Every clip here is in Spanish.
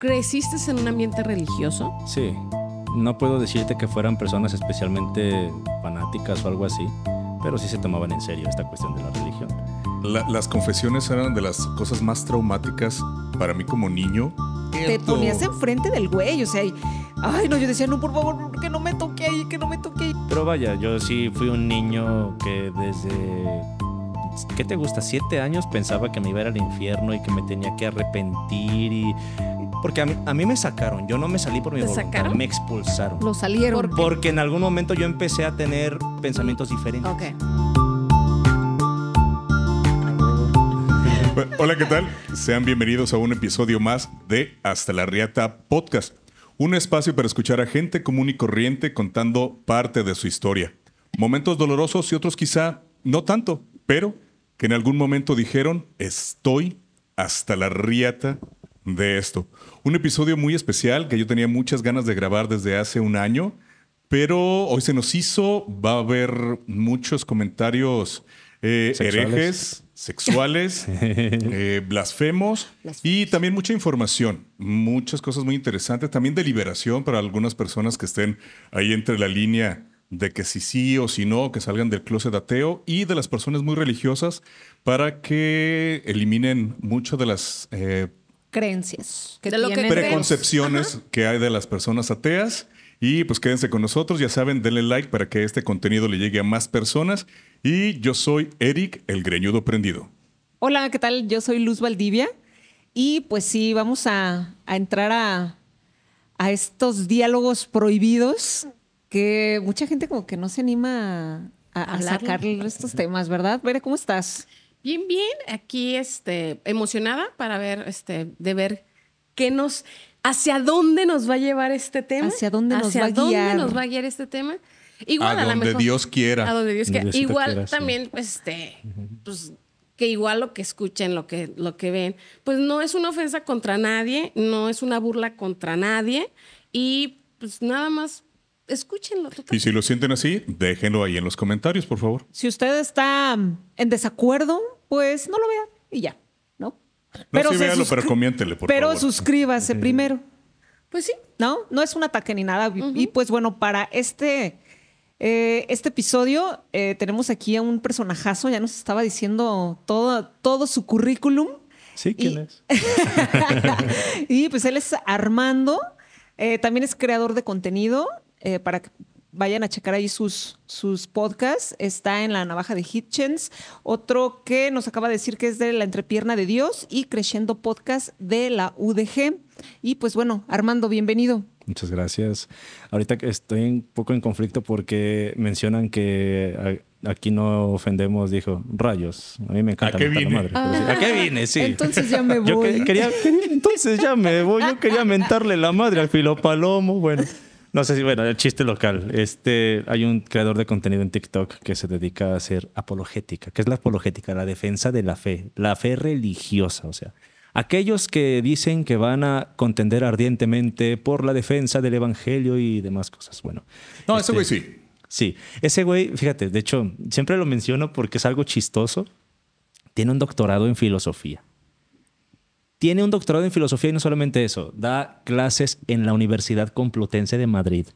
¿Creciste en un ambiente religioso? Sí. No puedo decirte que fueran personas especialmente fanáticas o algo así, pero sí se tomaban en serio esta cuestión de la religión. las confesiones eran de las cosas más traumáticas para mí como niño. Te ponías enfrente del güey, o sea, y, ay, no, yo decía, no, por favor, que no me toque ahí, que no me toque ahí. Pero vaya, yo sí fui un niño que desde, ¿qué te gusta? Siete años pensaba que me iba a ir al infierno y que me tenía que arrepentir y porque a mí, me sacaron, yo no me salí por mi voluntad, me expulsaron. Lo salieron. porque en algún momento yo empecé a tener pensamientos diferentes. Hola, ¿qué tal? Sean bienvenidos a un episodio más de Hasta la Riata Podcast, un espacio para escuchar a gente común y corriente contando parte de su historia. Momentos dolorosos y otros quizá no tanto, pero que en algún momento dijeron, estoy hasta la riata de esto. Un episodio muy especial que yo tenía muchas ganas de grabar desde hace un año, pero hoy se nos hizo, va a haber muchos comentarios eh, herejes, sexuales, eh, blasfemos y también mucha información, muchas cosas muy interesantes, también de liberación para algunas personas que estén ahí entre la línea de que si sí o si no, que salgan del closet ateo y de las personas muy religiosas para que eliminen mucho de las eh, creencias que Que preconcepciones que hay de las personas ateas. Y pues quédense con nosotros, ya saben, denle like para que este contenido le llegue a más personas. Y yo soy Eric, el greñudo prendido. Hola, ¿qué tal? Yo soy Luz Valdivia. Y pues sí, vamos a, entrar a, estos diálogos prohibidos que mucha gente como que no se anima a, a sacar estos temas, ¿verdad? Vera, ¿cómo estás? Bien, bien, aquí este, emocionada para ver, este, de ver qué nos, hacia dónde nos va a llevar este tema. Hacia dónde nos va a guiar. nos va a guiar este tema. Igual a, donde Dios quiera. A donde Dios quiera. igual también, este, pues que igual lo que escuchen, lo que, lo que ven, pues no es una ofensa contra nadie, no es una burla contra nadie y pues nada más escúchenlo. Y si lo sienten así, déjenlo ahí en los comentarios, por favor. Si usted está en desacuerdo, pues no lo vea y ya, ¿no? No, pero sí, pero comiéntele, por favor. Pero suscríbase primero. Pues sí. No, no es un ataque ni nada. Y pues bueno, para este, eh, este episodio eh, tenemos aquí a un personajazo, ya nos estaba diciendo todo, todo su currículum. Sí, ¿quién es? y pues él es Armando, eh, también es creador de contenido, eh, para que vayan a checar ahí sus, sus podcasts. Está en La Navaja de Hitchens. Otro que nos acaba de decir que es de La Entrepierna de Dios y Creciendo Podcast de la UDG. Y pues bueno, Armando, bienvenido. Muchas gracias. Ahorita estoy un poco en conflicto porque mencionan que aquí no ofendemos, dijo, rayos. A mí me encanta. ¿A qué Madre, ah. ¿A qué vine? Sí. Entonces ya me voy. Yo quería, entonces ya me voy. Yo quería mentarle la madre al filopalomo. Bueno. No sé si, bueno, el chiste local. Este, hay un creador de contenido en TikTok que se dedica a hacer apologética. ¿Qué es la apologética? La defensa de la fe, la fe religiosa, o sea. Aquellos que dicen que van a contender ardientemente por la defensa del Evangelio y demás cosas. Bueno. No, ese este, güey sí. Sí, ese güey, fíjate, de hecho, siempre lo menciono porque es algo chistoso. Tiene un doctorado en filosofía. Tiene un doctorado en filosofía y no solamente eso, da clases en la Universidad Complutense de Madrid.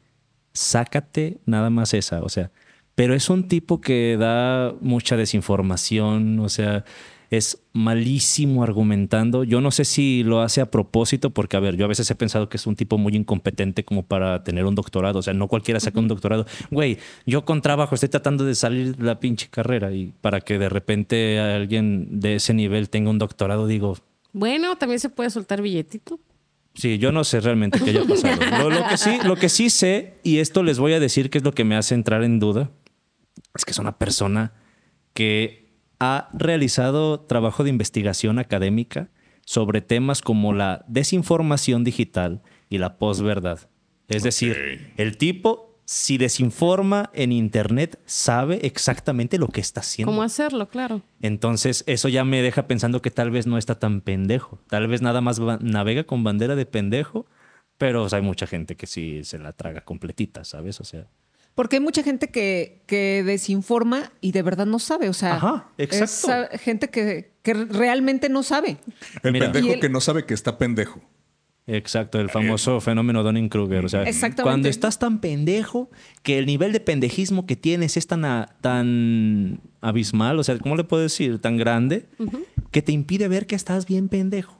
Sácate nada más esa, o sea, pero es un tipo que da mucha desinformación, o sea, es malísimo argumentando. Yo no sé si lo hace a propósito, porque, a ver, yo a veces he pensado que es un tipo muy incompetente como para tener un doctorado. O sea, no cualquiera saca un doctorado. Güey, yo con trabajo estoy tratando de salir de la pinche carrera y para que de repente alguien de ese nivel tenga un doctorado, digo, bueno, también se puede soltar billetito. Sí, yo no sé realmente qué haya pasado. lo, que sí, lo que sí sé, y esto les voy a decir que es lo que me hace entrar en duda, es que es una persona que ha realizado trabajo de investigación académica sobre temas como la desinformación digital y la posverdad. Es decir, el tipo si desinforma en Internet, sabe exactamente lo que está haciendo. ¿Cómo hacerlo? Claro. Entonces, eso ya me deja pensando que tal vez no está tan pendejo. Tal vez nada más navega con bandera de pendejo, pero hay mucha gente que sí se la traga completita, ¿sabes? O sea. Porque hay mucha gente que, que desinforma y de verdad no sabe. O sea, exacto. Ah, gente que, realmente no sabe. El pendejo que no sabe que está pendejo. Exacto, el famoso fenómeno Donning-Kruger. O sea, cuando estás tan pendejo que el nivel de pendejismo que tienes es tan, tan abismal, o sea, ¿cómo le puedo decir? Tan grande, que te impide ver que estás bien pendejo.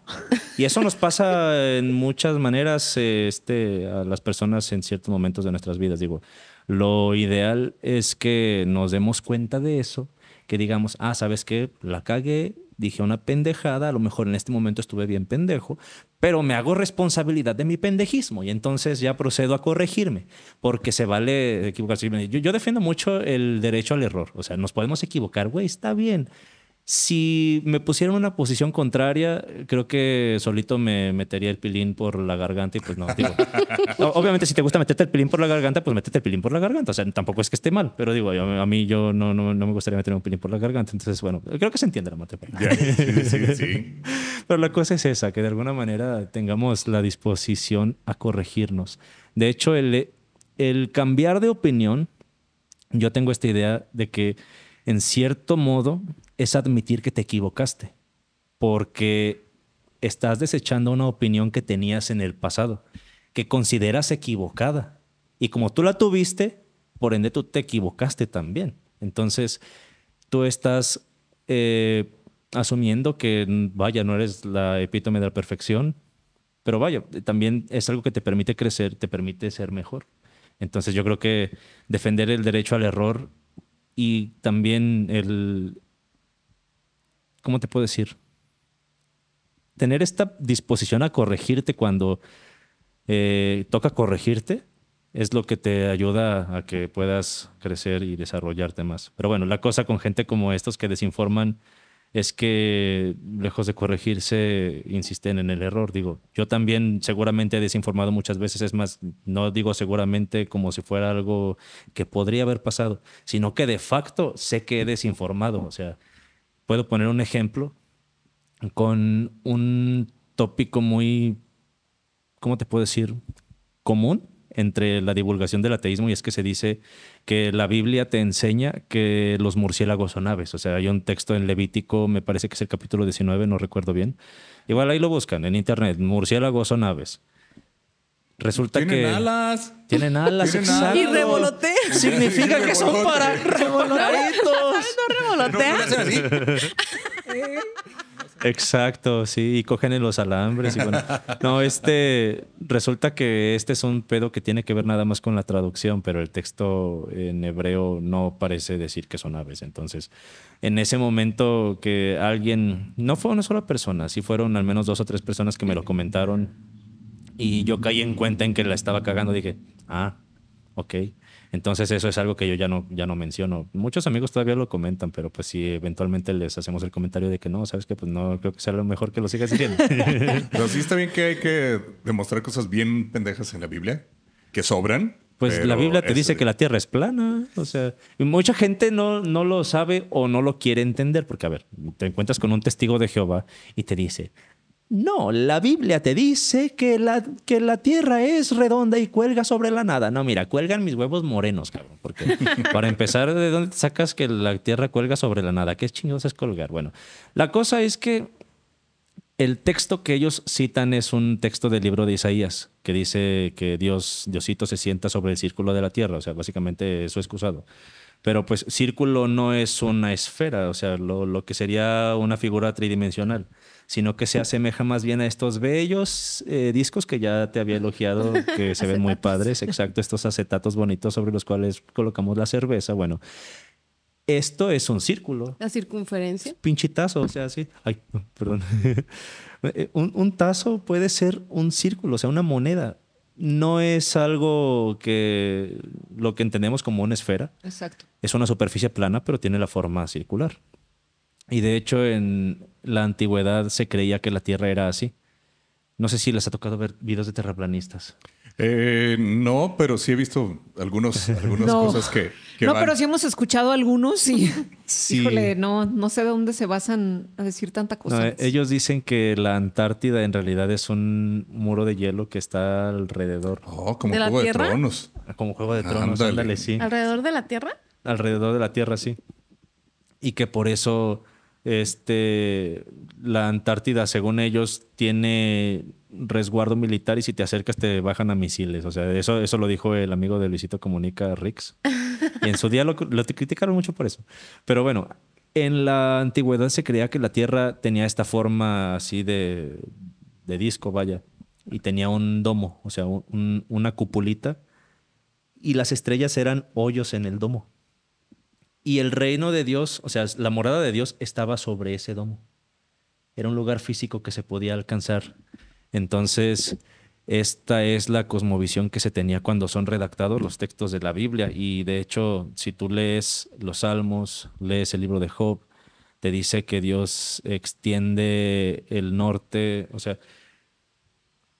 Y eso nos pasa en muchas maneras este, a las personas en ciertos momentos de nuestras vidas. Digo, lo ideal es que nos demos cuenta de eso, que digamos, ah, ¿sabes qué? La cagué, dije una pendejada, a lo mejor en este momento estuve bien pendejo, pero me hago responsabilidad de mi pendejismo y entonces ya procedo a corregirme, porque se vale equivocarse. yo defiendo mucho el derecho al error, o sea, nos podemos equivocar, güey, está bien, si me pusieran una posición contraria, creo que solito me metería el pilín por la garganta y pues no, digo. obviamente, si te gusta meterte el pilín por la garganta, pues métete el pilín por la garganta. O sea, tampoco es que esté mal, pero digo, a mí yo no, no, me gustaría meter un pilín por la garganta. Entonces, bueno, creo que se entiende la matemática. pero la cosa es esa, que de alguna manera tengamos la disposición a corregirnos. De hecho, el, el cambiar de opinión, yo tengo esta idea de que en cierto modo es admitir que te equivocaste, porque estás desechando una opinión que tenías en el pasado, que consideras equivocada. Y como tú la tuviste, por ende tú te equivocaste también. Entonces, tú estás eh, asumiendo que, vaya, no eres la epítome de la perfección, pero vaya, también es algo que te permite crecer, te permite ser mejor. Entonces yo creo que defender el derecho al error y también el, ¿cómo te puedo decir? Tener esta disposición a corregirte cuando eh, toca corregirte es lo que te ayuda a que puedas crecer y desarrollarte más. Pero bueno, la cosa con gente como estos que desinforman es que lejos de corregirse, insisten en el error. Digo, yo también seguramente he desinformado muchas veces, es más, no digo seguramente como si fuera algo que podría haber pasado, sino que de facto sé que he desinformado. O sea, puedo poner un ejemplo con un tópico muy, ¿cómo te puedo decir? Común entre la divulgación del ateísmo y es que se dice que la Biblia te enseña que los murciélagos son aves. O sea, hay un texto en Levítico, me parece que es el capítulo 19, no recuerdo bien. Igual ahí lo buscan en internet, murciélagos son aves. Resulta que. Tienen alas. Tienen alas, Y revolotean. Significa que son para revolotear no revolotean. Exacto, sí, y cogen en los alambres No, este resulta que este es un pedo que tiene que ver nada más con la traducción, pero el texto en hebreo no parece decir que son aves. Entonces, en ese momento que alguien, no fue una sola persona, sí fueron al menos dos o tres personas que me lo comentaron y yo caí en cuenta en que la estaba cagando. Dije, ah, ok. Entonces eso es algo que yo ya no, ya no menciono. Muchos amigos todavía lo comentan, pero pues si eventualmente les hacemos el comentario de que no, sabes qué? pues no creo que sea lo mejor que lo sigas diciendo. pero sí está bien que hay que demostrar cosas bien pendejas en la Biblia, que sobran. Pues la Biblia te dice que la Tierra es plana. O sea, mucha gente no, no lo sabe o no lo quiere entender, porque a ver, te encuentras con un testigo de Jehová y te dice, no, la Biblia te dice que la, que la tierra es redonda y cuelga sobre la nada. No, mira, cuelgan mis huevos morenos, cabrón. Porque para empezar, ¿de dónde sacas que la tierra cuelga sobre la nada? ¿Qué chingados es colgar? Bueno, la cosa es que el texto que ellos citan es un texto del libro de Isaías, que dice que Dios, Diosito se sienta sobre el círculo de la tierra. O sea, básicamente eso es excusado. Pero pues círculo no es una esfera, o sea, lo que sería una figura tridimensional sino que se asemeja más bien a estos bellos eh, discos que ya te había elogiado, que se ven muy padres, exacto, estos acetatos bonitos sobre los cuales colocamos la cerveza. Bueno, esto es un círculo. La circunferencia. Pinchitazo, o sea, sí. Ay, perdón. Eh, un, un tazo puede ser un círculo, o sea, una moneda no es algo que lo que entendemos como una esfera. Exacto. Es una superficie plana, pero tiene la forma circular. Y de hecho, en, la antigüedad se creía que la Tierra era así. No sé si les ha tocado ver videos de terraplanistas. Eh, no, pero sí he visto algunos, algunas cosas que, No, pero sí hemos escuchado algunos y híjole, no, no sé de dónde se basan a decir tanta cosa. ellos dicen que la Antártida en realidad es un muro de hielo que está alrededor. Oh, como Juego de Tronos. Como Juego de ah, Tronos, sí. ¿Alrededor de la Tierra? Alrededor de la Tierra, sí. Y que por eso este, la Antártida, según ellos, tiene resguardo militar y si te acercas te bajan a misiles. O sea, eso, eso lo dijo el amigo de Luisito Comunica, Rix. Y en su día lo, criticaron mucho por eso. Pero bueno, en la antigüedad se creía que la Tierra tenía esta forma así de, disco, vaya, y tenía un domo, o sea, una cupulita, y las estrellas eran hoyos en el domo. Y el reino de Dios, o sea, la morada de Dios estaba sobre ese domo. Era un lugar físico que se podía alcanzar. Entonces, esta es la cosmovisión que se tenía cuando son redactados los textos de la Biblia. Y de hecho, si tú lees los Salmos, lees el libro de Job, te dice que Dios extiende el norte, o sea,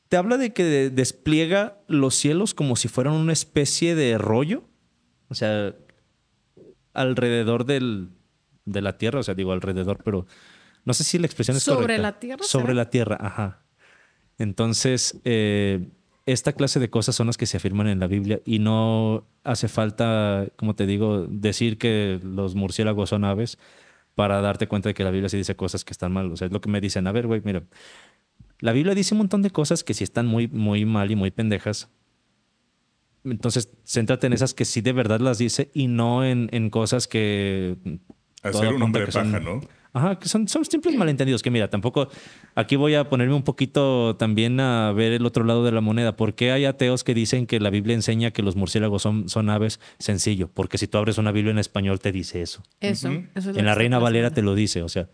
te habla de que despliega los cielos como si fueran una especie de rollo. O sea, alrededor del, de la Tierra, o sea, digo alrededor, pero no sé si la expresión es ¿Sobre correcta. ¿Sobre la Tierra? Sobre la Tierra, ajá. Entonces, eh, esta clase de cosas son las que se afirman en la Biblia y no hace falta, como te digo, decir que los murciélagos son aves para darte cuenta de que la Biblia sí dice cosas que están mal. O sea, es lo que me dicen, a ver, güey, mira, la Biblia dice un montón de cosas que sí están muy, muy mal y muy pendejas, entonces, céntrate en esas que sí de verdad las dice y no en, cosas que... Hacer un hombre paja, ¿no? Ajá, que son, simples malentendidos. Que mira, tampoco... Aquí voy a ponerme un poquito también a ver el otro lado de la moneda. ¿Por qué hay ateos que dicen que la Biblia enseña que los murciélagos son, son aves? Sencillo, porque si tú abres una Biblia en español te dice eso. Eso. eso en la Reina Valera te lo dice, o sea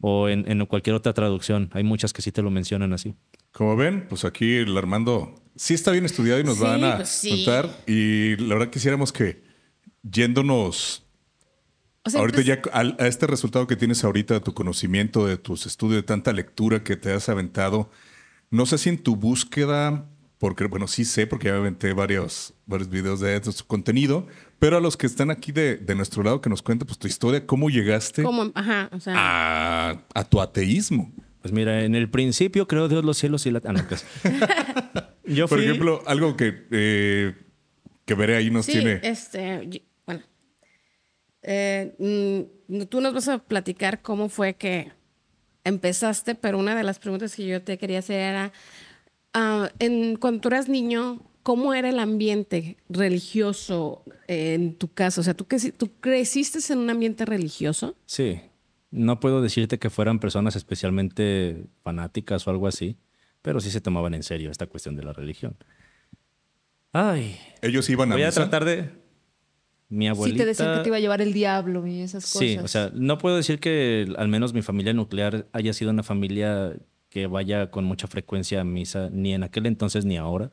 o en, cualquier otra traducción. Hay muchas que sí te lo mencionan así. Como ven, pues aquí el Armando sí está bien estudiado y nos van a contar. Pues y la verdad quisiéramos que yéndonos ahorita pues ya a este resultado que tienes ahorita de tu conocimiento, de tus estudios, de tanta lectura que te has aventado, no sé si en tu búsqueda, porque bueno, sí sé porque ya aventé varios, varios videos de tu contenido, pero a los que están aquí de, nuestro lado, que nos cuenten pues, tu historia, ¿cómo llegaste a, tu ateísmo? Pues mira, en el principio creo Dios los cielos y la... Ah, pues. Yo Por ejemplo, algo que, eh, que veré ahí nos tiene... Este, bueno, eh, mm, tú nos vas a platicar cómo fue que empezaste, pero una de las preguntas que yo te quería hacer era, ah, en, cuando tú eras niño, ¿cómo era el ambiente religioso eh, en tu casa? O sea, ¿tú, creciste en un ambiente religioso? Sí. No puedo decirte que fueran personas especialmente fanáticas o algo así, pero sí se tomaban en serio esta cuestión de la religión. Ay. Ellos iban a Voy a tratar de. Mi abuelita. Sí, te decía que te iba a llevar el diablo y esas cosas. Sí, o sea, no puedo decir que al menos mi familia nuclear haya sido una familia que vaya con mucha frecuencia a misa, ni en aquel entonces ni ahora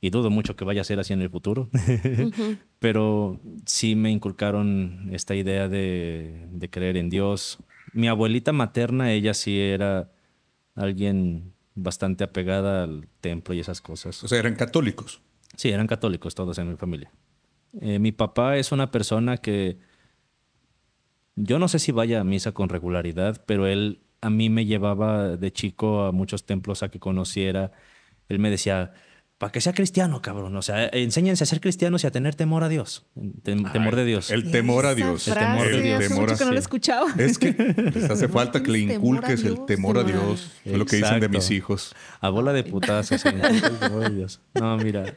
y dudo mucho que vaya a ser así en el futuro, pero sí me inculcaron esta idea de, creer en Dios. Mi abuelita materna, ella sí era alguien bastante apegada al templo y esas cosas. O sea, eran católicos. Sí, eran católicos todos en mi familia. Eh, mi papá es una persona que yo no sé si vaya a misa con regularidad, pero él a mí me llevaba de chico a muchos templos a que conociera. Él me decía, para que sea cristiano, cabrón. O sea, enséñense a ser cristianos y a tener temor a Dios. temor de Dios. El temor a Dios. El temor de Dios. Hace que no lo he escuchado. Es que les hace falta que le inculques el temor a Dios. Es lo que dicen de mis hijos. A bola de señor. no, mira.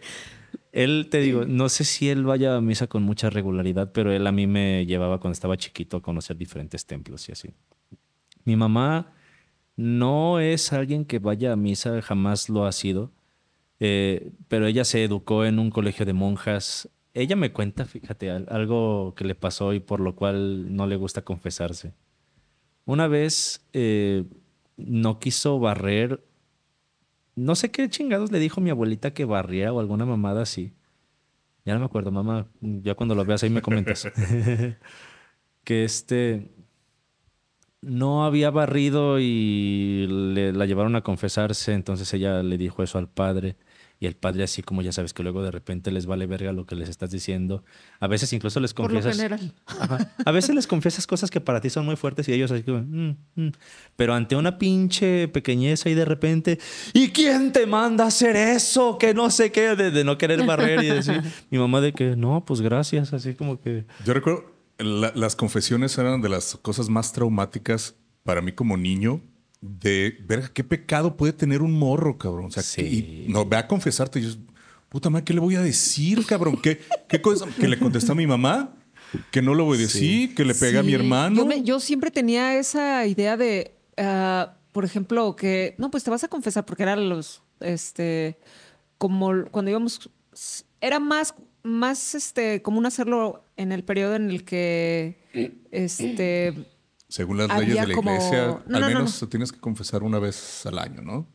Él, te digo, no sé si él vaya a misa con mucha regularidad, pero él a mí me llevaba cuando estaba chiquito a conocer diferentes templos y así. Mi mamá no es alguien que vaya a misa, jamás lo ha sido eh, pero ella se educó en un colegio de monjas. Ella me cuenta, fíjate, algo que le pasó y por lo cual no le gusta confesarse. Una vez eh, no quiso barrer. No sé qué chingados le dijo mi abuelita que barría o alguna mamada así. Ya no me acuerdo, mamá. Ya cuando lo veas ahí me comentas. que este. No había barrido y la llevaron a confesarse. Entonces ella le dijo eso al padre. Y el padre así como ya sabes que luego de repente les vale verga lo que les estás diciendo. A veces incluso les confiesas... lo general. a veces les confiesas cosas que para ti son muy fuertes y ellos así como... Mm, mm". Pero ante una pinche pequeñez y de repente... ¿Y quién te manda a hacer eso? Que no sé qué, de, no querer barrer y decir... mi mamá de que no, pues gracias, así como que... Yo recuerdo... las confesiones eran de las cosas más traumáticas para mí como niño, de, ver qué pecado puede tener un morro, cabrón. O sea, que, y, no, ve a confesarte. Y yo, puta madre, ¿qué le voy a decir, cabrón? ¿Qué, qué cosa? Que le contesta a mi mamá, que no lo voy a decir? que le pega a mi hermano. Yo, siempre tenía esa idea de, ah, por ejemplo, que, no, pues te vas a confesar, porque era los, este, como cuando íbamos, era más, más, este, común hacerlo en el periodo en el que, este según las leyes de la iglesia, al menos tienes que confesar una vez al año, ¿no?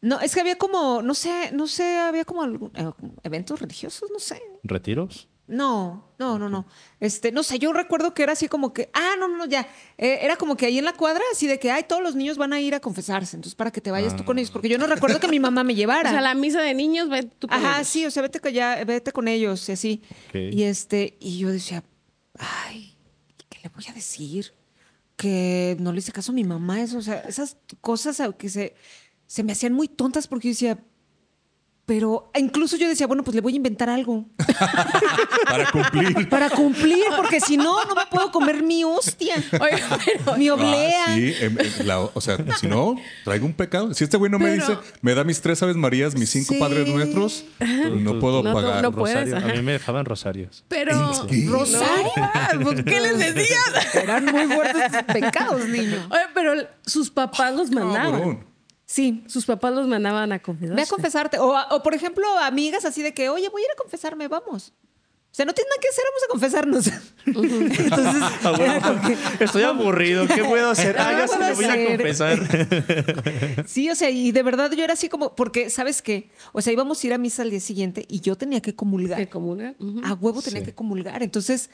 No, es que había como, no sé, no sé, había como algún, eh, eventos religiosos, no sé. ¿Retiros? No, no, no, no. Este, no sé, yo recuerdo que era así como que, ah, no, no, ya. Eh, era como que ahí en la cuadra, así de que, ay, todos los niños van a ir a confesarse, entonces para que te vayas tú con ah. ellos, porque yo no recuerdo que mi mamá me llevara. o sea, la misa de niños, tú con Ajá, sí, o sea, vete, ya, vete con ellos, y así. Y este, y yo decía, ay, ¿qué le voy a decir? que no le hice caso a mi mamá, eso, o sea, esas cosas que se, se me hacían muy tontas porque yo decía, pero incluso yo decía, bueno, pues le voy a inventar algo. Para cumplir. Para cumplir, porque si no, no me puedo comer mi hostia. mi ah, oblea. sí, em, em, o sea, si no, traigo un pecado. Si este güey no me dice, me da mis tres aves marías, mis cinco padres nuestros, no puedo pagar. No, a mí me dejaban rosarios. Pero, ¿rosarios? Pues, ¿Qué les decía Eran muy fuertes sus pecados, niño. Oye, pero sus papás los mandaban. Sí, sus papás los mandaban a confesar. a confesarte. O, por ejemplo, amigas así de que, oye, voy a ir a confesarme, vamos. O sea, no tiene nada que hacer, vamos a confesarnos. Entonces, ah, estoy aburrido, ¿qué puedo hacer? Ah, me voy a confesar. sí, o sea, y de verdad yo era así como, porque, ¿sabes qué? O sea, íbamos a ir a misa al día siguiente y yo tenía que comulgar. ¿Que comulgar? A huevo tenía que comulgar. Entonces,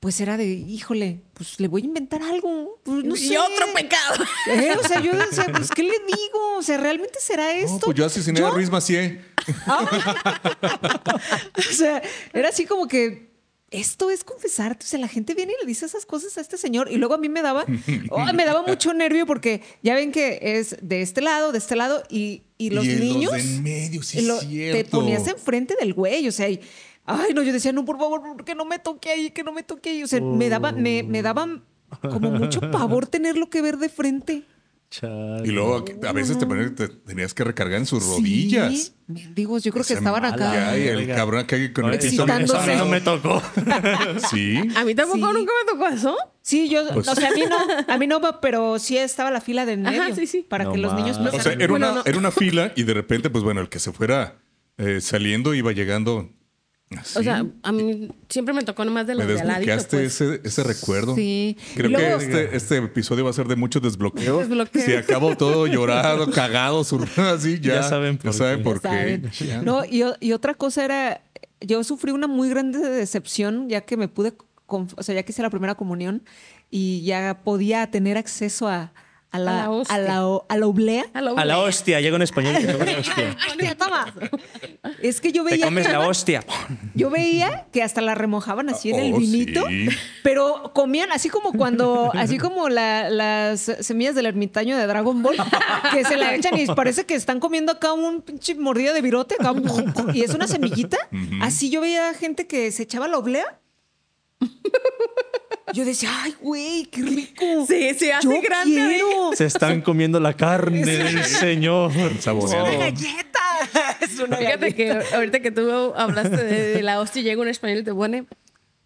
pues era de, híjole, pues le voy a inventar algo. Pues y otro pecado. Eh, o sea, yo decía, pues, ¿qué le digo? O sea, ¿realmente será esto? No, pues yo asesiné a Ruiz Macié. o sea, era así como que esto es confesarte. O sea, la gente viene y le dice esas cosas a este señor. Y luego a mí me daba, oh, me daba mucho nervio porque ya ven que es de este lado, de este lado, y, y los niños. en medio, sí Te ponías enfrente del güey. O sea, y, Ay, no, yo decía, no, por favor, que no me toque ahí, que no me toque ahí. O sea, me daba, me, me daban como mucho pavor tenerlo que ver de frente. Y luego a veces te, ponías, te, tenías que recargar en sus rodillas. sí. rodillas. Digo, yo creo que estaban acá. Y el cabrón que con el piso. Eso no me tocó. sí. A mí tampoco nunca me tocó eso. Sí, yo, pues o sea, a mí no, a mí no, pero sí estaba la fila de en medio Ajá, sí, para que los niños pasaran. O sea, era, una, fila y de repente, pues bueno, el que se fuera eh, saliendo iba llegando o sea, a mí siempre me tocó nomás de los de pues. ese, ese recuerdo. Sí. Creo que este, este, episodio va a ser de muchos desbloqueos. Desbloqueo. Si acabo todo llorado, cagado, surrado, así, ya, ya saben por, saben por qué. No, y, y, otra cosa era, yo sufrí una muy grande decepción ya que me pude, o sea, ya que hice la primera comunión y ya podía tener acceso a, a la, a la hostia. A la, oblea. A la, la hostia, en español. toma. Es que yo veía. Te comes la hostia. Yo veía que hasta la remojaban así en el oh, pero comían así como cuando. Así como las semillas del ermitaño de Dragon Ball, que se la echan y parece que están comiendo acá un pinche mordida de virote, acá, y es una semillita. Así yo veía gente que se echaba la oblea. Yo decía, ay, güey, qué rico. se hace grande. ¿eh? Se están comiendo la carne del señor. Saboreando. ¡Una galleta! Fíjate que ahorita que tú hablaste de, la hostia, llega un español y te pone,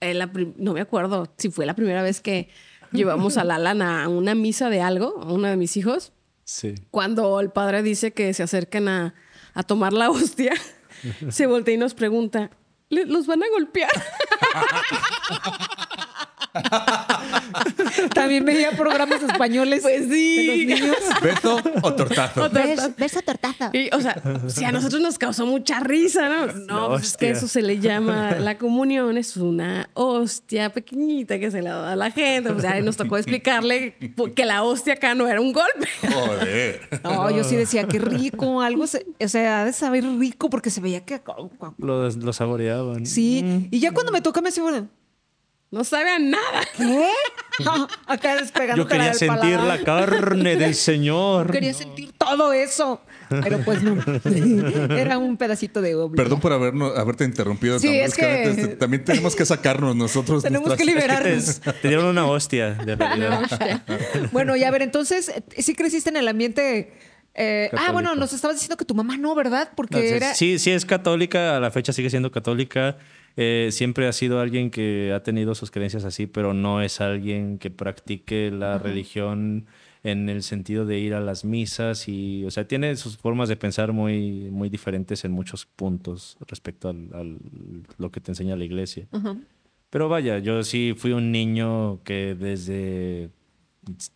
eh, la no me acuerdo si fue la primera vez que llevamos a la a una misa de algo, a uno de mis hijos. Sí. Cuando el padre dice que se acercan a, a tomar la hostia, se voltea y nos pregunta, ¿los van a golpear? También veía programas españoles pues sí. ¿Beso o tortazo? Beso o tortazo. o sea, si a nosotros nos causó mucha risa, ¿no? No, pues es que eso se le llama la comunión, es una hostia pequeñita que se le da a la gente. O sea, nos tocó explicarle que la hostia acá no era un golpe. Joder. No, yo sí decía, que rico, algo, o sea, de saber rico porque se veía que... Lo, saboreaban. Sí, mm. y ya cuando me toca me bueno. No sabe nada. ¿Qué? Acá despegando. Yo quería sentir la carne del Señor. quería sentir todo eso. Pero pues no. Era un pedacito de obvio. Perdón por haberte interrumpido. Sí, es que... Este, también tenemos que sacarnos nosotros. tenemos que liberarnos. dieron una hostia de bueno, y a ver, entonces, sí creciste en el ambiente. Eh, ah, bueno, nos estabas diciendo que tu mamá no, ¿verdad? Porque Sí, sí, es católica, a la fecha sigue siendo católica. Eh, siempre ha sido alguien que ha tenido sus creencias así, pero no es alguien que practique la religión en el sentido de ir a las misas y, o sea, tiene sus formas de pensar muy, muy diferentes en muchos puntos respecto a lo que te enseña la iglesia. Pero vaya, yo sí fui un niño que desde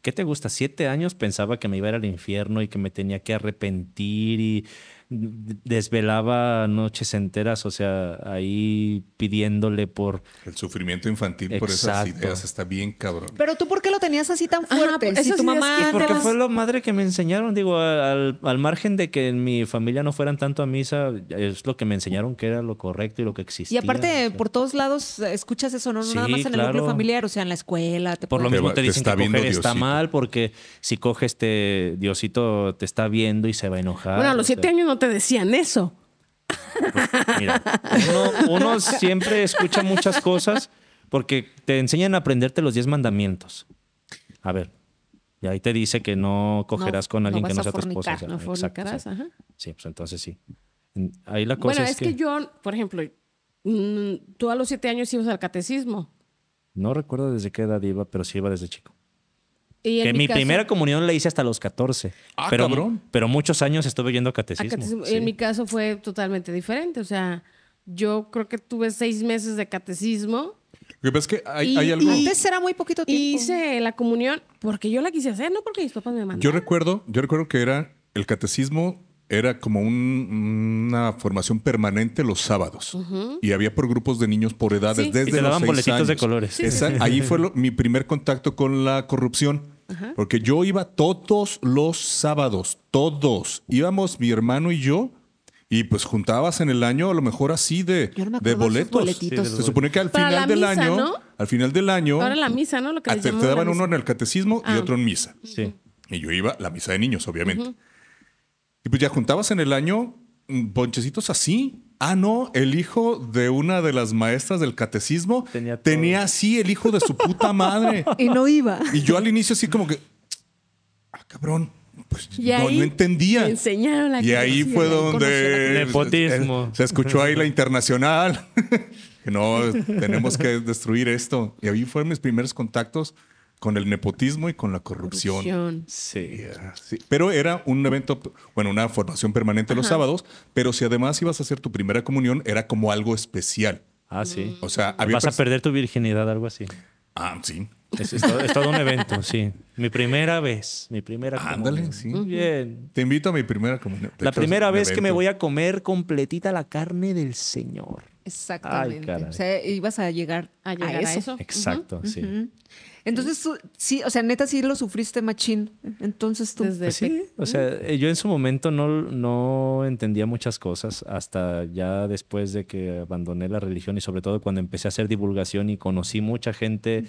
¿qué te gusta? Siete años pensaba que me iba a ir al infierno y que me tenía que arrepentir y desvelaba noches enteras, o sea, ahí pidiéndole por... El sufrimiento infantil por esas ideas está bien cabrón. Pero tú, ¿por qué lo tenías así tan fuerte? Pues, si tu mamá... porque fue lo madre que me enseñaron, digo, al, margen de que en mi familia no fueran tanto a misa, es lo que me enseñaron que era lo correcto y lo que existía. Y aparte, por todos lados eh, escuchas eso, no, nada más en el núcleo familiar, o sea, en la escuela. Te por lo mismo te, dicen que coger está mal, porque si coge este Diosito te está viendo y se va a enojar. Bueno, a los siete años no te decían eso. Pues, mira, uno, siempre escucha muchas cosas porque te enseñan a aprenderte los diez mandamientos. A ver, y ahí te dice que no cogerás con alguien que no sea tu esposa. no Sí, pues entonces sí. Ahí la cosa bueno, es, que... que... yo, por ejemplo, mm, tú a los siete años ibas al catecismo. No recuerdo desde qué edad iba, pero sí iba desde chico que mi, primera comunión la hice hasta los 14. Ah, pero, cabrón. Pero muchos años estuve yendo a catecismo. En mi caso fue totalmente diferente. O sea, yo creo que tuve seis meses de catecismo. que hay, algo. antes era muy poquito tiempo. Hice la comunión porque yo la quise hacer, no porque mis papás me mandaron. Yo recuerdo, yo recuerdo que era el catecismo era como una formación permanente los sábados y había por grupos de niños por edades desde y los daban boletitos de colores. ahí fue mi primer contacto con la corrupción porque yo iba todos los sábados, todos. Íbamos mi hermano y yo. Y pues juntabas en el año a lo mejor así de, boletos. Se supone que al final del año, al final del año, la misa, ¿no? te, daban uno en el catecismo y ah. otro en misa. Sí. Y yo iba la misa de niños, obviamente. Y pues ya juntabas en el año mm, ponchecitos así. Ah, no, el hijo de una de las maestras del catecismo tenía, así el hijo de su puta madre. y no iba. Y yo al inicio así como que, ah, cabrón, pues no, no, entendía. y ahí fue donde... Se, escuchó ahí la internacional, que no, tenemos que destruir esto. Y ahí fueron mis primeros contactos con el nepotismo y con la corrupción. Sí. Pero era un evento, bueno, una formación permanente los sábados, pero si además ibas a hacer tu primera comunión, era como algo especial. Ah, sí. Mm. O sea, Vas a perder tu virginidad, algo así. Ah, sí. Es, todo, un evento, sí. Mi primera vez, mi primera Ándale, sí. Muy bien. Te invito a mi primera comunión. La primera vez que me voy a comer completita la carne del Señor. Exactamente. o sea, ibas a llegar, a, eso? Exacto, sí. Entonces, tú, sí, o sea, neta, sí lo sufriste machín. Entonces tú... Desde pues sí, o sea, eh, yo en su momento no, entendía muchas cosas hasta ya después de que abandoné la religión y sobre todo cuando empecé a hacer divulgación y conocí mucha gente,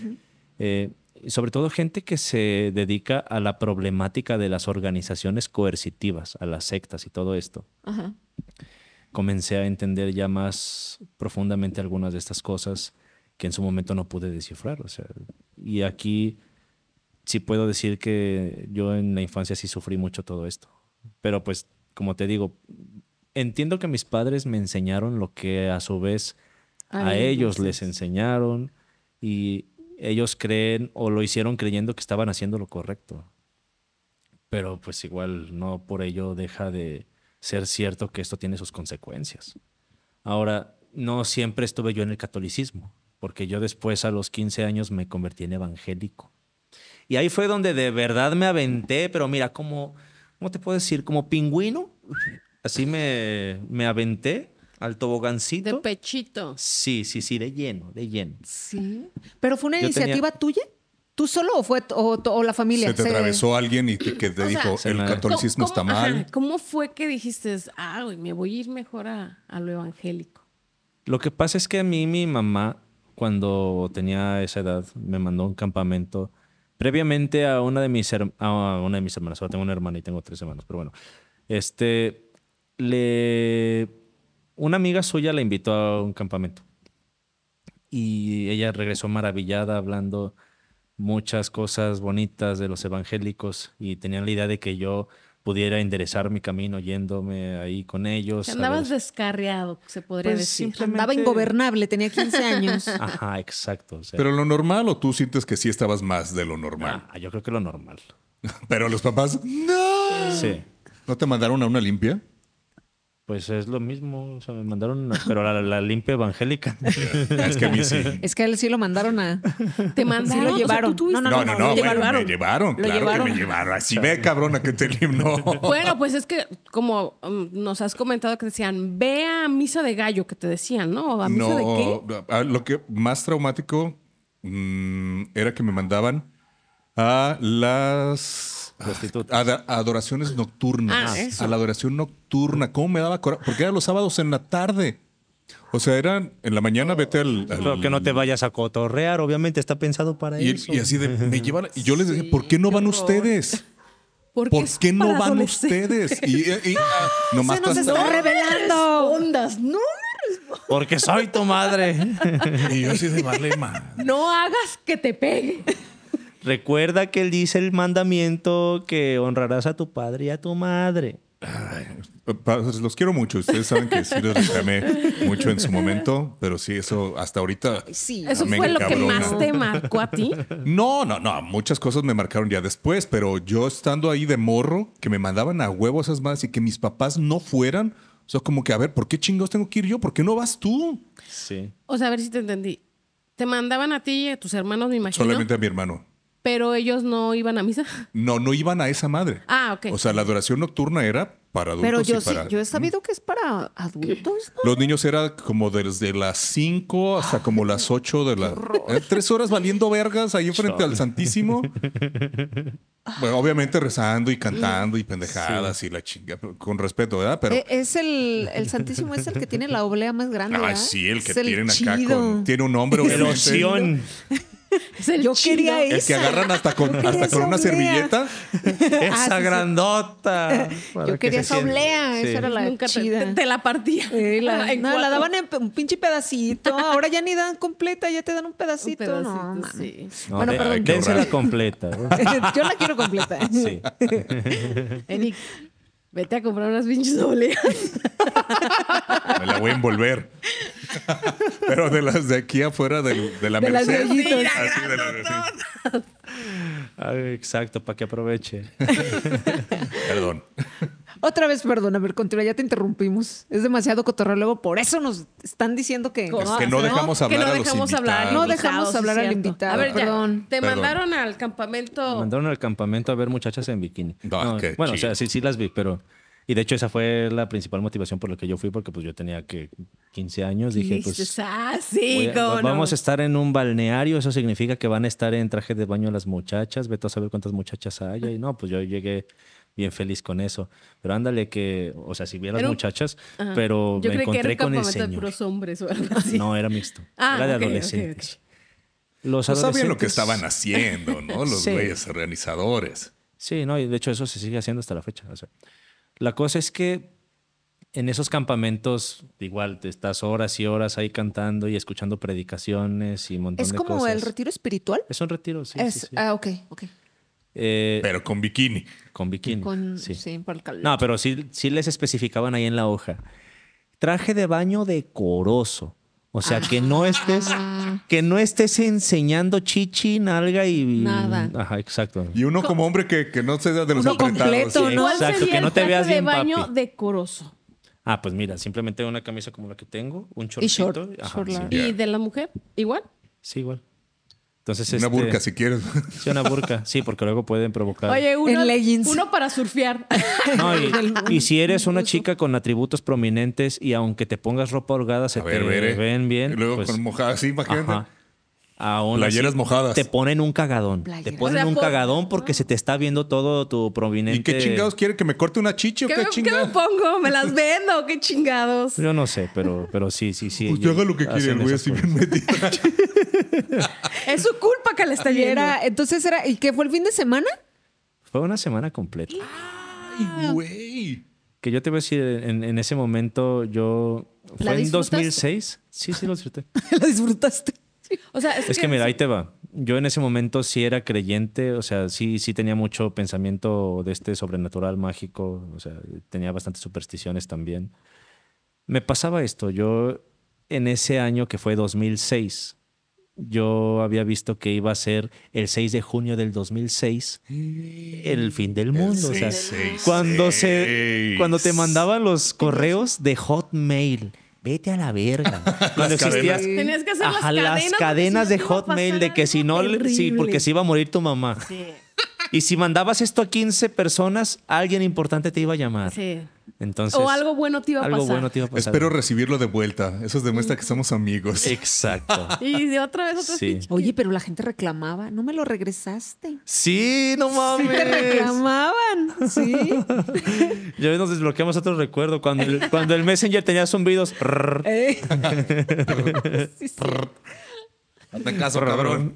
eh, sobre todo gente que se dedica a la problemática de las organizaciones coercitivas, a las sectas y todo esto. Comencé a entender ya más profundamente algunas de estas cosas que en su momento no pude descifrar. O sea, y aquí sí puedo decir que yo en la infancia sí sufrí mucho todo esto. Pero pues, como te digo, entiendo que mis padres me enseñaron lo que a su vez a ellos les enseñaron y ellos creen o lo hicieron creyendo que estaban haciendo lo correcto. Pero pues igual no por ello deja de ser cierto que esto tiene sus consecuencias. Ahora, no siempre estuve yo en el catolicismo porque yo después a los 15 años me convertí en evangélico. Y ahí fue donde de verdad me aventé, pero mira, como, ¿cómo te puedo decir? Como pingüino, así me, me aventé al tobogancito. De pechito. Sí, sí, sí, de lleno, de lleno. Sí. ¿Pero fue una iniciativa tuya? ¿Tú solo o fue o, la familia? Se te atravesó alguien y te, que te dijo, el catolicismo está mal. ¿Cómo fue que dijiste, ah, me voy a ir mejor a, a, lo evangélico? Lo que pasa es que a mí mi mamá cuando tenía esa edad, me mandó a un campamento. Previamente a una de mis, a una de mis hermanas, ahora tengo una hermana y tengo tres hermanos, pero bueno. Este, le, una amiga suya la invitó a un campamento. Y ella regresó maravillada hablando muchas cosas bonitas de los evangélicos y tenía la idea de que yo pudiera enderezar mi camino yéndome ahí con ellos. Andabas descarriado, se podría pues decir. Simplemente... Andaba ingobernable, tenía 15 años. Ajá, exacto. ¿Pero lo normal o tú sientes que sí estabas más de lo normal? Ah, yo creo que lo normal. Pero los papás, ¡no! Sí. ¿No te mandaron a una limpia? Pues es lo mismo, o sea, me mandaron, pero la, limpia evangélica. es que a mí sí. Es que a él sí lo mandaron a. Te mandaron, sí lo llevaron. no, no, no, no, llevaron. me llevaron, claro que me llevaron. Así ve, cabrona, que te limno. Bueno, pues es que como mm, nos has comentado que decían, ve a misa de gallo, que te decían, ¿no? ¿A misa de qué? Lo que más traumático mm, era que me mandaban a las a adoraciones nocturnas. Ah, a la adoración nocturna. ¿Cómo me daba Porque eran los sábados en la tarde. O sea, eran en la mañana vete al, Pero que no te vayas a cotorrear, obviamente está pensado para eso. Y así de, me llevan, y yo les dije ¿por qué no van ustedes? ¿Por qué, no van ustedes? Y, ah, nomás Se nos está no revelando. Ondas, Porque soy tu madre. y yo así de No hagas que te pegue. Recuerda que él dice el mandamiento que honrarás a tu padre y a tu madre. los quiero mucho. Ustedes saben que sí les llamé mucho en su momento, pero sí, eso hasta ahorita. Sí, eso fue lo que más te marcó a ti. No, no, no. Muchas cosas me marcaron ya después, pero yo estando ahí de morro, que me mandaban a huevo esas madres y que mis papás no fueran. O sea, como que, a ver, ¿por qué chingados tengo que ir yo? ¿Por qué no vas tú? Sí. O sea, a ver si te entendí. Te mandaban a ti y a tus hermanos, me imagino. Solamente a mi hermano. Pero ellos no iban a misa. No, no iban a esa madre. Ah, ok. O sea, la adoración nocturna era para adultos. Pero yo, sí, yo he sabido que es para adultos. Los niños era como desde las 5 hasta como las 8 de la... Eh, tres horas valiendo vergas ahí frente al Santísimo. obviamente rezando y cantando y pendejadas y la chinga, con respeto, ¿verdad? Pero... Eh, es el, el Santísimo, es el que tiene la oblea más grande. Ah, sí, el que tienen acá. Con, tiene un nombre, obviamente. Yo quería esa. El que agarran hasta con, hasta con una servilleta. Ah, esa grandota. Yo quería esa oblea. Esa era la Nunca Te, la partía. la, no, la daban en un pinche pedacito. Ahora ya ni dan completa, ya te dan un pedacito. no, sí. No, bueno, perdón. completa. Yo la quiero completa. Sí. Vete a comprar unas pinches obleas. Me la voy a envolver. Pero de las de aquí afuera de la de Merced. Así de la Ay, exacto, para que aproveche. Perdón. Otra vez, A perdón. ver, continúa, ya te interrumpimos. Es demasiado cotorreo por eso nos están diciendo que... no dejamos hablar no dejamos hablar, No dejamos hablar al invitado. A ver, te mandaron al campamento... mandaron al campamento a ver muchachas en bikini. Ah, bueno, o sea, sí, sí las vi, pero... Y de hecho esa fue la principal motivación por la que yo fui, porque pues yo tenía que 15 años, dije, pues... Ah, vamos a estar en un balneario, eso significa que van a estar en traje de baño las muchachas, vete a saber cuántas muchachas hay. Y no, pues yo llegué bien feliz con eso. Pero ándale que, o sea, si vi muchachas, pero me encontré con el señor. De puros hombres No, era mixto. Ah, era de adolescentes. Los pues sabían lo que estaban haciendo, ¿no? Los güeyes organizadores. Sí, no, y de hecho eso se sigue haciendo hasta la fecha. O sea, la cosa es que en esos campamentos, igual, te estás horas y horas ahí cantando y escuchando predicaciones y un de cosas. ¿Es como el retiro espiritual? Es un retiro, sí. sí, sí. Ah, ok, ok. Eh, pero con bikini. Con bikini. No, pero sí, sí les especificaban ahí en la hoja. Traje de baño decoroso. O sea, que no ah. estés que no estés enseñando chichi, nalga y nada. Ajá, exacto. Y uno como hombre que, no se de los completo, ¿no? Exacto, que no te veas de baño decoroso. Ah, pues mira, simplemente una camisa como la que tengo, un shortito. short, y de la mujer, igual. Sí, igual. Entonces, una este, burca si quieres. Sí, una burca Sí, porque luego pueden provocar. Oye, uno, para surfear. y, si eres una chica con atributos prominentes y aunque te pongas ropa holgada, se te eh. ven bien. Y luego pues con mojada sí, imagínate. Aún Playeras mojadas. Te ponen un cagadón. Te ponen un cagadón porque se te está viendo todo tu prominente. ¿Y qué chingados quiere? ¿Que me corte una chicha o qué, chingados? ¿Qué me pongo? ¿Me las vendo? ¿Qué chingados? Yo no sé, pero, pero sí, sí, sí. Pues yo haga lo que quiera, güey así bien es su culpa que la estallera entonces era. ¿Y qué fue el fin de semana? Fue una semana completa. Ah. ¡Ay, güey! Que yo te voy a decir, en, en ese momento yo. ¿Fue en 2006? Sí, sí, lo disfruté. ¿La disfrutaste? es, que, mira, ahí te va. Yo en ese momento sí era creyente, o sea, sí, sí tenía mucho pensamiento de este sobrenatural mágico, o sea, tenía bastantes supersticiones también. Me pasaba esto, yo en ese año que fue 2006, yo había visto que iba a ser el 6 de junio del 2006 el fin del mundo. o sea, cuando, Se, cuando te mandaban los correos de Hotmail vete a la verga. Cuando existías Tenías las, cadenas, de Hotmail de que si no, sí, porque si iba a morir tu mamá. Sí. Y si mandabas esto a 15 personas, alguien importante te iba a llamar. Sí. Entonces, o algo bueno te iba a algo pasar. Bueno te iba a pasar. Espero recibirlo de vuelta. Eso demuestra que somos amigos. Exacto. y de otra vez otra Oye, pero la gente reclamaba. No me lo regresaste. Sí, no mames. Sí reclamaban. Sí. ya nos desbloqueamos otro recuerdo. Cuando el, cuando el Messenger tenía zumbidos. ¿Eh? caso, cabrón.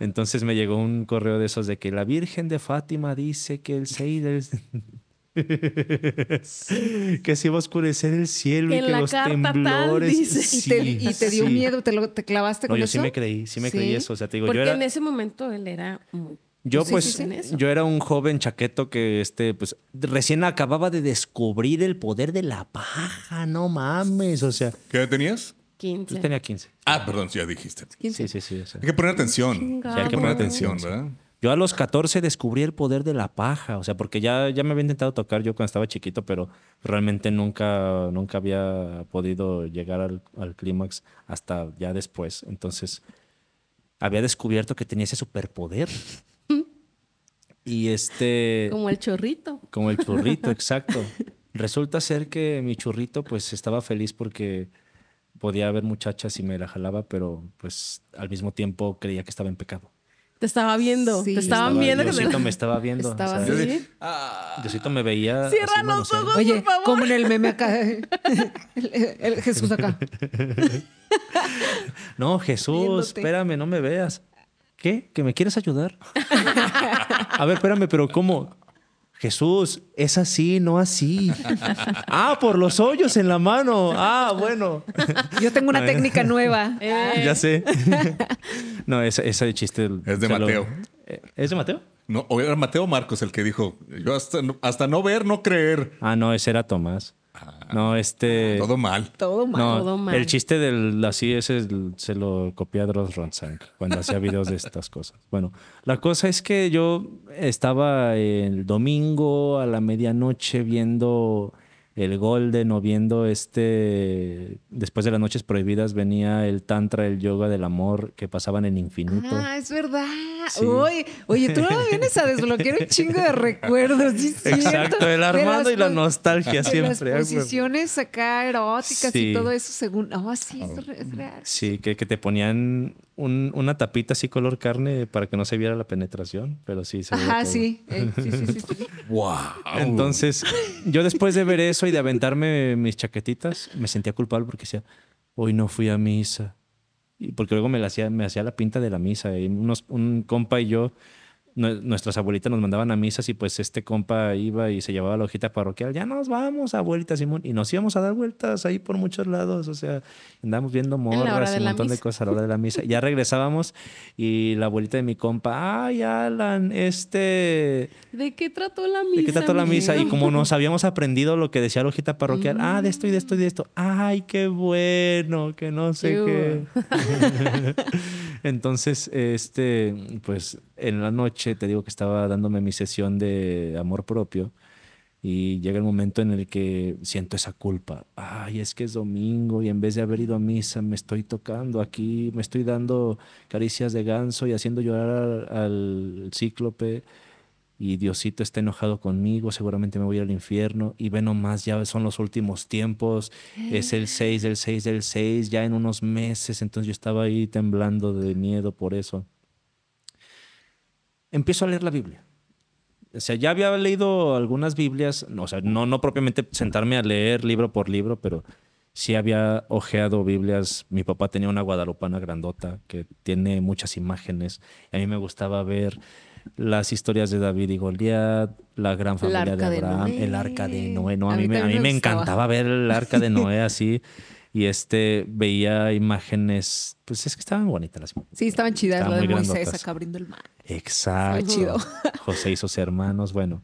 Entonces me llegó un correo de esos de que la Virgen de Fátima dice que el 6 que se iba a oscurecer el cielo y que los temblores. y, te, dio miedo, te, lo, te clavaste no, con yo sí me creí, sí me creí eso. O sea, te digo, yo era, en ese momento él era yo pues, yo era un joven chaqueto que este, pues, recién acababa de descubrir el poder de la paja, no mames, o sea. ¿Qué edad tenías? 15. Yo tenía 15. Ah, perdón, ya dijiste. 15. Sí, sí, sí. Hay que poner atención. Hay que poner atención, ¿verdad? Yo a los 14 descubrí el poder de la paja, o sea, porque ya, ya me había intentado tocar yo cuando estaba chiquito, pero realmente nunca, nunca había podido llegar al, clímax hasta ya después. Entonces, había descubierto que tenía ese superpoder. y este... Como el chorrito. Como el chorrito, exacto. Resulta ser que mi churrito pues estaba feliz porque podía haber muchachas y me la jalaba, pero pues al mismo tiempo creía que estaba en pecado. Te estaba viendo. Te estaban viendo. Diosito me estaba viendo. Estaba Diosito, me veía. Cierra los ojos, por favor. como en el meme acá. Eh, el, Jesús acá. no, Jesús, espérame, no me veas. ¿Qué? ¿Que me quieres ayudar? A ver, espérame, pero ¿cómo? Jesús, es así, no así. ah, por los hoyos en la mano. Ah, bueno. Yo tengo una técnica nueva. Eh. Ya sé. no, ese, chiste. Es de Mateo. Eh, ¿Es de Mateo? No, o era Mateo Marcos el que dijo, yo hasta, hasta no ver, no creer. Ah, no, ese era Tomás. Ah, no, este. Todo mal. Todo mal. todo mal. El chiste del así ese se lo copia a Dross Ronsang cuando hacía videos de estas cosas. Bueno, la cosa es que yo estaba el domingo a la medianoche viendo el golden no viendo este, después de las noches prohibidas venía el tantra, el yoga del amor que pasaban en infinito. Ah, es verdad. Uy, oye, tú no vienes a desbloquear un chingo de recuerdos, Exacto, el armado y la nostalgia siempre. Las ah, posiciones acá eróticas y todo eso según... Oh, sí, real. Sí, que, que te ponían una tapita así color carne para que no se viera la penetración, pero sí se Ajá, sí. wow. Eh, Entonces, yo después de ver eso y de aventarme mis chaquetitas, me sentía culpable porque decía, hoy no fui a misa. Y porque luego me, hacía, me hacía la pinta de la misa. Y unos, un compa y yo nuestras abuelitas nos mandaban a misas y pues este compa iba y se llevaba la hojita parroquial, ya nos vamos, abuelita Simón, y nos íbamos a dar vueltas ahí por muchos lados, o sea, andábamos viendo morras y un montón de cosas a la hora de la misa. ya regresábamos y la abuelita de mi compa, ay Alan, este... ¿De qué trató la misa? ¿De qué trató la misa? Y como nos habíamos aprendido lo que decía la hojita parroquial, ah, de esto y de esto y de esto, ay, qué bueno, que no sé qué. Entonces, este, pues en la noche, te digo que estaba dándome mi sesión de amor propio y llega el momento en el que siento esa culpa. Ay, es que es domingo y en vez de haber ido a misa me estoy tocando aquí, me estoy dando caricias de ganso y haciendo llorar al, cíclope y Diosito está enojado conmigo, seguramente me voy al infierno, y ve nomás, ya son los últimos tiempos, es el 6 del 6 del 6, ya en unos meses, entonces yo estaba ahí temblando de miedo por eso empiezo a leer la Biblia. O sea, ya había leído algunas Biblias, no, o sea, no, no propiamente sentarme a leer libro por libro, pero sí había ojeado Biblias. Mi papá tenía una guadalupana grandota que tiene muchas imágenes. A mí me gustaba ver las historias de David y Goliat, la gran familia de Abraham, el arca de Noé. No, a, mí, me, me encantaba ver el arca de Noé así. y este veía imágenes, pues es que estaban bonitas las imágenes. Sí, estaban chidas, de Moisés acá abriendo el mar. Exacto. Chido. José y sus hermanos, bueno,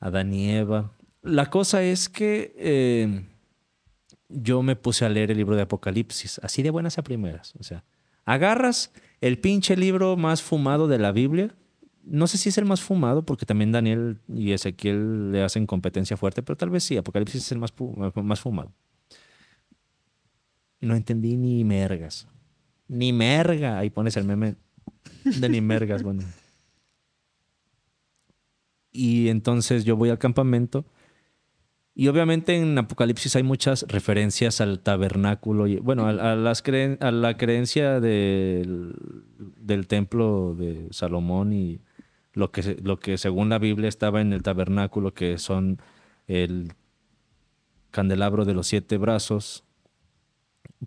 Adán y Eva. La cosa es que eh, yo me puse a leer el libro de Apocalipsis, así de buenas a primeras. O sea, agarras el pinche libro más fumado de la Biblia. No sé si es el más fumado, porque también Daniel y Ezequiel le hacen competencia fuerte, pero tal vez sí, Apocalipsis es el más, más fumado no entendí ni mergas. Ni merga. Ahí pones el meme de ni mergas, bueno. Y entonces yo voy al campamento. Y obviamente en Apocalipsis hay muchas referencias al tabernáculo, y, bueno, a, las creen, a la creencia del, templo de Salomón y lo que, lo que según la Biblia estaba en el tabernáculo, que son el candelabro de los siete brazos,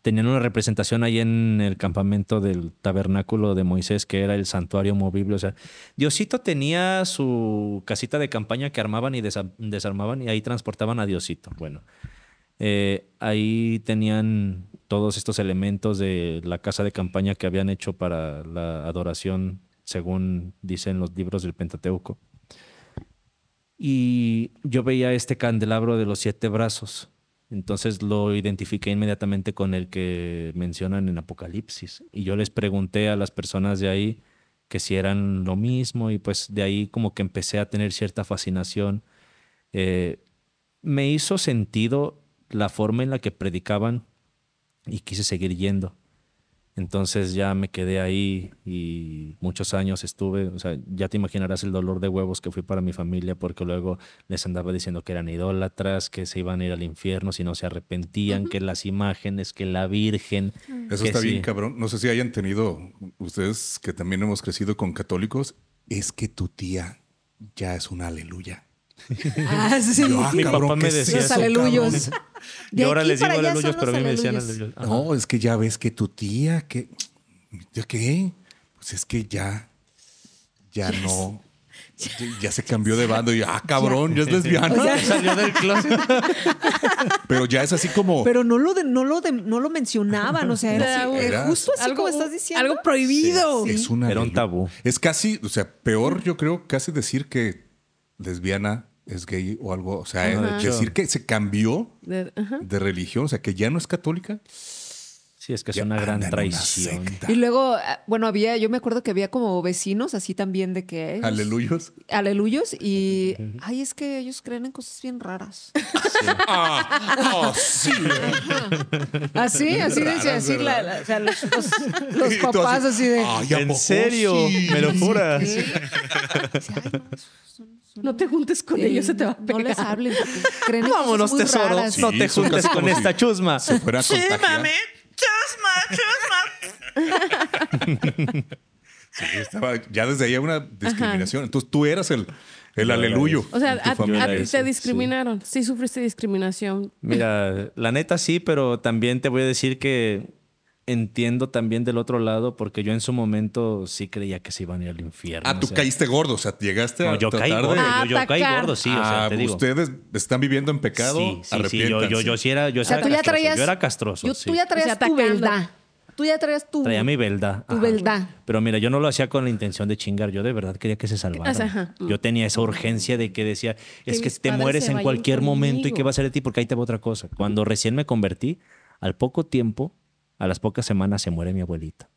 tenían una representación ahí en el campamento del tabernáculo de Moisés, que era el santuario movible. O sea, Diosito tenía su casita de campaña que armaban y desarmaban y ahí transportaban a Diosito. Bueno, eh, ahí tenían todos estos elementos de la casa de campaña que habían hecho para la adoración, según dicen los libros del Pentateuco. Y yo veía este candelabro de los siete brazos entonces lo identifiqué inmediatamente con el que mencionan en Apocalipsis. Y yo les pregunté a las personas de ahí que si eran lo mismo y pues de ahí como que empecé a tener cierta fascinación. Eh, me hizo sentido la forma en la que predicaban y quise seguir yendo. Entonces ya me quedé ahí y muchos años estuve, o sea, ya te imaginarás el dolor de huevos que fui para mi familia porque luego les andaba diciendo que eran idólatras, que se iban a ir al infierno si no se arrepentían, que las imágenes, que la Virgen. Eso está bien, cabrón. No sé si hayan tenido ustedes que también hemos crecido con católicos, es que tu tía ya es una aleluya. Ah, sí. Mi papá me ah, decía aleluyos. Y ahora les digo aleluyos, pero a mí me decían aleluyos. No, es que ya ves que tu tía, que. qué? Pues es que ya. Ya no. Ya, se cambió de bando y ah, cabrón, ya, es lesbiana. salió del closet. Pero ya es así como. Pero no lo no lo no lo mencionaban. O sea, era, justo así como estás diciendo. Algo prohibido. Es una era un tabú. Es casi, o sea, peor, yo creo, casi decir que lesbiana es gay o algo. O sea, decir que se cambió de, religión, o sea, que ya no es católica. Sí, es que es una gran traición. y luego, ah, bueno, había, yo me acuerdo que había como vecinos así también de que. Aleluyos. Aleluyos y. Ay, es que ellos creen en cosas bien raras. ah, oh, Así, así así la, los, papás así, de. Ay, ¿En serio? ¿Me lo juras? No te juntes con ellos, se te va a pegar. No les hables. Vámonos, tesoro. no te juntes con esta chusma. Se fuera chusma, chusma. sí, estaba ya desde ahí una discriminación. Entonces tú eras el, el aleluyo. O sea, a, te discriminaron. Sí. sí, sufriste discriminación. Mira, la neta sí, pero también te voy a decir que entiendo también del otro lado, porque yo en su momento sí creía que se iban a ir al infierno. Ah, tú caíste gordo, o sea, llegaste no, yo caí gordo, ah, yo, caí gordo, sí. o sea, ah, te digo. Ustedes están viviendo en pecado, sí, sí, yo, sí era, yo, castroso, yo era castroso. Tú ya traías tu verdad. Tú ya traías tu... Traía mi verdad. Tu verdad. Pero mira, yo no lo hacía con la intención de chingar. Yo de verdad quería que se salvara. yo tenía esa urgencia de que decía, es que, te mueres en cualquier momento y qué va a ser de ti porque ahí te va otra cosa. Cuando recién me convertí, al poco tiempo a las pocas semanas se muere mi abuelita.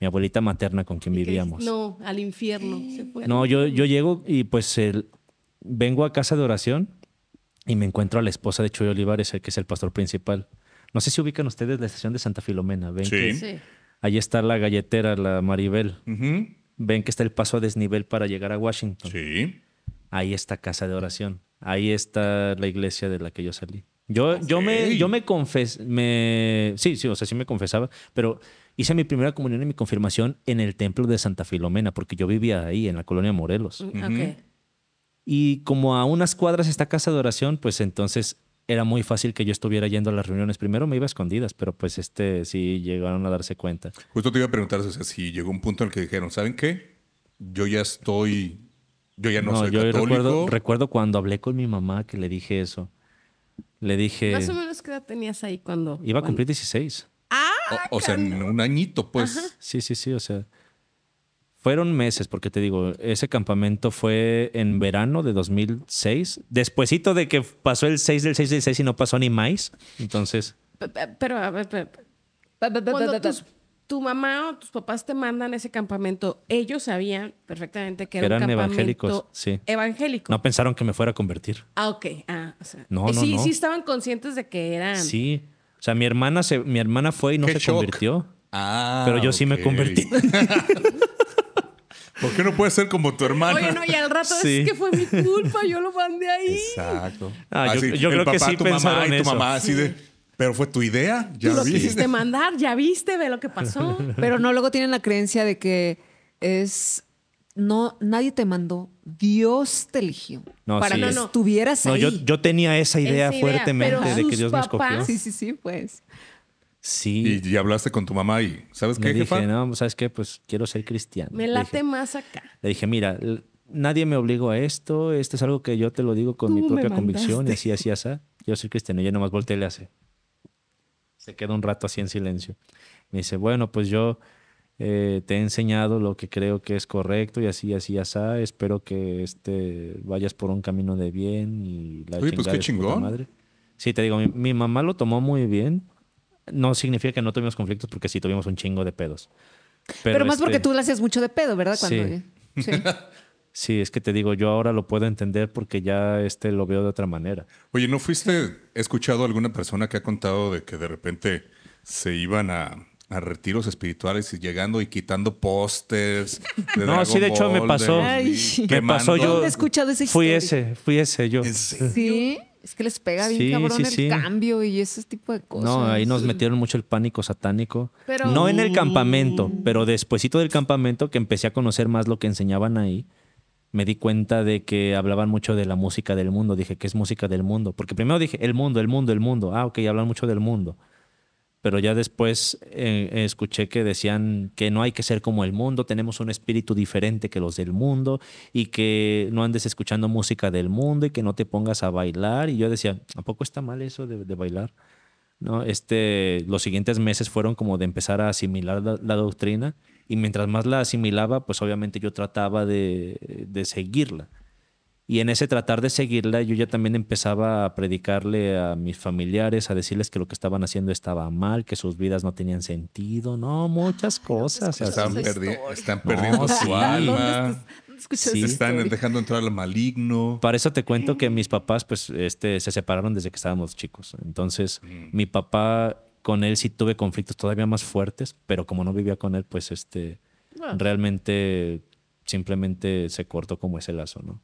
Mi abuelita materna con quien vivíamos. No, al infierno. no, yo, yo llego y pues el, vengo a casa de oración y me encuentro a la esposa de Chuy Olivares, que es el pastor principal. No sé si ubican ustedes la estación de Santa Filomena. ¿Ven sí. Que, Ahí está la galletera, la Maribel. Ven que está el paso a desnivel para llegar a Washington. Sí. Ahí está casa de oración. Ahí está la iglesia de la que yo salí. Yo, yo me, yo me confes, me, sí, sí, o sea, sí me confesaba, pero hice mi primera comunión y mi confirmación en el templo de Santa Filomena, porque yo vivía ahí, en la colonia Morelos. Y como a unas cuadras está casa de oración, pues entonces era muy fácil que yo estuviera yendo a las reuniones. Primero me iba escondidas, pero pues este sí llegaron a darse cuenta. Justo te iba a preguntar, o sea, si llegó un punto en el que dijeron, ¿saben qué? Yo ya estoy, yo ya no, soy católico. Recuerdo, recuerdo cuando hablé con mi mamá que le dije eso. Le dije. Más o menos qué edad tenías ahí cuando. Iba a cumplir 16. Ah, o, sea, en un añito, pues. Sí, sí, sí. O sea, fueron meses, porque te digo, ese campamento fue en verano de 2006. Despuésito de que pasó el 6 del 6 del 6 y no pasó ni más. Entonces. Pero, a ver, tu mamá o tus papás te mandan a ese campamento, ellos sabían perfectamente que era Eran un evangélicos, evangélico. No pensaron que me fuera a convertir. Ah, ok. Ah, no, eh, no, sí, sí estaban conscientes de que eran. Sí. O sea, mi hermana se, mi hermana fue y no se convirtió. Ah. Pero yo sí me convertí. ¿Por qué no puedes ser como tu hermana? Oye, no, y al rato es que fue mi culpa, yo lo mandé ahí. Exacto. Ah, yo, ah, creo que sí tu mamá, y tu mamá así de pero fue tu idea, ya Tú lo quisiste mandar, ya viste, ve lo que pasó. Pero no, luego tienen la creencia de que es no, nadie te mandó, Dios te eligió no, para no. que no, no. ahí. Yo, yo, tenía esa idea, fuertemente de que Dios me escogió. Sí, sí, sí, pues. Sí. Y, hablaste con tu mamá y, ¿sabes qué, le dije, No, pues, ¿sabes qué? Pues quiero ser cristiano. Me late más acá. Le dije, mira, nadie me obligó a esto, esto es algo que yo te lo digo con mi propia convicción, y así, así, así. Yo soy cristiano, ya nomás y le hace. Se queda un rato así en silencio. Me dice, bueno, pues yo eh, te he enseñado lo que creo que es correcto y así, así, así. Espero que este, vayas por un camino de bien y la pues qué chingón. Sí, te digo, mi, mamá lo tomó muy bien. No significa que no tuvimos conflictos porque sí tuvimos un chingo de pedos. Pero, más porque este tú le hacías mucho de pedo, ¿verdad? Cuando, eh, ¿sí? Sí, es que te digo, yo ahora lo puedo entender porque ya este lo veo de otra manera. Oye, ¿no fuiste escuchado a alguna persona que ha contado de que de repente se iban a, retiros espirituales y llegando y quitando pósters? No, Dragon sí, de hecho me pasó. qué me pasó yo. he escuchado ese Fui ese, fui ese yo. ¿Sí? Es que les pega bien cabrón el cambio y ese tipo de cosas. No, ahí nos metieron mucho el pánico satánico. No en el campamento, mm. pero despuesito del campamento que empecé a conocer más lo que enseñaban ahí me di cuenta de que hablaban mucho de la música del mundo. Dije, ¿qué es música del mundo? Porque primero dije, el mundo, el mundo, el mundo. Ah, ok, hablan mucho del mundo. Pero ya después eh, escuché que decían que no hay que ser como el mundo, tenemos un espíritu diferente que los del mundo y que no andes escuchando música del mundo y que no te pongas a bailar. Y yo decía, ¿a poco está mal eso de, bailar? ¿No? Este, los siguientes meses fueron como de empezar a asimilar la doctrina y mientras más la asimilaba, pues obviamente yo trataba de, de seguirla. Y en ese tratar de seguirla, yo ya también empezaba a predicarle a mis familiares, a decirles que lo que estaban haciendo estaba mal, que sus vidas no tenían sentido, no, muchas pues, cosas. Pues, están, perdi están, perdiendo su alma. Sí. están dejando entrar al maligno. Para eso te cuento que mis papás, pues, este, se separaron desde que estábamos chicos. Entonces, mi papá con él sí tuve conflictos todavía más fuertes, pero como no vivía con él, pues este, ah. realmente simplemente se cortó como ese lazo, ¿no?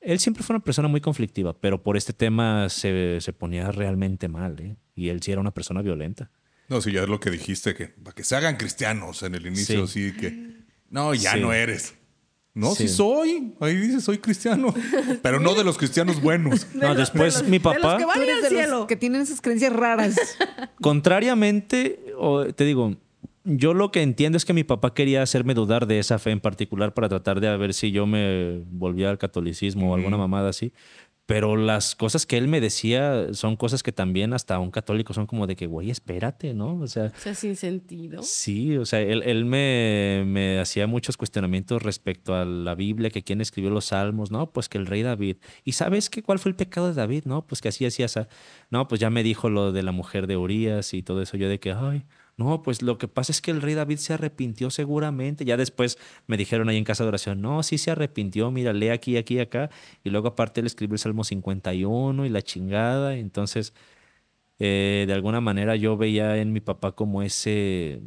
Él siempre fue una persona muy conflictiva, pero por este tema se, se ponía realmente mal, ¿eh? Y él sí era una persona violenta. No, si ya es lo que dijiste, que para que se hagan cristianos en el inicio, sí, que... No, ya no eres. No, sí. soy. Ahí dice, soy cristiano. Pero no de los cristianos buenos. no, después mi papá. De que van al cielo. que tienen esas creencias raras. Contrariamente, te digo, yo lo que entiendo es que mi papá quería hacerme dudar de esa fe en particular para tratar de ver si yo me volvía al catolicismo o alguna mamada así. Pero las cosas que él me decía son cosas que también hasta un católico son como de que, güey, espérate, ¿no? O sea, o sin sentido. Sí, o sea, él, él me, hacía muchos cuestionamientos respecto a la Biblia, que quién escribió los salmos, ¿no? Pues que el rey David. ¿Y sabes qué? ¿Cuál fue el pecado de David? No, pues que así, así, así. No, pues ya me dijo lo de la mujer de Urias y todo eso. Yo de que, ay, no, pues lo que pasa es que el rey David se arrepintió seguramente. Ya después me dijeron ahí en casa de oración, no, sí se arrepintió, mira, lee aquí, aquí, acá. Y luego aparte él escribió el Salmo 51 y la chingada. Entonces, eh, de alguna manera yo veía en mi papá como ese...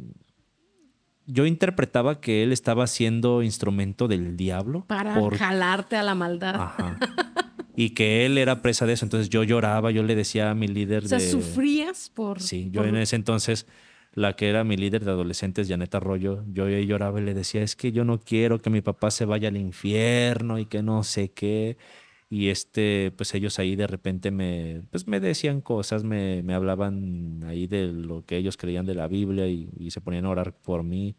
Yo interpretaba que él estaba siendo instrumento del diablo. Para jalarte a la maldad. y que él era presa de eso. Entonces yo lloraba, yo le decía a mi líder. O sea, sufrías por. Sí, yo en ese entonces la que era mi líder de adolescentes, Janet Arroyo, yo lloraba y le decía, es que yo no quiero que mi papá se vaya al infierno y que no sé qué. Y este, pues ellos ahí de repente me, pues me decían cosas, me, hablaban ahí de lo que ellos creían de la Biblia y se ponían a orar por mí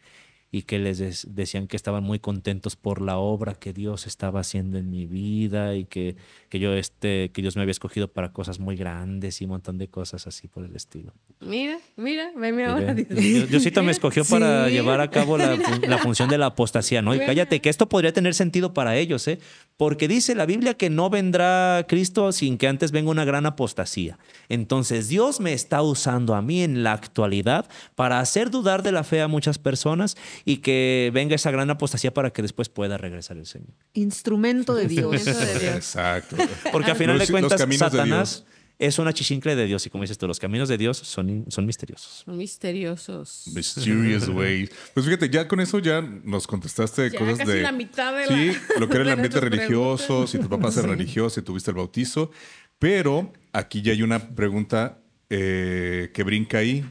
y que les decían que estaban muy contentos por la obra que Dios estaba haciendo en mi vida y que, que, yo este, que Dios me había escogido para cosas muy grandes y un montón de cosas así por el estilo. Mira, mira, venme ahora. Diosito me escogió para llevar a cabo la, la, función de la apostasía, ¿no? Y cállate, que esto podría tener sentido para ellos, ¿eh? Porque dice la Biblia que no vendrá Cristo sin que antes venga una gran apostasía. Entonces Dios me está usando a mí en la actualidad para hacer dudar de la fe a muchas personas y que venga esa gran apostasía para que después pueda regresar el Señor. Instrumento de Dios. Exacto. Porque al final de cuentas, Satanás es una chichincle de Dios y como dices tú, los caminos de Dios son, son misteriosos. misteriosos. Mysterious ways. Pues fíjate, ya con eso ya nos contestaste ya cosas casi de... la mitad de la, Sí, lo que era el ambiente religioso, si tu papá se era religioso, si tuviste el bautizo. Pero aquí ya hay una pregunta eh, que brinca ahí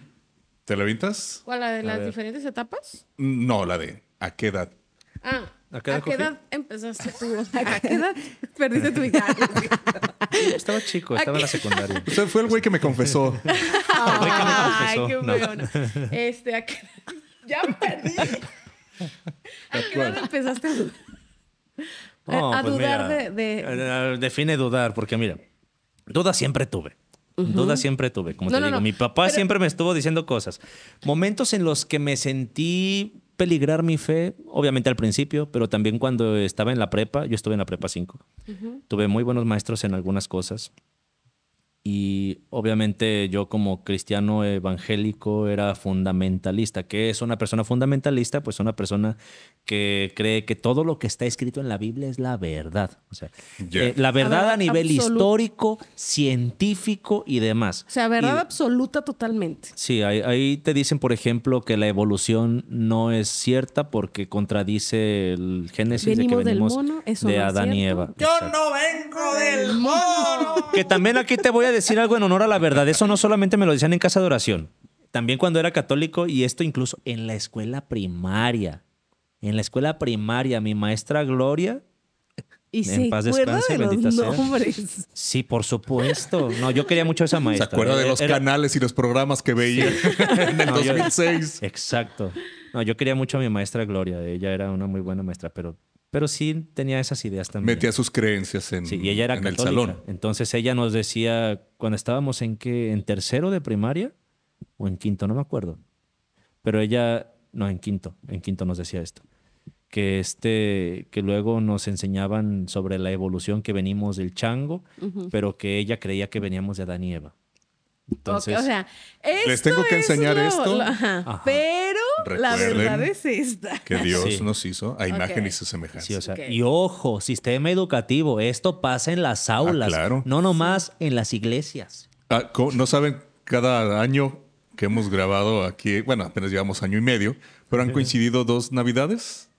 ¿Te la vintas? ¿Cuál? ¿La de las diferentes etapas? No, la de ¿a qué edad? Ah, ¿a qué edad, empezaste tú? ¿A qué edad perdiste tu vida? estaba chico, estaba en la secundaria. Usted fue el güey que me confesó. Ay, qué bueno. Este, ¿a qué edad? Ya perdí. ¿A qué edad empezaste a dudar? a, pues dudar de, de... Eh, define dudar, porque mira, duda siempre tuve duda Dudas siempre tuve, como te digo. Mi papá siempre me estuvo diciendo cosas. Momentos en los que me sentí peligrar mi fe, obviamente al principio, pero también cuando estaba en la prepa, yo estuve en la prepa 5. Tuve muy buenos maestros en algunas cosas y obviamente yo como cristiano evangélico era fundamentalista. ¿Qué es una persona fundamentalista? Pues una persona que cree que todo lo que está escrito en la Biblia es la verdad. O sea, eh, la verdad a, nivel histórico, científico y demás. O sea, verdad absoluta totalmente. Sí, ahí, te dicen, por ejemplo, que la evolución no es cierta porque contradice el Génesis de que venimos de Adán y Eva. Yo no vengo del mono. Que también aquí te voy a decir algo en honor a la verdad. Eso no solamente me lo decían en casa de oración, también cuando era católico y esto incluso en la escuela primaria. En la escuela primaria, mi maestra Gloria. Y se de los nombres. Sí, por supuesto. No, yo quería mucho a esa maestra. Se acuerda de eh, los canales y los programas que veía en el 2006. exacto. No, yo quería mucho a mi maestra Gloria. Ella era una muy buena maestra, pero pero sí tenía esas ideas también. Metía sus creencias en, sí, el salón. Entonces ella nos decía, cuando estábamos en qué, en tercero de primaria o en quinto, no me acuerdo. Pero ella, no, en quinto, en quinto nos decía esto. Que, este, que luego nos enseñaban sobre la evolución que venimos del chango, pero que ella creía que veníamos de Adán y Eva. Entonces, o sea, les tengo que enseñar esto. Pero la verdad es esta. Que Dios nos hizo a imagen y semejanza. Y ojo, sistema educativo. Esto pasa en las aulas, no nomás en las iglesias. Ah, no saben, cada año que hemos grabado aquí, bueno, apenas llevamos año y medio, pero han coincidido dos navidades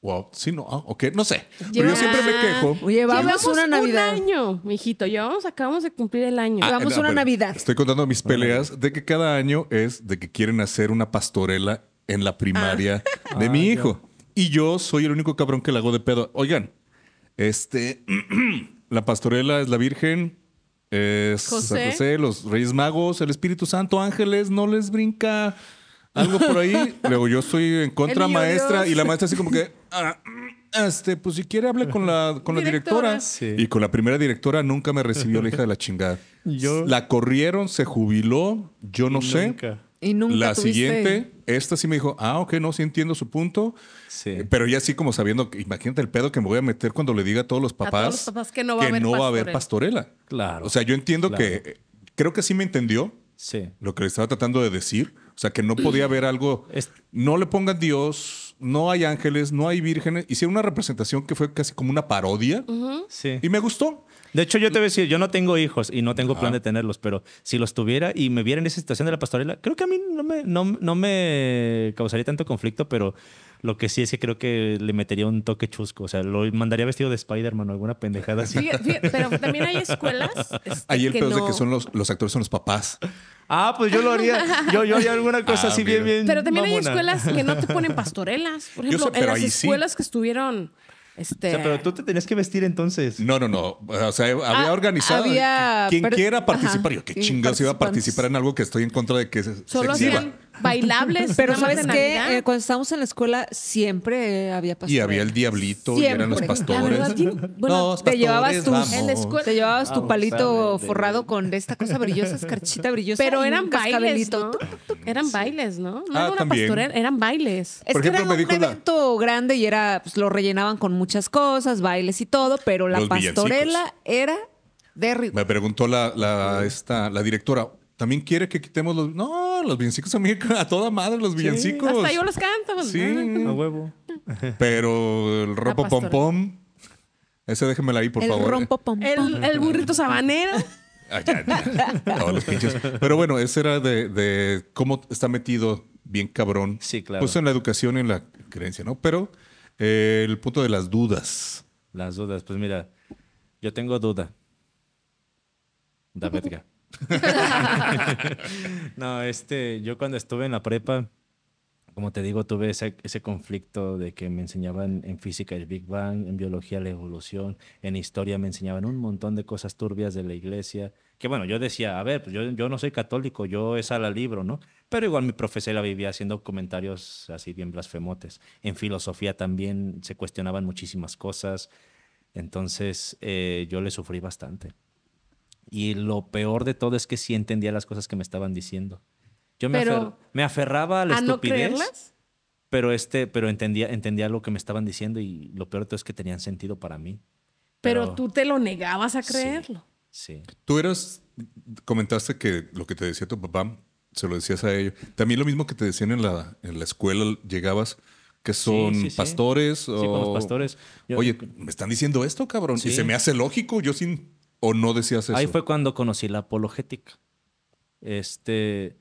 Wow, sí, no, ah, ok, no sé. pero yo siempre me quejo. Llevamos, una Navidad. Un año, mijito, llevamos, acabamos de cumplir el año. Ah, llevamos una Navidad. Estoy contando mis peleas de que cada año es de que quieren hacer una pastorela en la primaria ah. de mi hijo. Y yo soy el único cabrón que la hago de pedo. Oigan, este, la pastorela es la Virgen, es José, los Reyes Magos, el Espíritu Santo, ángeles, no les brinca algo por ahí. Luego yo estoy en contra maestra y la maestra así como que... Ah, este, pues si quiere hable con la, con la directora. Y con la primera directora nunca me recibió la hija de la chingada. La corrieron, se jubiló, yo no sé. Y nunca La siguiente, esta sí me dijo, ah, ok, no, sí entiendo su punto. Pero ya así como sabiendo, imagínate el pedo que me voy a meter cuando le diga a todos los papás, que no, va, a haber pastorela. Claro. O sea, yo entiendo que, creo que sí me entendió lo que le estaba tratando de decir o sea, que no podía haber algo. No le pongan Dios, no hay ángeles, no hay vírgenes. Hicieron una representación que fue casi como una parodia. sí. Y me gustó. De hecho, yo te voy a decir, yo no tengo hijos y no tengo plan de tenerlos, pero si los tuviera y me viera en esa situación de la pastorela, creo que a mí no me, no, no me causaría tanto conflicto, pero lo que sí es que creo que le metería un toque chusco. O sea, lo mandaría vestido de Spider-Man o alguna pendejada así. pero también hay escuelas. Este, ahí el pedo es de que son los, actores son los papás. Ah, pues yo lo haría. Yo, haría alguna cosa ah, así bien, bien. Pero también hay escuelas que no te ponen pastorelas. Por ejemplo, en las escuelas que estuvieron. O sea, este, pero tú te tenías que vestir entonces. No, no, no. O sea, había ah, organizado. Había... Quien quiera participar. Yo, qué chingados iba a participar en algo que estoy en contra de que se, Solo bailables. Pero sabes que eh, cuando estábamos en la escuela siempre eh, había pastores. Y había el diablito y eran los pastores. te llevabas tu, ah, palito forrado con esta cosa brillosa, escarchita brillosa. Pero eran bailes, ¿no? Ah, eran bailes, ¿no? No era una también. eran bailes. era un evento grande y era, pues, lo rellenaban con muchas cosas, bailes y todo, pero la pastorela era de Me preguntó esta, la directora, también quiere que quitemos los. No, los villancicos a toda madre, los villancicos. hasta yo los canto. Sí, a huevo. Pero el rompo pom pom. Ese déjemela ahí, por el favor. Rompo pom, El, burrito sabanero. los pinches. Pero bueno, ese era de, cómo está metido bien cabrón. Sí, claro. Pues en la educación y en la creencia, ¿no? Pero eh, el punto de las dudas. Las dudas, pues mira, yo tengo duda. Dame, no, este, yo cuando estuve en la prepa, como te digo, tuve ese, conflicto de que me enseñaban en física el Big Bang, en biología la evolución, en historia me enseñaban un montón de cosas turbias de la iglesia. Que bueno, yo decía, a ver, pues yo, no soy católico, yo esa la libro, ¿no? Pero igual mi profesora vivía haciendo comentarios así bien blasfemotes. En filosofía también se cuestionaban muchísimas cosas. Entonces eh, yo le sufrí bastante. Y lo peor de todo es que sí entendía las cosas que me estaban diciendo. Yo me, aferraba a la pero este, pero entendía, entendía lo que me estaban diciendo y lo peor de todo es que tenían sentido para mí. Pero, tú te lo negabas a creerlo. Sí, Tú eras, comentaste que lo que te decía tu papá, se lo decías a ellos. También lo mismo que te decían en la, en la escuela, llegabas que son pastores. Sí. O... Con los pastores. Oye, me están diciendo esto, cabrón. Y se me hace lógico, yo sin ¿O no decías eso? Ahí fue cuando conocí la apologética. Este,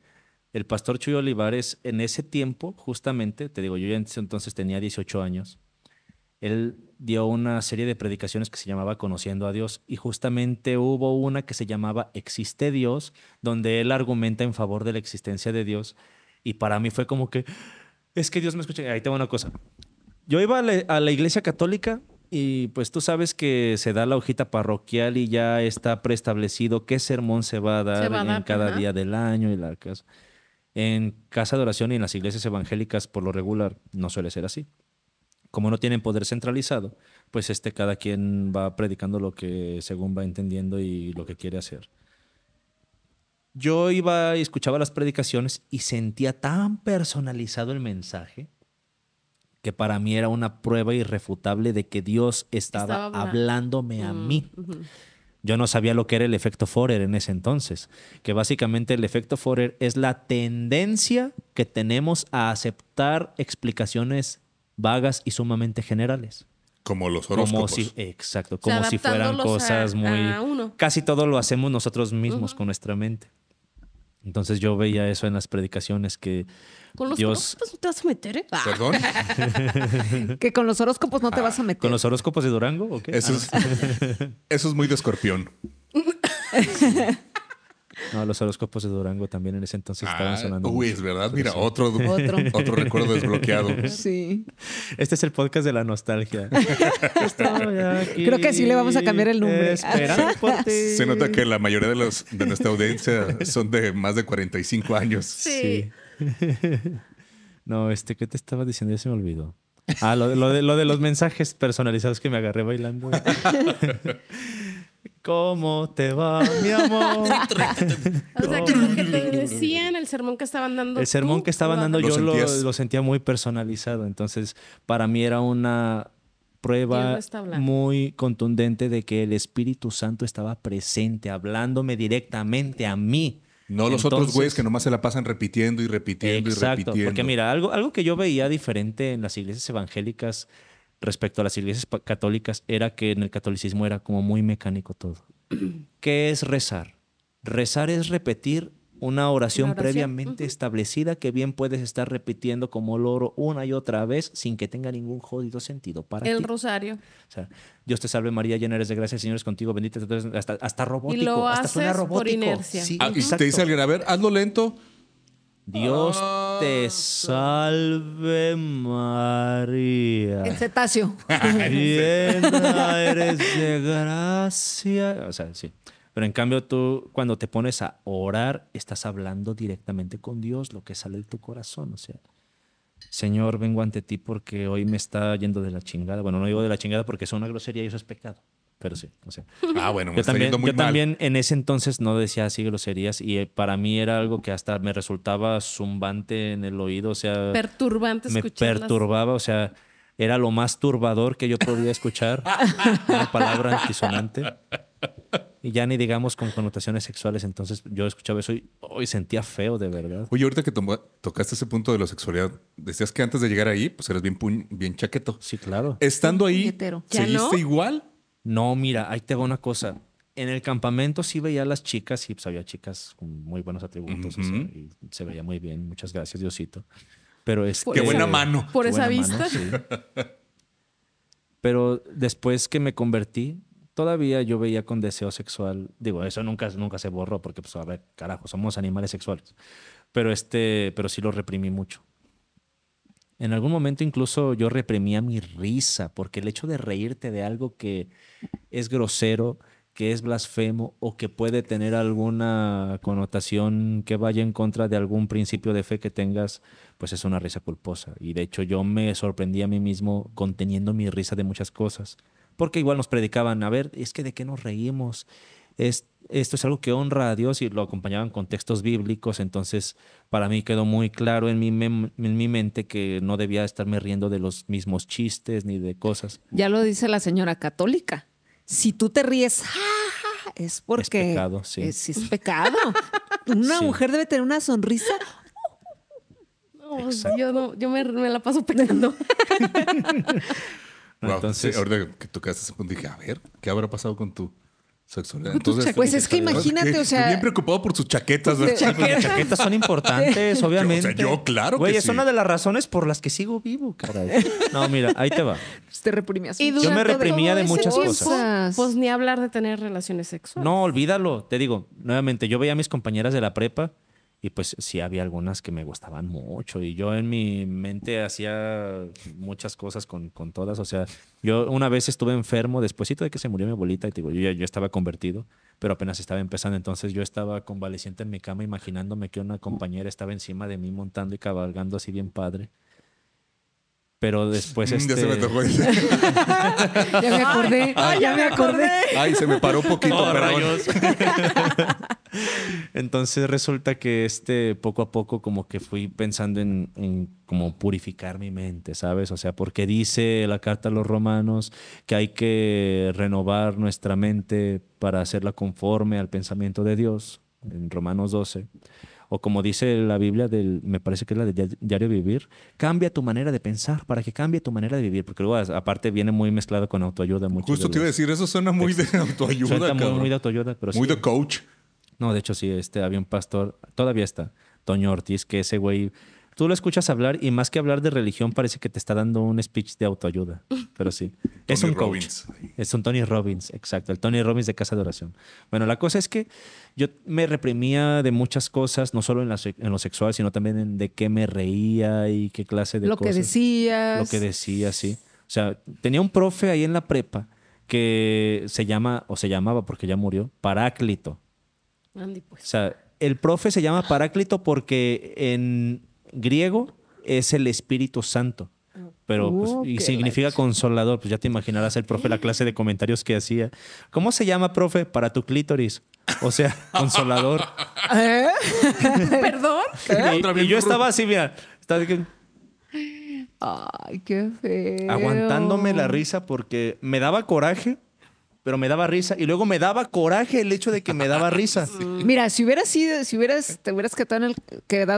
el pastor Chuy Olivares, en ese tiempo, justamente, te digo, yo ya entonces tenía 18 años, él dio una serie de predicaciones que se llamaba Conociendo a Dios y justamente hubo una que se llamaba Existe Dios, donde él argumenta en favor de la existencia de Dios y para mí fue como que, es que Dios me escucha, ahí tengo una cosa. Yo iba a la iglesia católica y pues tú sabes que se da la hojita parroquial y ya está preestablecido qué sermón se va a dar, en cada día del año y la casa. En casa de oración y en las iglesias evangélicas por lo regular no suele ser así. Como no tienen poder centralizado, pues este cada quien va predicando lo que según va entendiendo y lo que quiere hacer. Yo iba y escuchaba las predicaciones y sentía tan personalizado el mensaje que para mí era una prueba irrefutable de que Dios estaba, hablándome a mm, mí. Yo no sabía lo que era el efecto Forer en ese entonces, que básicamente el efecto Forer es la tendencia que tenemos a aceptar explicaciones vagas y sumamente generales. Como los horóscopos. exacto, como si fueran cosas muy... Casi todo lo hacemos nosotros mismos con nuestra mente. Entonces yo veía eso en las predicaciones que con los horóscopos no te vas a meter, eh? ah. Perdón. que con los horóscopos no te vas a meter. ¿Con los horóscopos de Durango ah, Eso, es, muy de escorpión. No, los horóscopos de Durango también en ese entonces ah, estaban sonando. Uy, es verdad. Mira, otro, recuerdo desbloqueado. Sí. Este es el podcast de la nostalgia. Creo que sí le vamos a cambiar el nombre. Se nota que la mayoría de, los, de nuestra audiencia son de más de 45 años. sí. no, este, ¿qué te estaba diciendo? Ya se me olvidó. Ah, lo, de, los mensajes personalizados que me agarré bailando. ¿Cómo te va, mi amor? o sea, que lo que te decían, el sermón que estaban dando. El sermón que estaban dando yo lo, sentía muy personalizado. Entonces, para mí era una prueba muy contundente de que el Espíritu Santo estaba presente, hablándome directamente a mí. No los otros güeyes que nomás se la pasan repitiendo y repitiendo y repitiendo. Porque mira, algo, algo que yo veía diferente en las iglesias evangélicas respecto a las iglesias católicas era que en el catolicismo era como muy mecánico todo. ¿Qué es rezar? Rezar es repetir una oración, previamente establecida que bien puedes estar repitiendo como loro una y otra vez sin que tenga ningún jodido sentido para ti. El rosario. O sea, Dios te salve María, llena eres de gracia, el Señor es contigo, bendita hasta, hasta robótico, y lo hasta haces suena robótico. por inercia. Sí, ah, y te dice alguien, a ver, hazlo lento. Dios ah. te salve María. El cetáceo. Llena eres de gracia. O sea, sí. Pero en cambio tú cuando te pones a orar, estás hablando directamente con Dios, lo que sale de tu corazón. O sea, Señor, vengo ante ti porque hoy me está yendo de la chingada. Bueno, no digo de la chingada porque es una grosería y eso es pecado. Pero sí, o sea. Ah, bueno, me yo está también, yendo muy yo también en ese entonces no decía así groserías y eh, para mí era algo que hasta me resultaba zumbante en el oído, o sea. Perturbante Me perturbaba, o sea, era lo más turbador que yo podía escuchar. una palabra antisonante. Y ya ni digamos con connotaciones sexuales. Entonces yo escuchaba eso y hoy oh, sentía feo de verdad. Oye, ahorita que tocaste ese punto de la sexualidad, decías que antes de llegar ahí, pues eras bien, bien chaqueto. Sí, claro. Estando ahí, ¿seguiste igual? No, mira, ahí te va una cosa. En el campamento sí veía a las chicas y pues había chicas con muy buenos atributos. y se veía muy bien. Muchas gracias, Diosito. Pero es... que qué buena mano. Por esa vista. Pero después que me convertí, todavía yo veía con deseo sexual, digo, eso nunca, nunca se borró porque, pues, a ver, carajo, somos animales sexuales, pero, este, pero sí lo reprimí mucho. En algún momento incluso yo reprimía mi risa, porque el hecho de reírte de algo que es grosero, que es blasfemo o que puede tener alguna connotación que vaya en contra de algún principio de fe que tengas, pues es una risa culposa. Y de hecho yo me sorprendí a mí mismo conteniendo mi risa de muchas cosas porque igual nos predicaban, a ver, es que de qué nos reímos, esto es algo que honra a Dios y lo acompañaban con textos bíblicos, entonces para mí quedó muy claro en mi, mente que no debía estarme riendo de los mismos chistes ni de cosas. Ya lo dice la señora católica, si tú te ríes, es porque es pecado. Es, pecado. una mujer debe tener una sonrisa yo, me, la paso pecando. Entonces, ahorita que tocaste ese punto, dije, a ver, ¿qué habrá pasado con tu sexualidad? pues es que imagínate, o sea. bien preocupado por sus pues, chaquetas, Chaquetas. Las chaquetas son importantes, obviamente. Yo, o sea, yo, claro Güey, es una de las razones por las que sigo vivo, No, mira, ahí te va. Pues, te reprimías. yo me reprimía de muchas cosas. Pues ni hablar de tener relaciones sexuales. No, olvídalo. Te digo, nuevamente, yo veía a mis compañeras de la prepa y pues sí había algunas que me gustaban mucho y yo en mi mente hacía muchas cosas con, todas. O sea, yo una vez estuve enfermo, despuésito de que se murió mi abuelita, y digo, yo, yo estaba convertido, pero apenas estaba empezando. Entonces yo estaba convaleciente en mi cama imaginándome que una mm. compañera estaba encima de mí montando y cabalgando así bien padre. Pero después mm, Ya se me este, tocó ya me acordé. ya me acordé. Ay, se me paró un poquito, oh, Entonces resulta que este poco a poco como que fui pensando en, en, como purificar mi mente, ¿sabes? O sea, porque dice la carta a los romanos que hay que renovar nuestra mente para hacerla conforme al pensamiento de Dios, en Romanos 12 o como dice la Biblia, del, me parece que es la de Diario Vivir, cambia tu manera de pensar para que cambie tu manera de vivir, porque luego aparte viene muy mezclado con autoayuda. Justo te iba a decir, eso suena muy de autoayuda. muy, de autoayuda, pero Muy de coach. No, de hecho sí, este, había un pastor, todavía está, Toño Ortiz, que ese güey tú lo escuchas hablar y más que hablar de religión parece que te está dando un speech de autoayuda, pero sí. es un coach. Robbins. Es un Tony Robbins, exacto, el Tony Robbins de Casa de Oración. Bueno, la cosa es que yo me reprimía de muchas cosas, no solo en, lo sexual, sino también en de qué me reía y qué clase de cosas. Lo que decía. Lo que decía, sí. O sea, tenía un profe ahí en la prepa que se llama, o se llamaba porque ya murió, Paráclito. Andy, pues. O sea, el profe se llama Paráclito porque en griego es el Espíritu Santo. Pero pues, y oh, significa consolador, pues ya te imaginarás el profe la clase de comentarios que hacía. ¿Cómo se llama, profe? Para tu clítoris. O sea, consolador. ¿Eh? ¿Perdón? ¿Eh? Y, yo estaba así, mira. Estaba Ay, qué feo. Aguantándome la risa porque me daba coraje pero me daba risa y luego me daba coraje el hecho de que me daba risa. Mira, si hubieras sido, si hubieras, te hubieras quedado en, el,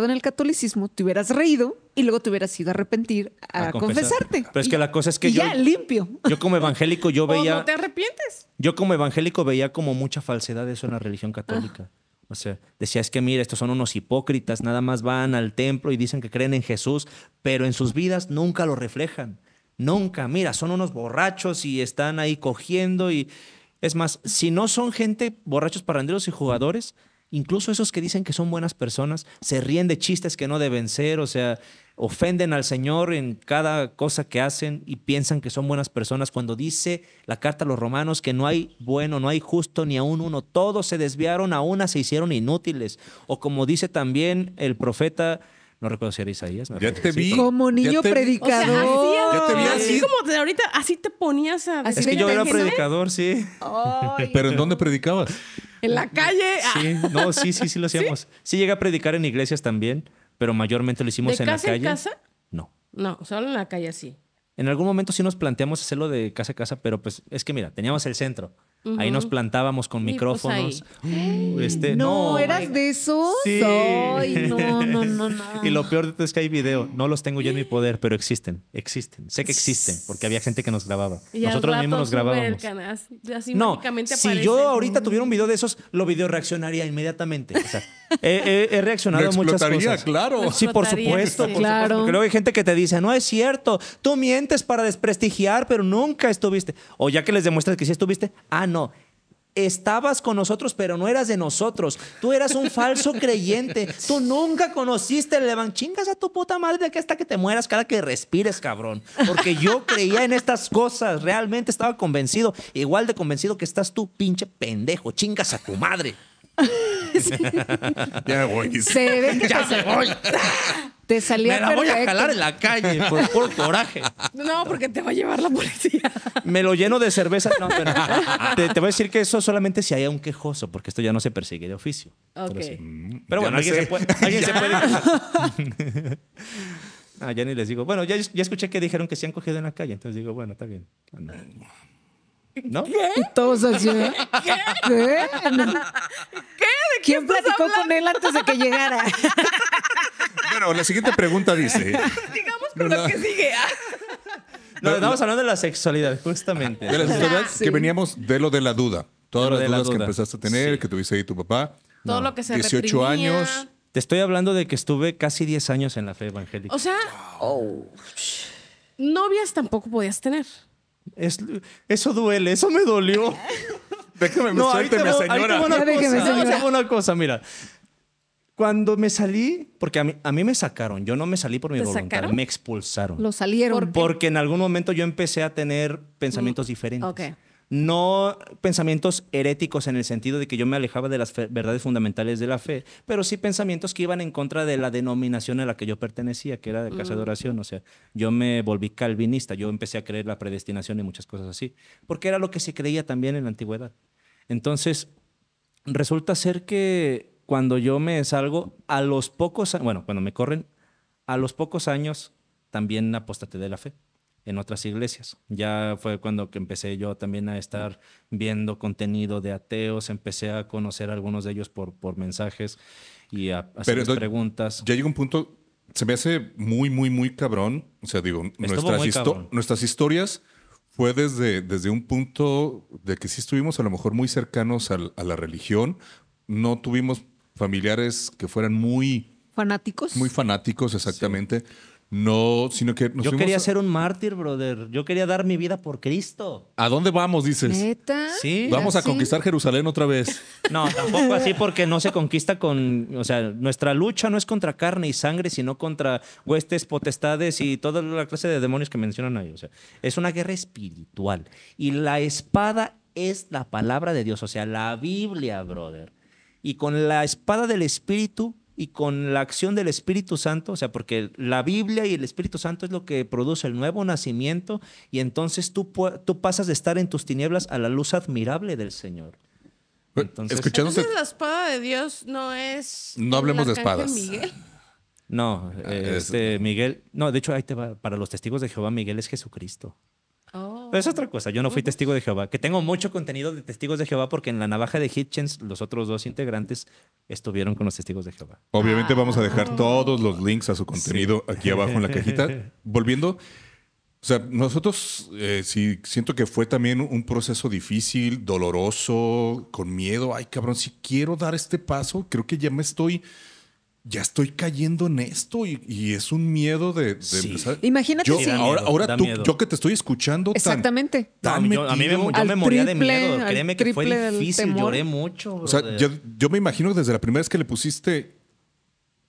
en el catolicismo, te hubieras reído y luego te hubieras ido a arrepentir a, confesarte. Pero es que la cosa es que yo limpio. Yo como evangélico yo veía. no te arrepientes. Yo como evangélico veía como mucha falsedad eso en la religión católica. Ah. O sea, decía, es que mira, estos son unos hipócritas, nada más van al templo y dicen que creen en Jesús, pero en sus vidas nunca lo reflejan. Nunca, mira, son unos borrachos y están ahí cogiendo y... Es más, si no son gente, borrachos, parranderos y jugadores, incluso esos que dicen que son buenas personas, se ríen de chistes que no deben ser, o sea, ofenden al Señor en cada cosa que hacen y piensan que son buenas personas. Cuando dice la carta a los romanos que no hay bueno, no hay justo, ni aún uno, todos se desviaron, a una se hicieron inútiles. O como dice también el profeta no recuerdo si era Isaías. te vi. Como niño predicador. así, como ahorita, así te ponías a... Así es que yo era predicador, sí. ¿Pero en dónde predicabas? En la calle. Ah. Sí, no, sí, sí, sí lo hacíamos. Sí, llegué a predicar en iglesias también, pero mayormente lo hicimos en la calle. ¿En casa? No. No, solo en la calle sí. En algún momento sí nos planteamos hacerlo de casa a casa, pero pues es que mira, teníamos el centro. Ahí nos plantábamos con pues, micrófonos. Este, no, eras de esos. no, no, no, Y lo peor de todo es que hay video. No los tengo yo en mi poder, pero existen, existen. Sé que existen, porque había gente que nos grababa. Nosotros mismos nos grabábamos. no, si yo ahorita tuviera un video de esos, lo video reaccionaría inmediatamente. he, reaccionado a muchas cosas. Claro. Sí, por supuesto. claro. Supuesto, porque luego hay gente que te dice, no es cierto, tú mientes para desprestigiar, pero nunca estuviste. O ya que les demuestras que sí estuviste, ah, no, estabas con nosotros, pero no eras de nosotros. Tú eras un falso creyente. Tú nunca conociste el van Chingas a tu puta madre de hasta que te mueras cada que respires, cabrón. Porque yo creía en estas cosas. Realmente estaba convencido. Igual de convencido que estás tú, pinche pendejo. Chingas a tu madre. Ya voy. ya se voy. Te salía Me la voy a jalar en la calle por, coraje. No, porque te va a llevar la policía. Me lo lleno de cerveza. te, voy a decir que eso solamente si hay un quejoso, porque esto ya no se persigue de oficio. Okay. Pero, mm, bueno, alguien, se puede, Ah, ya ni les digo. Bueno, ya, escuché que dijeron que se han cogido en la calle, entonces digo, bueno, está bien. ¿No? ¿Qué? todos así. ¿Qué? ¿Qué? ¿Quién platicó con él antes de que llegara? Bueno, la siguiente pregunta dice. Digamos con no, lo que sigue. No, estamos hablando de la sexualidad, justamente. De la ah, sexualidad que veníamos de lo de la duda. Todas las dudas que empezaste a tener, que tuviste ahí tu papá. Todo lo que se 18 años. Te estoy hablando de que estuve casi 10 años en la fe evangélica. O sea, novias tampoco podías tener eso duele, eso me dolió. Déjame, no, mi señora. Una una cosa, mira. Cuando me salí, porque a mí, a mí me sacaron, yo no me salí por mi voluntad, me expulsaron. Lo salieron. porque en algún momento yo empecé a tener pensamientos mm. diferentes no pensamientos heréticos en el sentido de que yo me alejaba de las verdades fundamentales de la fe, pero sí pensamientos que iban en contra de la denominación a la que yo pertenecía, que era de casa de oración. O sea, yo me volví calvinista, yo empecé a creer la predestinación y muchas cosas así, porque era lo que se creía también en la antigüedad. Entonces, resulta ser que cuando yo me salgo, a los pocos, bueno, cuando me corren, a los pocos años también apóstate de la fe en otras iglesias. Ya fue cuando que empecé yo también a estar viendo contenido de ateos, empecé a conocer a algunos de ellos por, por mensajes y a, hacer preguntas. Ya llegó un punto, se me hace muy, muy, muy cabrón. O sea, digo, nuestras, nuestras historias fue desde, desde un punto de que sí estuvimos a lo mejor muy cercanos a, la religión, no tuvimos familiares que fueran muy... Fanáticos. Muy fanáticos, exactamente. No, sino que Yo quería ser un mártir, brother. Yo quería dar mi vida por Cristo. ¿A dónde vamos, dices? ¿Neta? Sí. Vamos a conquistar Jerusalén otra vez. No, tampoco así porque no se conquista con, o sea, nuestra lucha no es contra carne y sangre, sino contra huestes, potestades y toda la clase de demonios que mencionan ahí. O sea, es una guerra espiritual. Y la espada es la palabra de Dios, o sea, la Biblia, brother. Y con la espada del Espíritu y con la acción del Espíritu Santo, o sea, porque la Biblia y el Espíritu Santo es lo que produce el nuevo nacimiento y entonces tú, tú pasas de estar en tus tinieblas a la luz admirable del Señor. Entonces, la espada de Dios no es... No hablemos de espadas. No, ah, eh, este, Miguel, no, de hecho ahí te va, para los testigos de Jehová Miguel es Jesucristo. Pero es otra cosa. Yo no fui testigo de Jehová. Que tengo mucho contenido de testigos de Jehová porque en la navaja de Hitchens los otros dos integrantes estuvieron con los testigos de Jehová. Obviamente vamos a dejar ah. todos los links a su contenido aquí abajo en la cajita. Volviendo. O sea, nosotros eh, si siento que fue también un proceso difícil, doloroso, con miedo. Ay, cabrón, si quiero dar este paso, creo que ya me estoy ya estoy cayendo en esto y, es un miedo de, empezar. Imagínate yo, Ahora, ahora tú, yo que te estoy escuchando. Exactamente. Tan, a mí me, me moría de miedo. Créeme que fue difícil, lloré mucho. O sea, yo, me imagino que desde la primera vez que le pusiste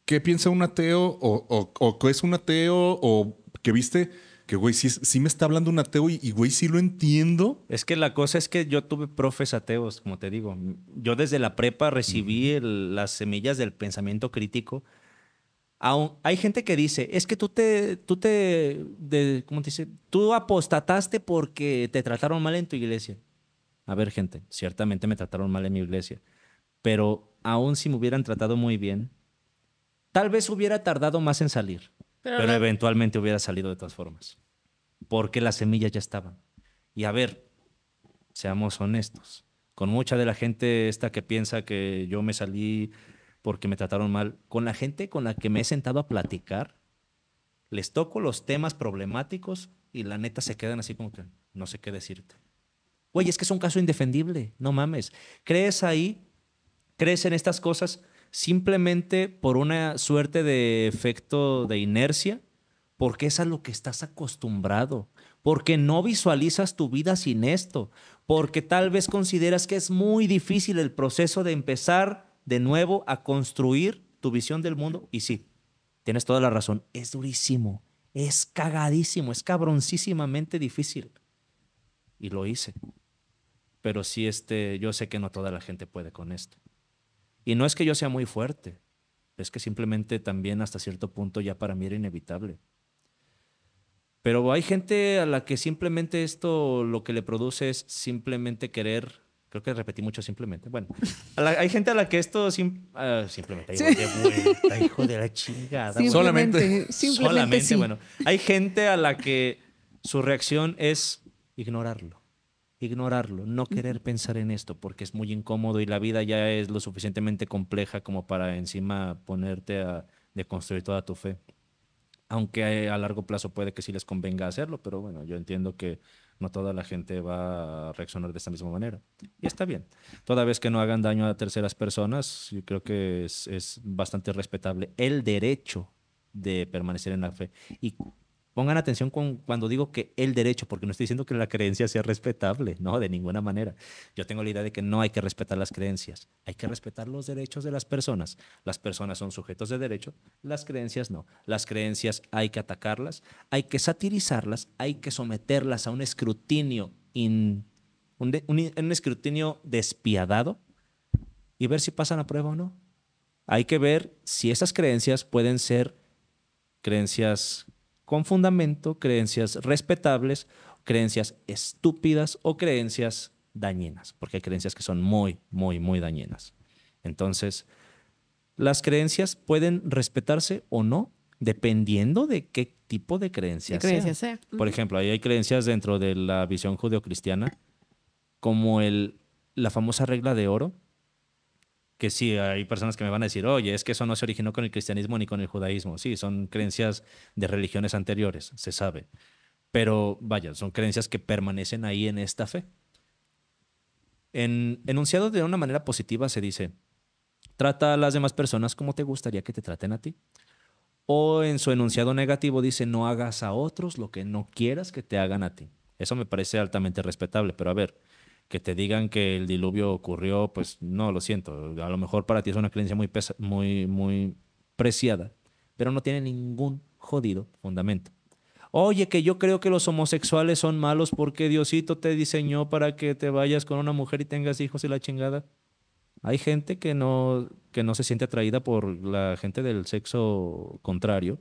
qué piensa un ateo o, o qué es un ateo o que viste que, güey, si me está hablando un ateo y, güey, si lo entiendo. Es que la cosa es que yo tuve profes ateos, como te digo. Yo desde la prepa recibí las semillas del pensamiento crítico. hay gente que dice, es que tú te, tú te, ¿cómo te dice? Tú apostataste porque te trataron mal en tu iglesia. A ver, gente, ciertamente me trataron mal en mi iglesia, pero aún si me hubieran tratado muy bien, tal vez hubiera tardado más en salir pero, eventualmente hubiera salido de todas formas. Porque las semillas ya estaban. Y a ver, seamos honestos. Con mucha de la gente esta que piensa que yo me salí porque me trataron mal, con la gente con la que me he sentado a platicar, les toco los temas problemáticos y la neta se quedan así como que no sé qué decirte. Güey, es que es un caso indefendible, no mames. ¿Crees ahí? ¿Crees en estas cosas? simplemente por una suerte de efecto de inercia, porque es a lo que estás acostumbrado, porque no visualizas tu vida sin esto, porque tal vez consideras que es muy difícil el proceso de empezar de nuevo a construir tu visión del mundo. Y sí, tienes toda la razón, es durísimo, es cagadísimo, es cabroncísimamente difícil. Y lo hice. Pero sí, este, yo sé que no toda la gente puede con esto. Y no es que yo sea muy fuerte, es que simplemente también hasta cierto punto ya para mí era inevitable. Pero hay gente a la que simplemente esto lo que le produce es simplemente querer. Creo que repetí mucho simplemente. Bueno, hay gente a la que esto ah, simplemente. hijo de la chingada. solamente. solamente bueno. Hay gente a la que su reacción es ignorarlo ignorarlo, no querer pensar en esto porque es muy incómodo y la vida ya es lo suficientemente compleja como para encima ponerte a deconstruir toda tu fe. Aunque eh, a largo plazo puede que sí les convenga hacerlo, pero bueno, yo entiendo que no toda la gente va a reaccionar de esta misma manera. Y está bien. Toda vez que no hagan daño a terceras personas, yo creo que es, bastante respetable el derecho de permanecer en la fe. Y Pongan atención con, cuando digo que el derecho, porque no estoy diciendo que la creencia sea respetable, no, de ninguna manera. Yo tengo la idea de que no hay que respetar las creencias, hay que respetar los derechos de las personas. Las personas son sujetos de derecho, las creencias no. Las creencias hay que atacarlas, hay que satirizarlas, hay que someterlas a un escrutinio, un, escrutinio despiadado y ver si pasan a prueba o no. Hay que ver si esas creencias pueden ser creencias con fundamento, creencias respetables, creencias estúpidas o creencias dañinas, porque hay creencias que son muy, muy, muy dañinas. Entonces, las creencias pueden respetarse o no, dependiendo de qué tipo de creencias Por ejemplo, ahí hay creencias dentro de la visión judeocristiana, como la famosa regla de oro, que sí, hay personas que me van a decir, oye, es que eso no se originó con el cristianismo ni con el judaísmo. Sí, son creencias de religiones anteriores, se sabe. Pero vaya, son creencias que permanecen ahí en esta fe. En, enunciado de una manera positiva se dice, trata a las demás personas como te gustaría que te traten a ti. O en su enunciado negativo dice, no hagas a otros lo que no quieras que te hagan a ti. Eso me parece altamente respetable, pero a ver, que te digan que el diluvio ocurrió, pues no, lo siento. A lo mejor para ti es una creencia muy, pesa, muy, muy preciada, pero no tiene ningún jodido fundamento. Oye, que yo creo que los homosexuales son malos porque Diosito te diseñó para que te vayas con una mujer y tengas hijos y la chingada. Hay gente que no, que no se siente atraída por la gente del sexo contrario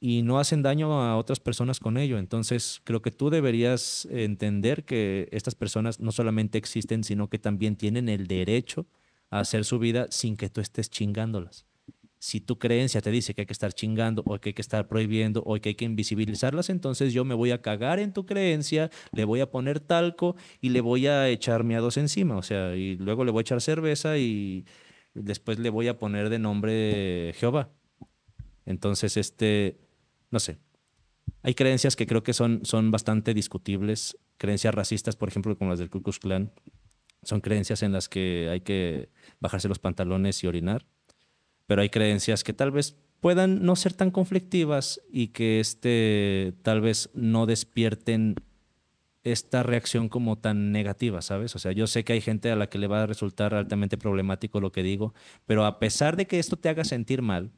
y no hacen daño a otras personas con ello. Entonces, creo que tú deberías entender que estas personas no solamente existen, sino que también tienen el derecho a hacer su vida sin que tú estés chingándolas. Si tu creencia te dice que hay que estar chingando o que hay que estar prohibiendo o que hay que invisibilizarlas, entonces yo me voy a cagar en tu creencia, le voy a poner talco y le voy a echar miados encima, o sea, y luego le voy a echar cerveza y después le voy a poner de nombre Jehová. Entonces, este, no sé. Hay creencias que creo que son, son bastante discutibles. Creencias racistas, por ejemplo, como las del Ku Klux Klan, son creencias en las que hay que bajarse los pantalones y orinar. Pero hay creencias que tal vez puedan no ser tan conflictivas y que este, tal vez no despierten esta reacción como tan negativa, ¿sabes? O sea, yo sé que hay gente a la que le va a resultar altamente problemático lo que digo, pero a pesar de que esto te haga sentir mal,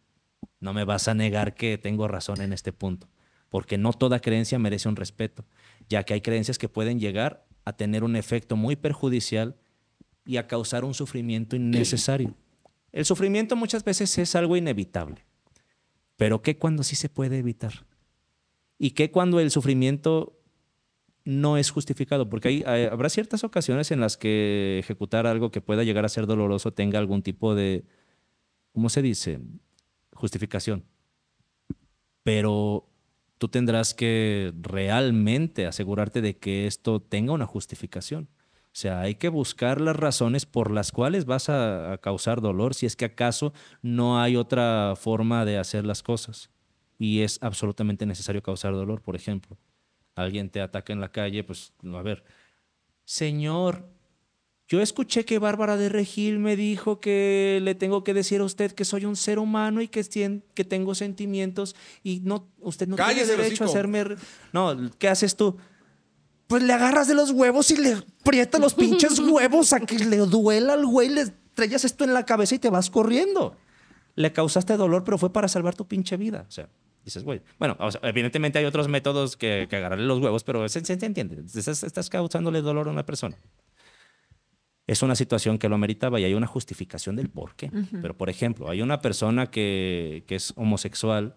no me vas a negar que tengo razón en este punto, porque no toda creencia merece un respeto, ya que hay creencias que pueden llegar a tener un efecto muy perjudicial y a causar un sufrimiento innecesario. El sufrimiento muchas veces es algo inevitable, pero ¿qué cuando sí se puede evitar? ¿Y qué cuando el sufrimiento no es justificado, porque habrá ciertas ocasiones en las que ejecutar algo que pueda llegar a ser doloroso tenga algún tipo de, ¿cómo se dice? justificación. Pero tú tendrás que realmente asegurarte de que esto tenga una justificación. O sea, hay que buscar las razones por las cuales vas a, causar dolor si es que acaso no hay otra forma de hacer las cosas. Y es absolutamente necesario causar dolor, por ejemplo. Alguien te ataca en la calle, pues, a ver, señor, yo escuché que Bárbara de Regil me dijo que le tengo que decir a usted que soy un ser humano y que, tengo sentimientos y no, usted no tiene derecho a hacerme... No, ¿qué haces tú? Pues le agarras de los huevos y le prietas los pinches huevos a que le duela al güey, le estrellas esto en la cabeza y te vas corriendo. Le causaste dolor, pero fue para salvar tu pinche vida. O sea, dices, güey. Bueno, evidentemente hay otros métodos que, agarrarle los huevos, pero se, se, entiende. estás, causándole dolor a una persona es una situación que lo ameritaba y hay una justificación del por qué. Pero, por ejemplo, hay una persona que, es homosexual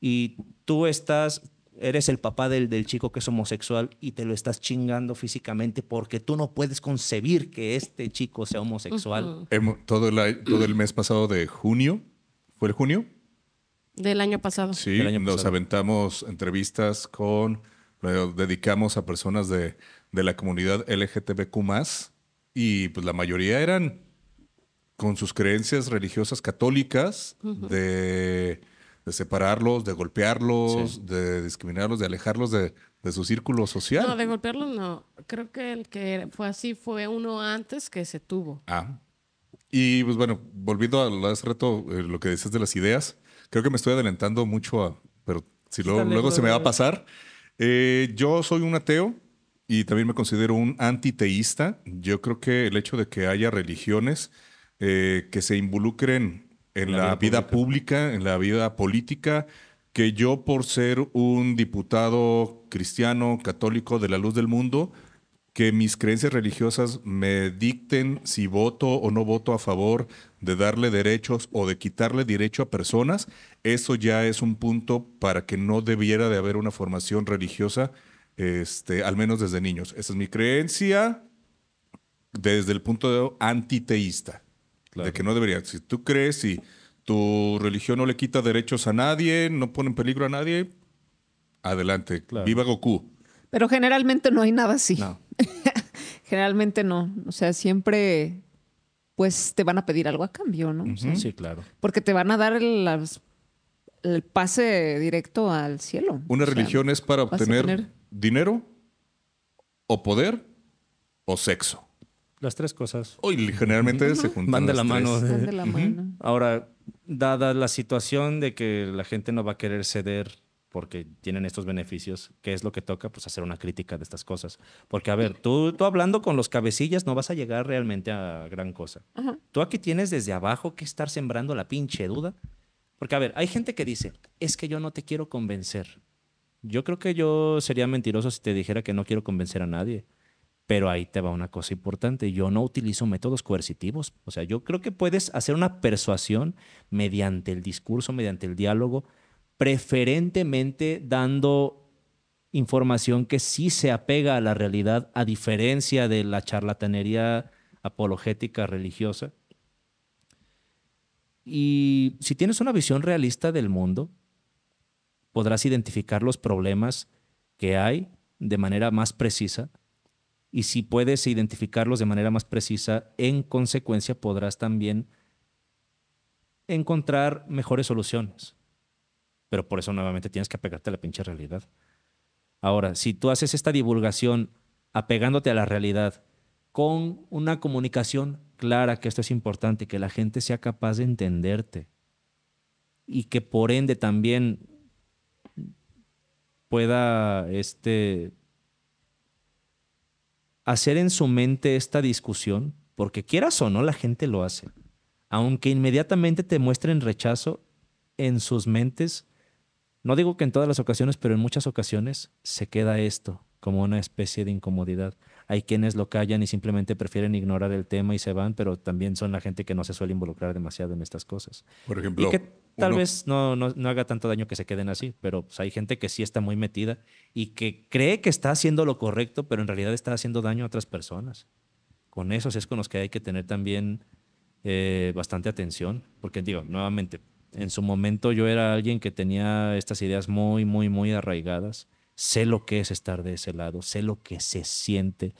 y tú estás, eres el papá del, chico que es homosexual y te lo estás chingando físicamente porque tú no puedes concebir que este chico sea homosexual. Em, todo, el, todo mes pasado de junio, ¿fue el junio? Del año pasado. Sí, nos aventamos entrevistas con, dedicamos a personas de, de la comunidad LGTBQ y pues la mayoría eran con sus creencias religiosas católicas de, separarlos, de golpearlos, de discriminarlos, de alejarlos de, su círculo social. No, de golpearlos no. Creo que el que fue así fue uno antes que se tuvo. Ah. Y pues bueno, volviendo a ese reto, eh, lo que dices de las ideas, creo que me estoy adelantando mucho a, pero si luego, se me va a pasar. Eh, yo soy un ateo y también me considero un antiteísta. Yo creo que el hecho de que haya religiones eh, que se involucren en, la, vida, pública, en la vida política, que yo por ser un diputado cristiano, católico de la luz del mundo, que mis creencias religiosas me dicten si voto o no voto a favor de darle derechos o de quitarle derecho a personas, eso ya es un punto para que no debiera de haber una formación religiosa este, al menos desde niños. Esa es mi creencia desde el punto de antiteísta, de que no debería. Si tú crees y tu religión no le quita derechos a nadie, no pone en peligro a nadie, adelante, viva Goku. Pero generalmente no hay nada así. generalmente no. O sea, siempre pues te van a pedir algo a cambio, ¿no? sí, claro. Porque te van a dar las pase directo al cielo. Una religión es para obtener dinero o poder o sexo. Las tres cosas. Hoy generalmente se juntan. Van de, las la, eh. mano. Ahora, dada la situación de que la gente no va a querer ceder porque tienen estos beneficios, ¿qué es lo que toca? Pues hacer una crítica de estas cosas. Porque, a ver, tú, tú hablando con los cabecillas no vas a llegar realmente a gran cosa. Tú aquí tienes desde abajo que estar sembrando la pinche duda porque, a ver, hay gente que dice, es que yo no te quiero convencer. Yo creo que yo sería mentiroso si te dijera que no quiero convencer a nadie. Pero ahí te va una cosa importante. Yo no utilizo métodos coercitivos. O sea, yo creo que puedes hacer una persuasión mediante el discurso, mediante el diálogo, preferentemente dando información que sí se apega a la realidad, a diferencia de la charlatanería apologética religiosa, y si tienes una visión realista del mundo, podrás identificar los problemas que hay de manera más precisa. Y si puedes identificarlos de manera más precisa, en consecuencia podrás también encontrar mejores soluciones. Pero por eso nuevamente tienes que apegarte a la pinche realidad. Ahora, si tú haces esta divulgación apegándote a la realidad con una comunicación clara que esto es importante, que la gente sea capaz de entenderte y que por ende también pueda este, hacer en su mente esta discusión, porque quieras o no, la gente lo hace. Aunque inmediatamente te muestren rechazo, en sus mentes, no digo que en todas las ocasiones, pero en muchas ocasiones, se queda esto como una especie de incomodidad. Hay quienes lo callan y simplemente prefieren ignorar el tema y se van, pero también son la gente que no se suele involucrar demasiado en estas cosas. Por ejemplo. Y que tal vez no, haga tanto daño que se queden así, pero pues, hay gente que sí está muy metida y que cree que está haciendo lo correcto, pero en realidad está haciendo daño a otras personas. Con esos es con los que hay que tener también eh, bastante atención, porque digo, nuevamente, en su momento yo era alguien que tenía estas ideas muy, muy, muy arraigadas sé lo que es estar de ese lado, sé lo que se siente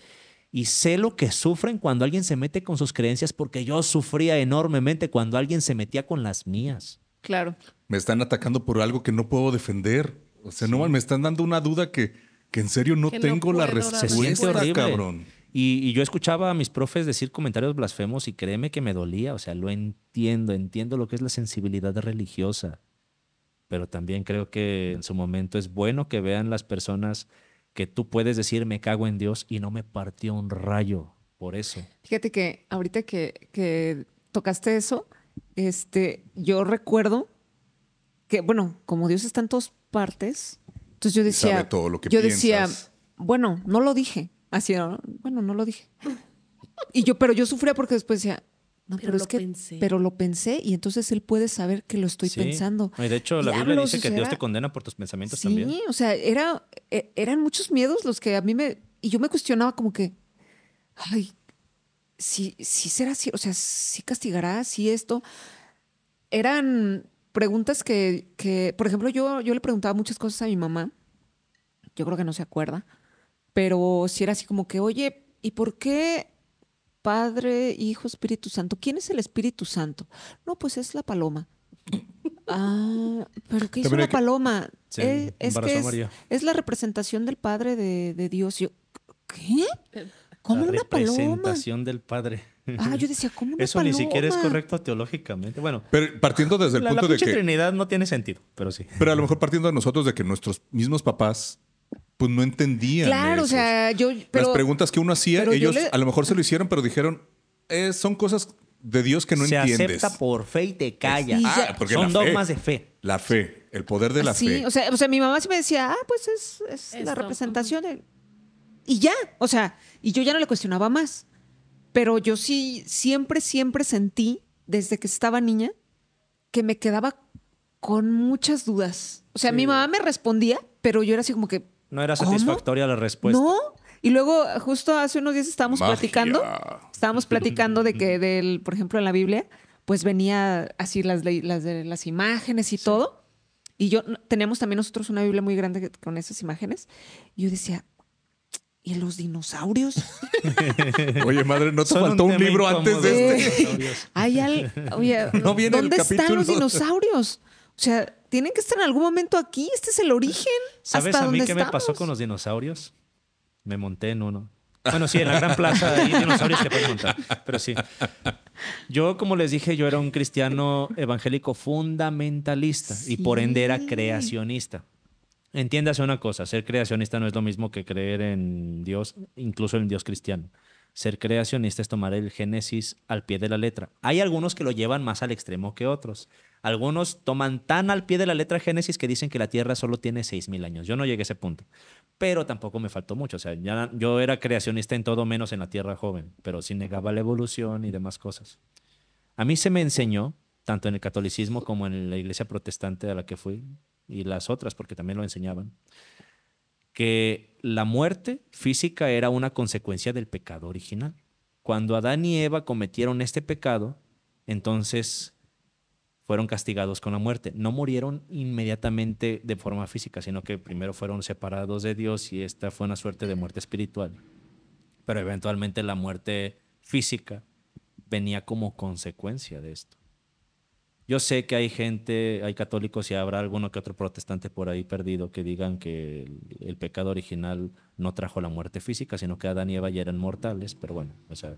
y sé lo que sufren cuando alguien se mete con sus creencias porque yo sufría enormemente cuando alguien se metía con las mías. Claro. Me están atacando por algo que no puedo defender. O sea, no me están dando una duda que, que en serio no tengo la respuesta, cabrón. Y, y, yo escuchaba a mis profes decir comentarios blasfemos y créeme que me dolía. O sea, lo entiendo, entiendo lo que es la sensibilidad religiosa pero también creo que en su momento es bueno que vean las personas que tú puedes decir me cago en Dios y no me partió un rayo por eso. Fíjate que ahorita que, que tocaste eso, este, yo recuerdo que, bueno, como Dios está en todas partes, entonces yo decía, yo decía, bueno, no lo dije, así, bueno, no lo dije. Y yo, pero yo sufría porque después decía, no, pero, es que, pensé. Pero lo pensé y entonces él puede saber que lo estoy pensando. de hecho, la Biblia dice que Dios te condena por tus pensamientos también. Sí, o sea, era, e, eran muchos miedos los que a mí me. Y yo me cuestionaba como que. Ay, sí, sí será así. O sea, si castigará, sí esto. Eran preguntas que, por ejemplo, yo, yo le preguntaba muchas cosas a mi mamá. Yo creo que no se acuerda. Pero sí era así como que, oye, ¿y por qué Padre, Hijo, Espíritu Santo. ¿Quién es el Espíritu Santo? No, pues es la paloma. Ah, pero ¿qué hizo una paloma? Eh, es, la representación del Padre de, Dios. ¿Qué? ¿Cómo una paloma? La representación del Padre. Ah, yo decía, ¿cómo una Eso ni siquiera es correcto teológicamente. Bueno, pero partiendo desde el punto de que. Trinidad no tiene sentido, pero sí. Pero a lo mejor partiendo de nosotros de que nuestros mismos papás pues no entendía. Claro, o sea, yo. Las preguntas que uno hacía, ellos a lo mejor se lo hicieron, pero dijeron, eh, son cosas de Dios que no se entiendes. Se acepta por fe y te callas. Ah, son la de fe. La fe, el poder de la fe. Sí, o sea, mi mamá sí me decía, ah, pues es, es la representación. Y ya, o sea, y yo ya no le cuestionaba más. Pero yo sí, siempre, siempre sentí, desde que estaba niña, que me quedaba con muchas dudas. O sea, mi mamá me respondía, pero yo era así como que, no era satisfactoria la respuesta. No. Y luego, justo hace unos días estábamos platicando. Estábamos platicando de que, del, por ejemplo, en la Biblia, pues venía así las, las, las imágenes y todo. Y yo teníamos también nosotros una Biblia muy grande con esas imágenes. Y yo decía, ¿y los dinosaurios? oye, madre, ¿no te faltó un, libro antes de, este? Hay al, oye, ¿dónde están los dinosaurios? O sea, tienen que estar en algún momento aquí. Este es el origen. ¿Sabes a mí qué me pasó con los dinosaurios? Me monté en uno. Bueno, sí, en la gran plaza hay dinosaurios que pueden montar, pero sí. Yo, como les dije, yo era un cristiano evangélico fundamentalista y por ende era creacionista. Entiéndase una cosa, ser creacionista no es lo mismo que creer en Dios, incluso en Dios cristiano. Ser creacionista es tomar el Génesis al pie de la letra. Hay algunos que lo llevan más al extremo que otros. Algunos toman tan al pie de la letra Génesis que dicen que la Tierra solo tiene 6.000 años. Yo no llegué a ese punto, pero tampoco me faltó mucho. O sea, yo era creacionista en todo menos en la Tierra joven, pero sí negaba la evolución y demás cosas. A mí se me enseñó, tanto en el catolicismo como en la iglesia protestante a la que fui, y las otras, porque también lo enseñaban, que la muerte física era una consecuencia del pecado original. Cuando Adán y Eva cometieron este pecado, entonces fueron castigados con la muerte. No murieron inmediatamente de forma física, sino que primero fueron separados de Dios y esta fue una suerte de muerte espiritual. Pero eventualmente la muerte física venía como consecuencia de esto. Yo sé que hay gente, hay católicos y habrá alguno que otro protestante por ahí perdido que digan que el, pecado original no trajo la muerte física, sino que Adán y Eva ya eran mortales, pero bueno, o sea,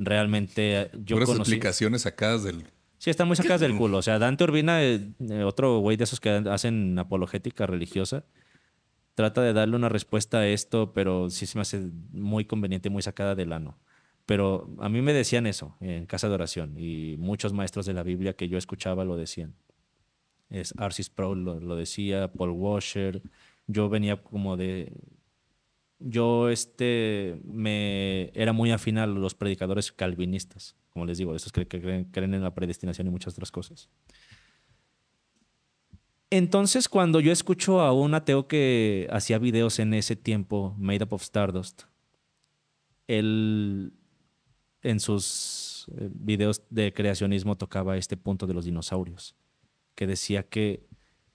realmente eh, yo Puras conocí... explicaciones sacadas del... Sí, están muy sacadas del culo. O sea, Dante Urbina, eh, otro güey de esos que hacen apologética religiosa, trata de darle una respuesta a esto, pero sí se me hace muy conveniente, muy sacada del ano. Pero a mí me decían eso en casa de oración y muchos maestros de la Biblia que yo escuchaba lo decían. Es Arcis Pro lo, decía, Paul Washer. Yo venía como de. Yo este me era muy afín a los predicadores calvinistas, como les digo, esos que, creen, creen, en la predestinación y muchas otras cosas. Entonces, cuando yo escucho a un ateo que hacía videos en ese tiempo, Made Up of Stardust, él en sus eh, videos de creacionismo tocaba este punto de los dinosaurios, que decía que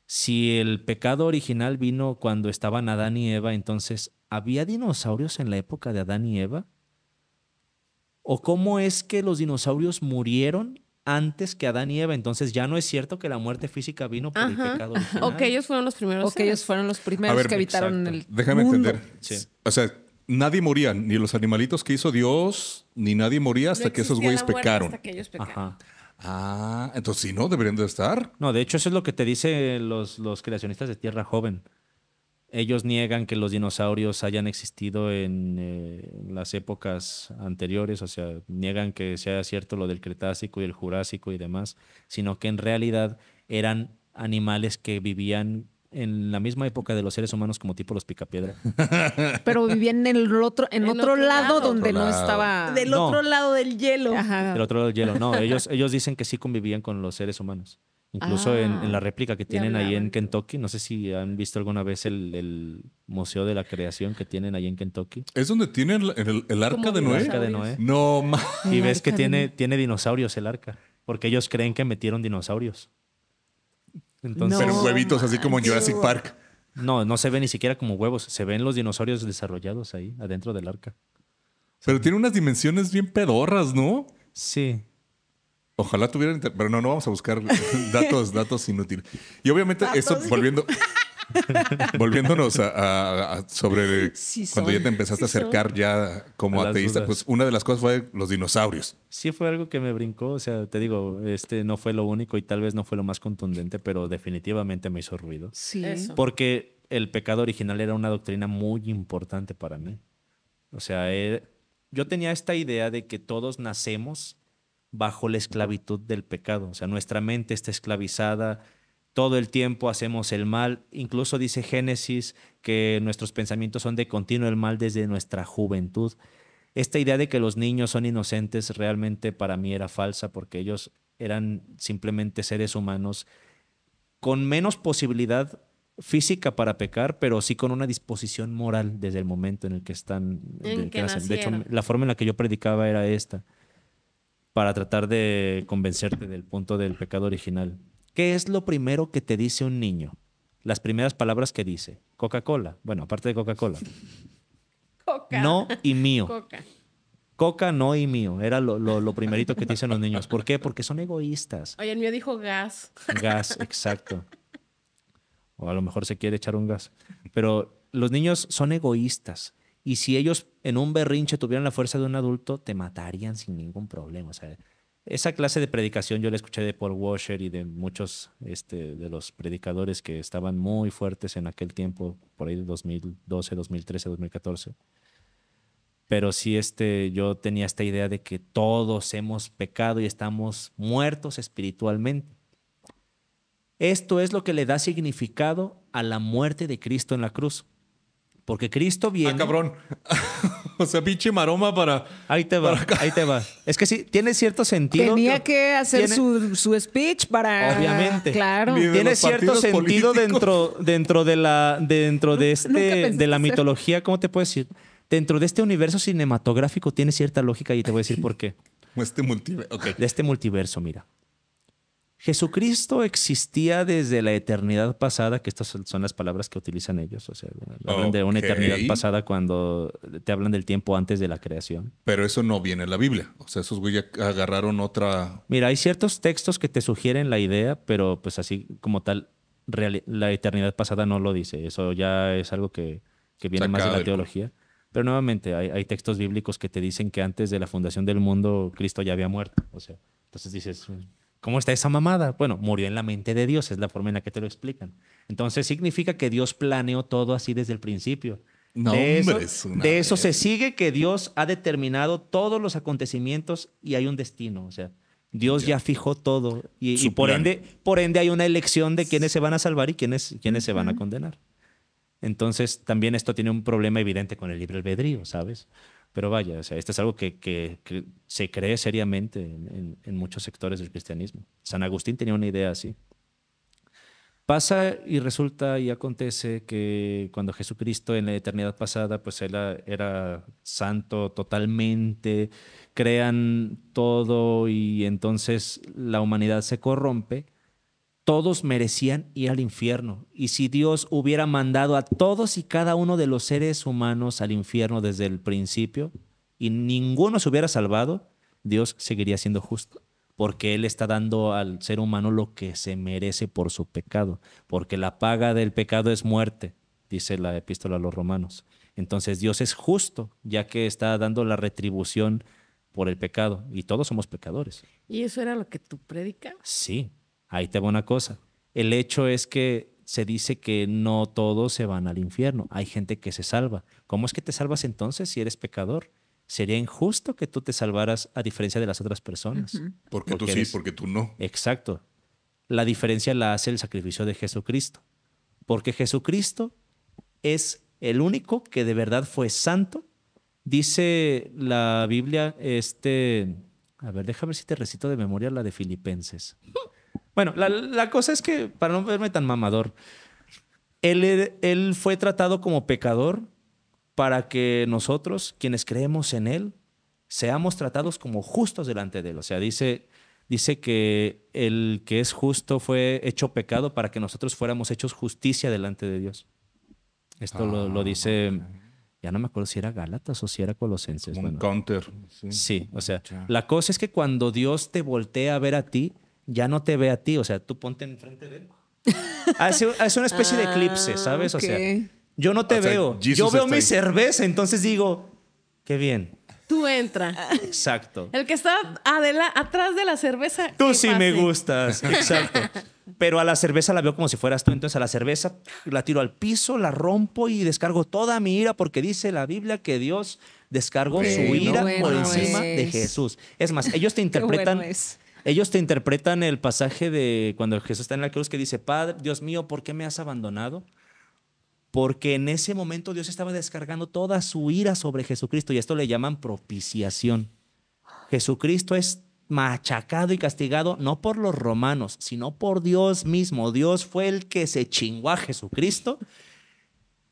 si el pecado original vino cuando estaban Adán y Eva, entonces, ¿había dinosaurios en la época de Adán y Eva? ¿O cómo es que los dinosaurios murieron antes que Adán y Eva. Entonces ya no es cierto que la muerte física vino por el pecado original. O que ellos fueron los primeros. que ellos fueron los habitaron el Déjame entender. O sea, nadie moría, ni los animalitos que hizo Dios, ni nadie moría hasta que esos güeyes pecaron. Hasta que ellos pecaron. Ajá. Ah, entonces sí, ¿no? Deberían de estar. No, de hecho eso es lo que te dicen los, los creacionistas de Tierra Joven. Ellos niegan que los dinosaurios hayan existido en eh, las épocas anteriores, o sea, niegan que sea cierto lo del Cretácico y el Jurásico y demás, sino que en realidad eran animales que vivían en la misma época de los seres humanos como tipo los picapiedra. Pero vivían en el otro, en otro, lado, donde no estaba. Del otro lado del hielo. Del otro lado del hielo. No, ellos, ellos dicen que sí convivían con los seres humanos. Incluso en, la ah. réplica que tienen ahí en Kentucky, no sé si han visto alguna vez el, Museo de la Creación que tienen ahí en Kentucky. ¿Es donde tienen el, arca, de Noé? de Noé? No, mames. Y ves que tiene, tiene dinosaurios el arca, porque ellos creen que metieron dinosaurios pero huevitos así como en Jurassic Park. No, no se ve ni siquiera como huevos. Se ven los dinosaurios desarrollados ahí, adentro del arca. Pero tiene unas dimensiones bien pedorras, ¿no? Sí. Ojalá tuvieran... Pero no, no vamos a buscar datos, datos inútiles. Y obviamente, esto volviendo... Volviéndonos sobre cuando ya te empezaste a acercar ya como ateísta, pues una de las cosas fue los dinosaurios. Sí fue algo que me brincó, o sea, te digo, este no fue lo único y tal vez no fue lo más contundente, pero definitivamente me hizo ruido. Sí. Porque el pecado original era una doctrina muy importante para mí. O sea, eh, yo tenía esta idea de que todos nacemos bajo la esclavitud del pecado. O sea, nuestra mente está esclavizada, todo el tiempo hacemos el mal. Incluso dice Génesis que nuestros pensamientos son de continuo el mal desde nuestra juventud. Esta idea de que los niños son inocentes realmente para mí era falsa porque ellos eran simplemente seres humanos con menos posibilidad física para pecar, pero sí con una disposición moral desde el momento en el que están. de hecho, la forma en la que yo predicaba era esta, para tratar de convencerte del punto del pecado original. ¿Qué es lo primero que te dice un niño? Las primeras palabras que dice. Coca-Cola. Bueno, aparte de Coca-Cola. Coca. No y mío. Coca. Coca, no y mío. Era lo, primerito que te dicen los niños. ¿Por qué? Porque son egoístas. Oye, el mío dijo gas. Gas, exacto. O a lo mejor se quiere echar un gas. Pero los niños son egoístas. Y si ellos en un berrinche tuvieran la fuerza de un adulto, te matarían sin ningún problema. O sea, esa clase de predicación yo la escuché de Paul Washer y de muchos este, de los predicadores que estaban muy fuertes en aquel tiempo, por ahí de 2012, 2013, 2014. Pero sí, este, yo tenía esta idea de que todos hemos pecado y estamos muertos espiritualmente. Esto es lo que le da significado a la muerte de Cristo en la cruz. Porque Cristo ah, viene. Ah, cabrón. o sea, pinche maroma para. Ahí te va, ahí te va. Es que sí, tiene cierto sentido. Tenía que hacer su, speech para. Obviamente. Claro. Tiene cierto sentido dentro, dentro de la. Dentro de este. De la mitología, ¿cómo te puedo decir? Dentro de este universo cinematográfico tiene cierta lógica y te voy a decir por qué. Este de este multiverso, mira. Jesucristo existía desde la eternidad pasada, que estas son las palabras que utilizan ellos, o sea, hablan de una eternidad pasada cuando te hablan del tiempo antes de la creación. Pero eso no viene en la Biblia, o sea, esos güeyes agarraron otra... Mira, hay ciertos textos que te sugieren la idea, pero pues así como tal, la eternidad pasada no lo dice, eso ya es algo que, viene más de la teología. Pero nuevamente, hay textos bíblicos que te dicen que antes de la fundación del mundo Cristo ya había muerto, o sea, entonces dices... ¿Cómo está esa mamada? Bueno, murió en la mente de Dios, es la forma en la que te lo explican. Entonces significa que Dios planeó todo así desde el principio. No, de eso, se sigue que Dios ha determinado todos los acontecimientos y hay un destino. O sea, Dios ya, fijó todo. Y, por, ende, hay una elección de quiénes se van a salvar y quiénes, quiénes se van a condenar. Entonces, también esto tiene un problema evidente con el libre albedrío, ¿sabes? Pero vaya, o sea, esto es algo que, se cree seriamente en, en, muchos sectores del cristianismo. San Agustín tenía una idea así. Pasa y resulta y acontece que cuando Jesucristo en la eternidad pasada, pues él era santo totalmente, crean todo y entonces la humanidad se corrompe todos merecían ir al infierno. Y si Dios hubiera mandado a todos y cada uno de los seres humanos al infierno desde el principio y ninguno se hubiera salvado, Dios seguiría siendo justo. Porque Él está dando al ser humano lo que se merece por su pecado. Porque la paga del pecado es muerte, dice la epístola a los romanos. Entonces Dios es justo, ya que está dando la retribución por el pecado. Y todos somos pecadores. ¿Y eso era lo que tú predicabas? Sí, Ahí te va una cosa. El hecho es que se dice que no todos se van al infierno. Hay gente que se salva. ¿Cómo es que te salvas entonces si eres pecador? Sería injusto que tú te salvaras a diferencia de las otras personas. porque, tú sí, porque tú no. Exacto. La diferencia la hace el sacrificio de Jesucristo. Porque Jesucristo es el único que de verdad fue santo. Dice la Biblia, este, a ver, déjame ver si te recito de memoria la de Filipenses. Bueno, la, cosa es que, para no verme tan mamador, él, él fue tratado como pecador para que nosotros, quienes creemos en él, seamos tratados como justos delante de él. O sea, dice, dice que el que es justo fue hecho pecado para que nosotros fuéramos hechos justicia delante de Dios. Esto lo, ah, dice, ya no me acuerdo si era Gálatas o si era Colosenses. un counter. Sí. o sea, la cosa es que cuando Dios te voltea a ver a ti, ya no te ve a ti, o sea, tú ponte enfrente de él. Hace, ah, una especie de eclipse, ah, ¿sabes? O sea, yo no te veo, yo veo mi cerveza, entonces digo, qué bien. Tú entra. Exacto. El que está atrás de la cerveza. Tú sí me gustas, exacto. Pero a la cerveza la veo como si fueras tú, entonces a la cerveza la tiro al piso, la rompo y descargo toda mi ira porque dice la Biblia que Dios descargó su ira por encima de Jesús. Es más, ellos te interpretan, ellos te interpretan el pasaje de cuando Jesús está en la cruz que dice, Padre, Dios mío, ¿por qué me has abandonado? Porque en ese momento Dios estaba descargando toda su ira sobre Jesucristo y esto le llaman propiciación. Jesucristo es machacado y castigado no por los romanos, sino por Dios mismo. Dios fue el que se chingó a Jesucristo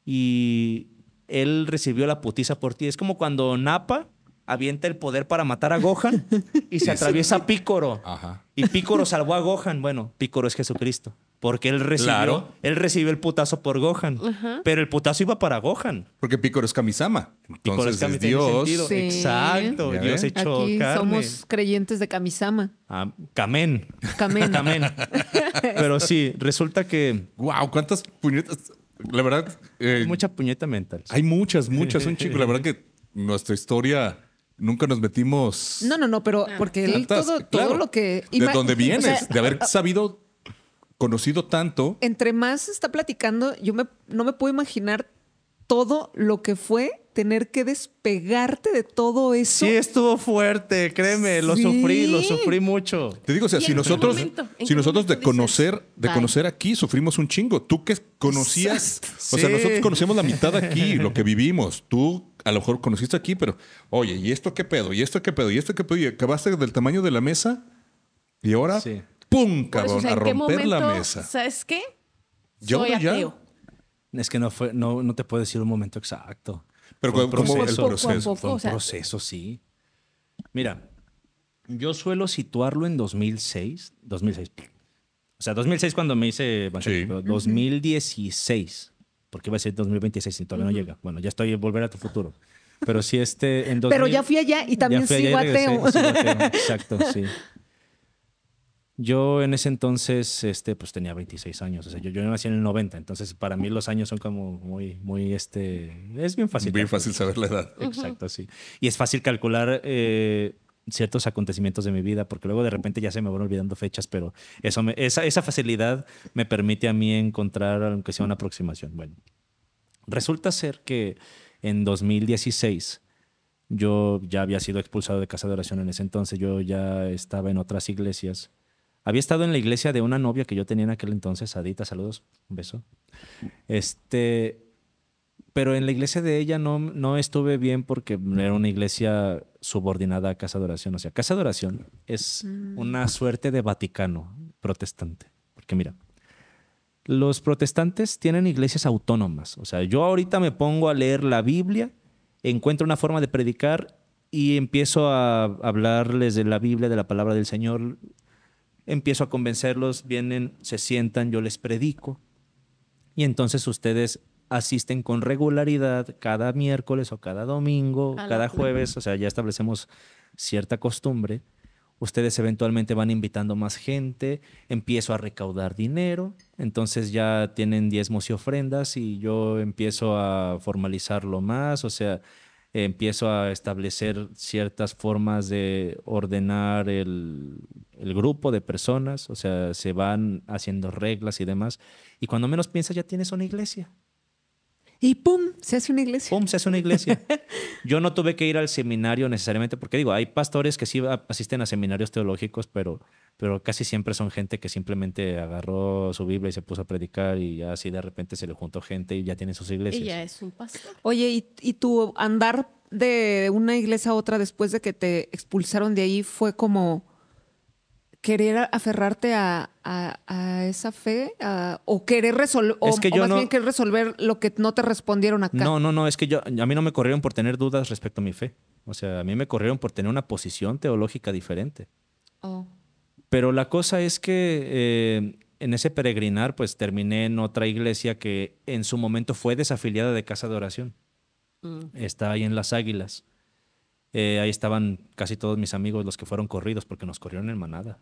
y él recibió la putiza por ti. Es como cuando Napa avienta el poder para matar a Gohan y se atraviesa Pícoro. Ajá. Y Pícoro salvó a Gohan. Bueno, Pícoro es Jesucristo. Porque él recibió, él el putazo por Gohan. Pero el putazo iba para Gohan. Porque Pícoro es Kamisama. Pícoro es Dios. Exacto. Dios ven. hecho Aquí somos creyentes de Kamisama. Ah, Kamen. Kamen. Pero sí, resulta que Wow, cuántas puñetas. La verdad, eh, mucha puñeta mental. hay muchas, muchas, un chico. La verdad que nuestra historia nunca nos metimos. No, no, no, pero ah. porque él todo, lo que. De dónde vienes, de haber ah, ah, sabido, conocido tanto. Entre más está platicando, yo me, no me puedo imaginar todo lo que fue tener que despegarte de todo eso. Sí, estuvo fuerte, créeme, lo sufrí, lo sufrí mucho. Te digo, o sea, si nosotros, si nosotros de conocer, de conocer aquí sufrimos un chingo. Tú que conocías, o sea, nosotros conocemos la mitad aquí, lo que vivimos. Tú a lo mejor conociste aquí, pero oye, ¿y esto qué pedo? ¿Y esto qué pedo? ¿Y esto qué pedo? Y acabaste del tamaño de la mesa y ahora, ¡pum! cabrón, a romper la mesa. ¿Sabes qué? Yo Es que no, fue, no, no te puedo decir un momento exacto. Pero fue un proceso, fue un proceso, sí. Mira, yo suelo situarlo en 2006. 2006. O sea, 2006 cuando me hice... Sí. 2016 porque va a ser 2026 y todavía no llega. Bueno, ya estoy en volver a tu futuro. Pero si este. Pero ya fui allá y también sigo ateo. Exacto, sí. Yo en ese entonces, este, pues tenía 26 años. yo, yo nací en el 90, entonces para mí los años son como muy, muy, este, es bien fácil. fácil saber la edad. Exacto, sí. Y es fácil calcular eh, ciertos acontecimientos de mi vida, porque luego de repente ya se me van olvidando fechas, pero eso esa, esa facilidad me permite a mí encontrar, aunque sea una aproximación. Bueno, resulta ser que en 2016 yo ya había sido expulsado de casa de oración en ese entonces, yo ya estaba en otras iglesias. Había estado en la iglesia de una novia que yo tenía en aquel entonces, Adita, saludos, un beso. Este, pero en la iglesia de ella no, no estuve bien porque era una iglesia subordinada a Casa de Oración. O sea, Casa de Oración es mm. una suerte de Vaticano protestante. Porque mira, los protestantes tienen iglesias autónomas. O sea, yo ahorita me pongo a leer la Biblia, encuentro una forma de predicar y empiezo a hablarles de la Biblia, de la palabra del Señor. Empiezo a convencerlos, vienen, se sientan, yo les predico. Y entonces ustedes asisten con regularidad cada miércoles o cada domingo, cada jueves, o sea, ya establecemos cierta costumbre. Ustedes eventualmente van invitando más gente, empiezo a recaudar dinero, entonces ya tienen diezmos y ofrendas y yo empiezo a formalizarlo más, o sea, empiezo a establecer ciertas formas de ordenar el, el, grupo de personas, o sea, se van haciendo reglas y demás. Y cuando menos piensas, ya tienes una iglesia y ¡pum! se hace una iglesia. ¡Pum! se hace una iglesia. Yo no tuve que ir al seminario necesariamente, porque digo, hay pastores que sí asisten a seminarios teológicos, pero, pero casi siempre son gente que simplemente agarró su Biblia y se puso a predicar y ya así de repente se le juntó gente y ya tienen sus iglesias. Y ya es un pastor. Oye, ¿y, y tu andar de una iglesia a otra después de que te expulsaron de ahí fue como querer aferrarte a, esa fe o querer resolver o, más bien querer resolver lo que no te respondieron acá. No, no, no, es que yo a mí no me corrieron por tener dudas respecto a mi fe. O sea, a mí me corrieron por tener una posición teológica diferente. Oh. Pero la cosa es que eh, en ese peregrinar, pues terminé en otra iglesia que en su momento fue desafiliada de casa de oración. Mm. Está ahí en Las Águilas. Eh, ahí estaban casi todos mis amigos, los que fueron corridos, porque nos corrieron en manada.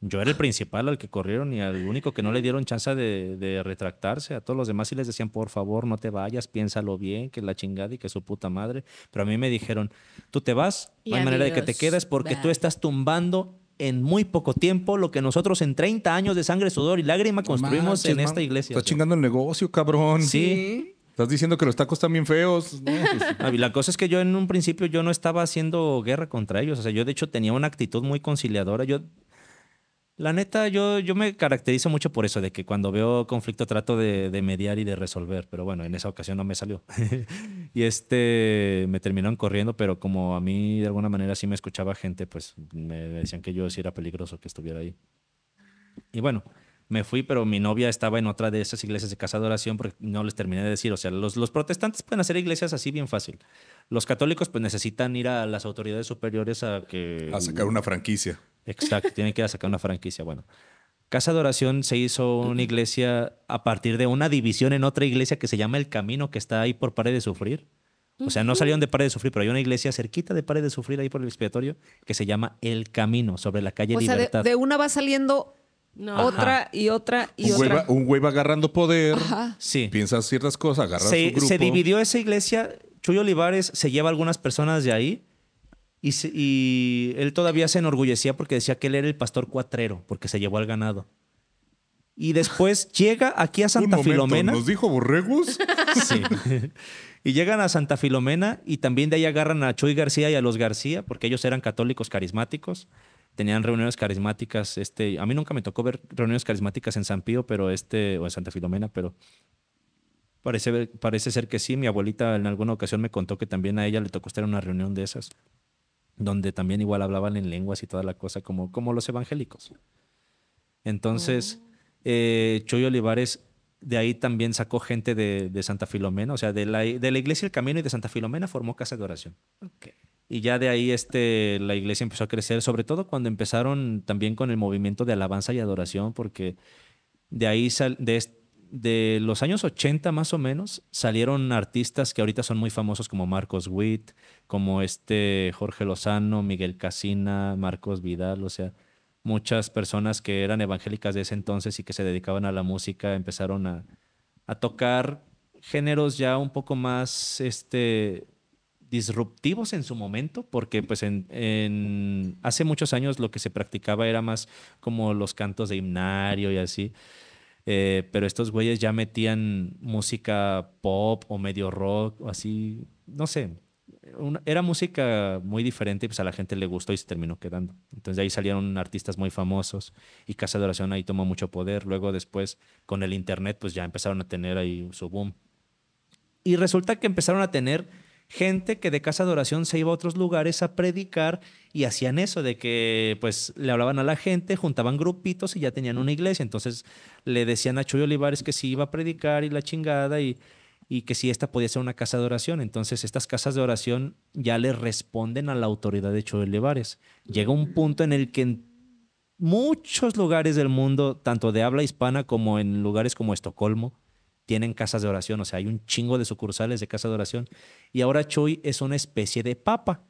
Yo era el principal al que corrieron y al único que no le dieron chance de, de retractarse. A todos los demás y les decían, por favor, no te vayas, piénsalo bien, que la chingada y que su puta madre. Pero a mí me dijeron, tú te vas, no hay manera de que te quedes porque tú estás tumbando en muy poco tiempo lo que nosotros en 30 años de sangre, sudor y lágrima construimos en esta iglesia. Está chingando el negocio, cabrón. ¿Sí? Estás diciendo que los tacos están bien feos. Pues ah, la cosa es que yo en un principio yo no estaba haciendo guerra contra ellos. O sea, yo de hecho tenía una actitud muy conciliadora. Yo, la neta, yo, yo me caracterizo mucho por eso, de que cuando veo conflicto trato de, mediar y de resolver. Pero bueno, en esa ocasión no me salió. y este, me terminaron corriendo, pero como a mí de alguna manera sí me escuchaba gente, pues me decían que yo sí era peligroso que estuviera ahí. Y bueno, me fui, pero mi novia estaba en otra de esas iglesias de casa de oración porque no les terminé de decir. O sea, los, los protestantes pueden hacer iglesias así bien fácil. Los católicos pues necesitan ir a las autoridades superiores a que... A sacar una franquicia. Exacto, tienen que ir a sacar una franquicia. Bueno, Casa de Oración se hizo una iglesia a partir de una división en otra iglesia que se llama El Camino, que está ahí por Pared de Sufrir. O sea, no salieron de Pared de Sufrir, pero hay una iglesia cerquita de Pared de Sufrir, ahí por el expiatorio, que se llama El Camino, sobre la calle o Libertad. Sea, de, una va saliendo otra y otra y otra. un güey va agarrando poder, Sí. piensa ciertas cosas, agarra Se, dividió esa iglesia. Chuy Olivares se lleva algunas personas de ahí y, él todavía se enorgullecía porque decía que él era el pastor cuatrero porque se llevó al ganado. Y después llega aquí a Santa Filomena. ¿Nos dijo borregos? Sí. y llegan a Santa Filomena y también de ahí agarran a Chuy García y a los García porque ellos eran católicos carismáticos tenían reuniones carismáticas. Este, a mí nunca me tocó ver reuniones carismáticas en San Pío, pero este, o en Santa Filomena, pero parece, parece ser que sí. Mi abuelita en alguna ocasión me contó que también a ella le tocó estar en una reunión de esas, donde también igual hablaban en lenguas y toda la cosa, como, como los evangélicos. Entonces, oh. eh, Chuy Olivares de ahí también sacó gente de, Santa Filomena, o sea, de la, de la Iglesia El Camino y de Santa Filomena formó casa de oración. Okay. Y ya de ahí este, la iglesia empezó a crecer, sobre todo cuando empezaron también con el movimiento de alabanza y adoración, porque de ahí, de, los años 80 más o menos, salieron artistas que ahorita son muy famosos como Marcos Witt, como este Jorge Lozano, Miguel Casina, Marcos Vidal, o sea, muchas personas que eran evangélicas de ese entonces y que se dedicaban a la música empezaron a, a tocar géneros ya un poco más este, disruptivos en su momento, porque pues en, hace muchos años lo que se practicaba era más como los cantos de himnario y así. Eh, pero estos güeyes ya metían música pop o medio rock o así, no sé. era música muy diferente y pues a la gente le gustó y se terminó quedando. Entonces de ahí salieron artistas muy famosos y Casa de Oración ahí tomó mucho poder. Luego después con el internet pues ya empezaron a tener ahí su boom. Y resulta que empezaron a tener gente que de casa de oración se iba a otros lugares a predicar y hacían eso de que pues le hablaban a la gente, juntaban grupitos y ya tenían una iglesia. Entonces le decían a Chuy Olivares que sí iba a predicar y la chingada y, que si sí, esta podía ser una casa de oración. Entonces estas casas de oración ya le responden a la autoridad de Chuy Olivares. Llega un punto en el que en muchos lugares del mundo, tanto de habla hispana como en lugares como Estocolmo, tienen casas de oración, o sea, hay un chingo de sucursales de casas de oración. Y ahora Choi es una especie de papa.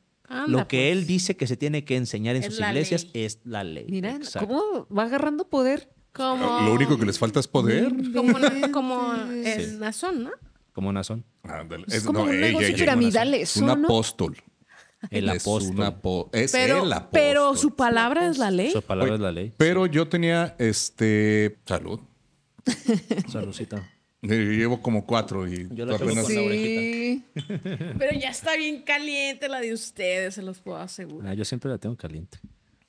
lo que él pues. dice que se tiene que enseñar en sus iglesias es la ley. Mira, cómo va agarrando poder. Lo único que les falta es poder. Como, como Nazón, ¿no? Como Nazón. Es, como un negocio piramidal eso, Un apóstol. El apóstol. es pero, Pero su palabra es la ley. Su palabra es la ley. Pero yo tenía este. Salud. Saludcita. Llevo como cuatro y Pero ya está bien caliente la de ustedes, se los puedo asegurar. Ah, yo siempre la tengo caliente.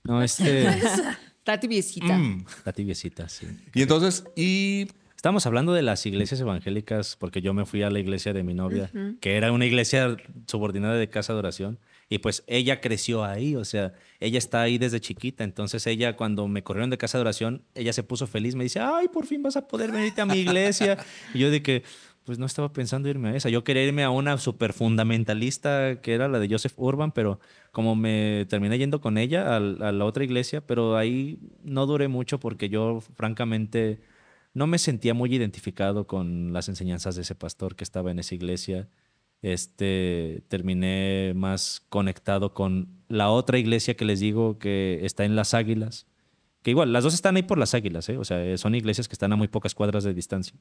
No, este. está tibiecita. Mm. Está tibiecita, sí. Y entonces, y. Estamos hablando de las iglesias evangélicas, porque yo me fui a la iglesia de mi novia, que era una iglesia subordinada de casa de oración. Y pues ella creció ahí, o sea, ella está ahí desde chiquita. Entonces ella, cuando me corrieron de casa de oración, ella se puso feliz, me dice, ay, por fin vas a poder venirte a mi iglesia. y yo de que, pues no estaba pensando irme a esa. Yo quería irme a una super fundamentalista que era la de Joseph Urban, pero como me terminé yendo con ella a la otra iglesia, pero ahí no duré mucho porque yo francamente no me sentía muy identificado con las enseñanzas de ese pastor que estaba en esa iglesia este, terminé más conectado con la otra iglesia que les digo que está en Las Águilas, que igual, las dos están ahí por Las Águilas, ¿eh? o sea, son iglesias que están a muy pocas cuadras de distancia.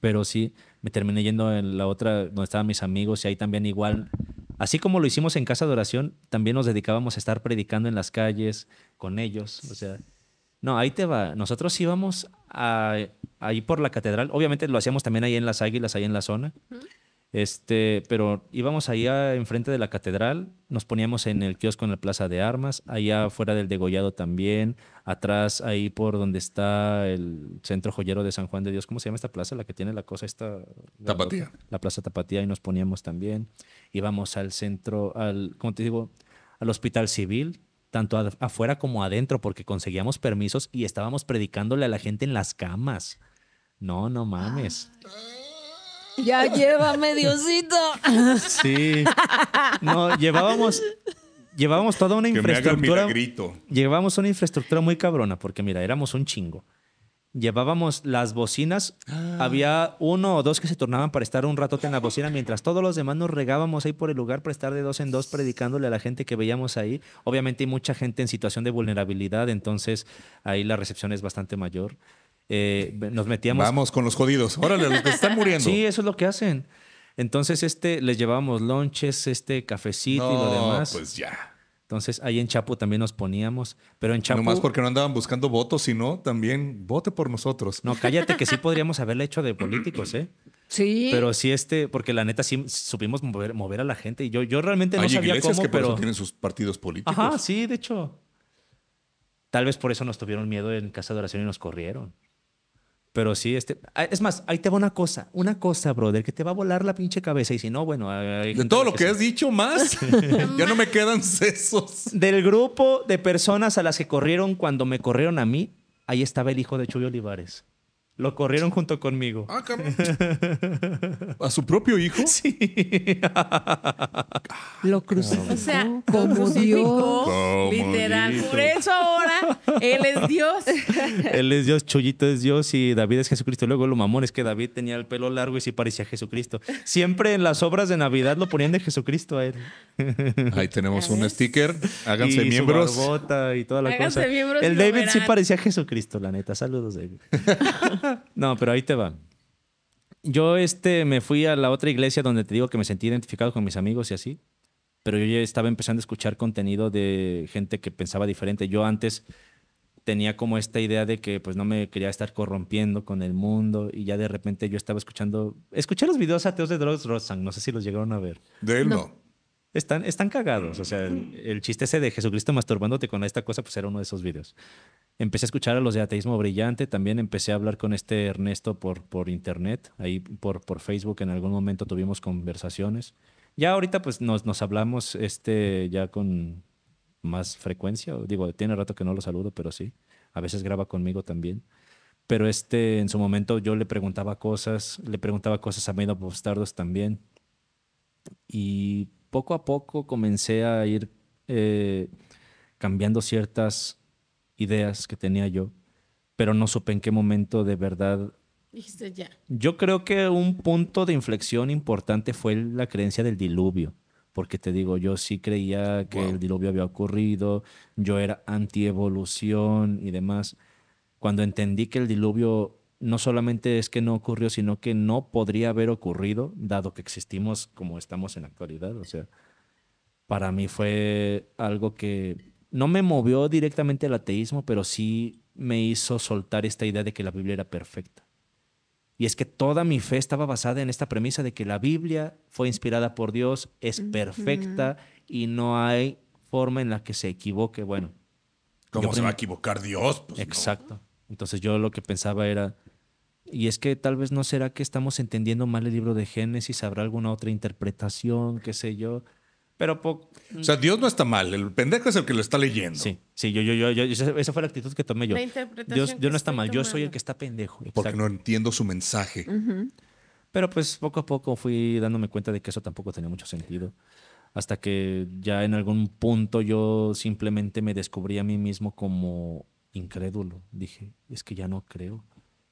Pero sí, me terminé yendo en la otra donde estaban mis amigos y ahí también igual, así como lo hicimos en Casa de Oración, también nos dedicábamos a estar predicando en las calles con ellos, o sea... No, ahí te va. Nosotros íbamos a, ahí por la catedral. Obviamente lo hacíamos también ahí en Las Águilas, ahí en la zona. Este, pero íbamos allá enfrente de la catedral, nos poníamos en el kiosco en la Plaza de Armas, allá afuera del degollado también, atrás ahí por donde está el centro joyero de San Juan de Dios, ¿cómo se llama esta plaza? La que tiene la cosa esta... Tapatía. La, Plaza Tapatía y nos poníamos también. Íbamos al centro, al, ¿cómo te digo? Al Hospital Civil, tanto afuera como adentro, porque conseguíamos permisos y estábamos predicándole a la gente en las camas. No, no mames. Ah. Ya llévame, Diosito. Sí. No, llevábamos, llevábamos toda una que infraestructura. llevábamos una infraestructura muy cabrona, porque mira, éramos un chingo. Llevábamos las bocinas. Ah. Había uno o dos que se tornaban para estar un rato en la bocina, mientras todos los demás nos regábamos ahí por el lugar para estar de dos en dos predicándole a la gente que veíamos ahí. Obviamente hay mucha gente en situación de vulnerabilidad, entonces ahí la recepción es bastante mayor. Eh, nos metíamos. Vamos con los jodidos, órale, los que están muriendo. Sí, eso es lo que hacen. Entonces, este, les llevábamos lonches, este, cafecito y lo demás. Pues ya. Entonces, ahí en Chapo también nos poníamos. Pero en Chapo. más porque no andaban buscando votos, sino también vote por nosotros. No, cállate, que sí podríamos haberle hecho de políticos, ¿eh? Sí. Pero sí, este, porque la neta sí supimos mover, a la gente. Y yo, yo realmente no Hay sabía cómo, que por tienen sus partidos políticos. Ajá, sí, de hecho. Tal vez por eso nos tuvieron miedo en casa de oración y nos corrieron. Pero sí, este, ah, es más, ahí te va una cosa, una cosa, brother, que te va a volar la pinche cabeza. Y si no, bueno. de todo lo que, has dicho más, ya no me quedan sesos. Del grupo de personas a las que corrieron cuando me corrieron a mí, ahí estaba el hijo de Chuy Olivares. Lo corrieron junto conmigo. Ah, ¿A su propio hijo? Sí. Lo crucificó. como Dios literal. Por eso ahora él es Dios. él es Dios, Chollito es Dios y David es Jesucristo. Luego lo mamón es que David tenía el pelo largo y sí parecía Jesucristo. Siempre en las obras de Navidad lo ponían de Jesucristo a él. Ahí tenemos un sticker. Háganse miembros. Su y toda la el David sí parecía Jesucristo, la neta. Saludos, David. no, pero ahí te va. Yo este, me fui a la otra iglesia donde te digo que me sentí identificado con mis amigos y así, pero yo ya estaba empezando a escuchar contenido de gente que pensaba diferente. Yo antes tenía como esta idea de que pues no me quería estar corrompiendo con el mundo y ya de repente yo estaba escuchando, escuché los videos ateos de Dross Rossang. no sé si los llegaron a ver. De él no están, están cagados. O sea, el, chiste ese de Jesucristo masturbándote con esta cosa, pues era uno de esos videos. Empecé a escuchar a los de Ateísmo Brillante, también empecé a hablar con este Ernesto por, por internet, ahí por, por Facebook en algún momento tuvimos conversaciones. Ya ahorita pues nos, hablamos este, ya con más frecuencia, digo, tiene rato que no lo saludo, pero sí, a veces graba conmigo también pero este en su momento yo le preguntaba cosas, le preguntaba cosas a medio postardos también. Y poco a poco comencé a ir eh, cambiando ciertas ideas que tenía yo, pero no supe en qué momento de verdad... Dijiste ya. Yo creo que un punto de inflexión importante fue la creencia del diluvio, porque te digo, yo sí creía que el diluvio había ocurrido, yo era anti-evolución y demás. Cuando entendí que el diluvio no solamente es que no ocurrió, sino que no podría haber ocurrido, dado que existimos como estamos en la actualidad. O sea, para mí fue algo que no me movió directamente al ateísmo, pero sí me hizo soltar esta idea de que la Biblia era perfecta. Y es que toda mi fe estaba basada en esta premisa de que la Biblia fue inspirada por Dios, es perfecta y no hay forma en la que se equivoque. Bueno. ¿Cómo se va a equivocar Dios? Pues exacto. Entonces yo lo que pensaba era, y es que tal vez no será que estamos entendiendo mal el libro de Génesis, habrá alguna otra interpretación, qué sé yo. Pero poco. O sea, Dios no está mal, el pendejo es el que lo está leyendo. Sí, sí, yo, yo, yo, esa fue la actitud que tomé yo. Dios, no está mal, yo soy el que está pendejo. Porque no entiendo su mensaje. Pero pues poco a poco fui dándome cuenta de que eso tampoco tenía mucho sentido. Hasta que ya en algún punto yo simplemente me descubrí a mí mismo como incrédulo. Dije, es que ya no creo.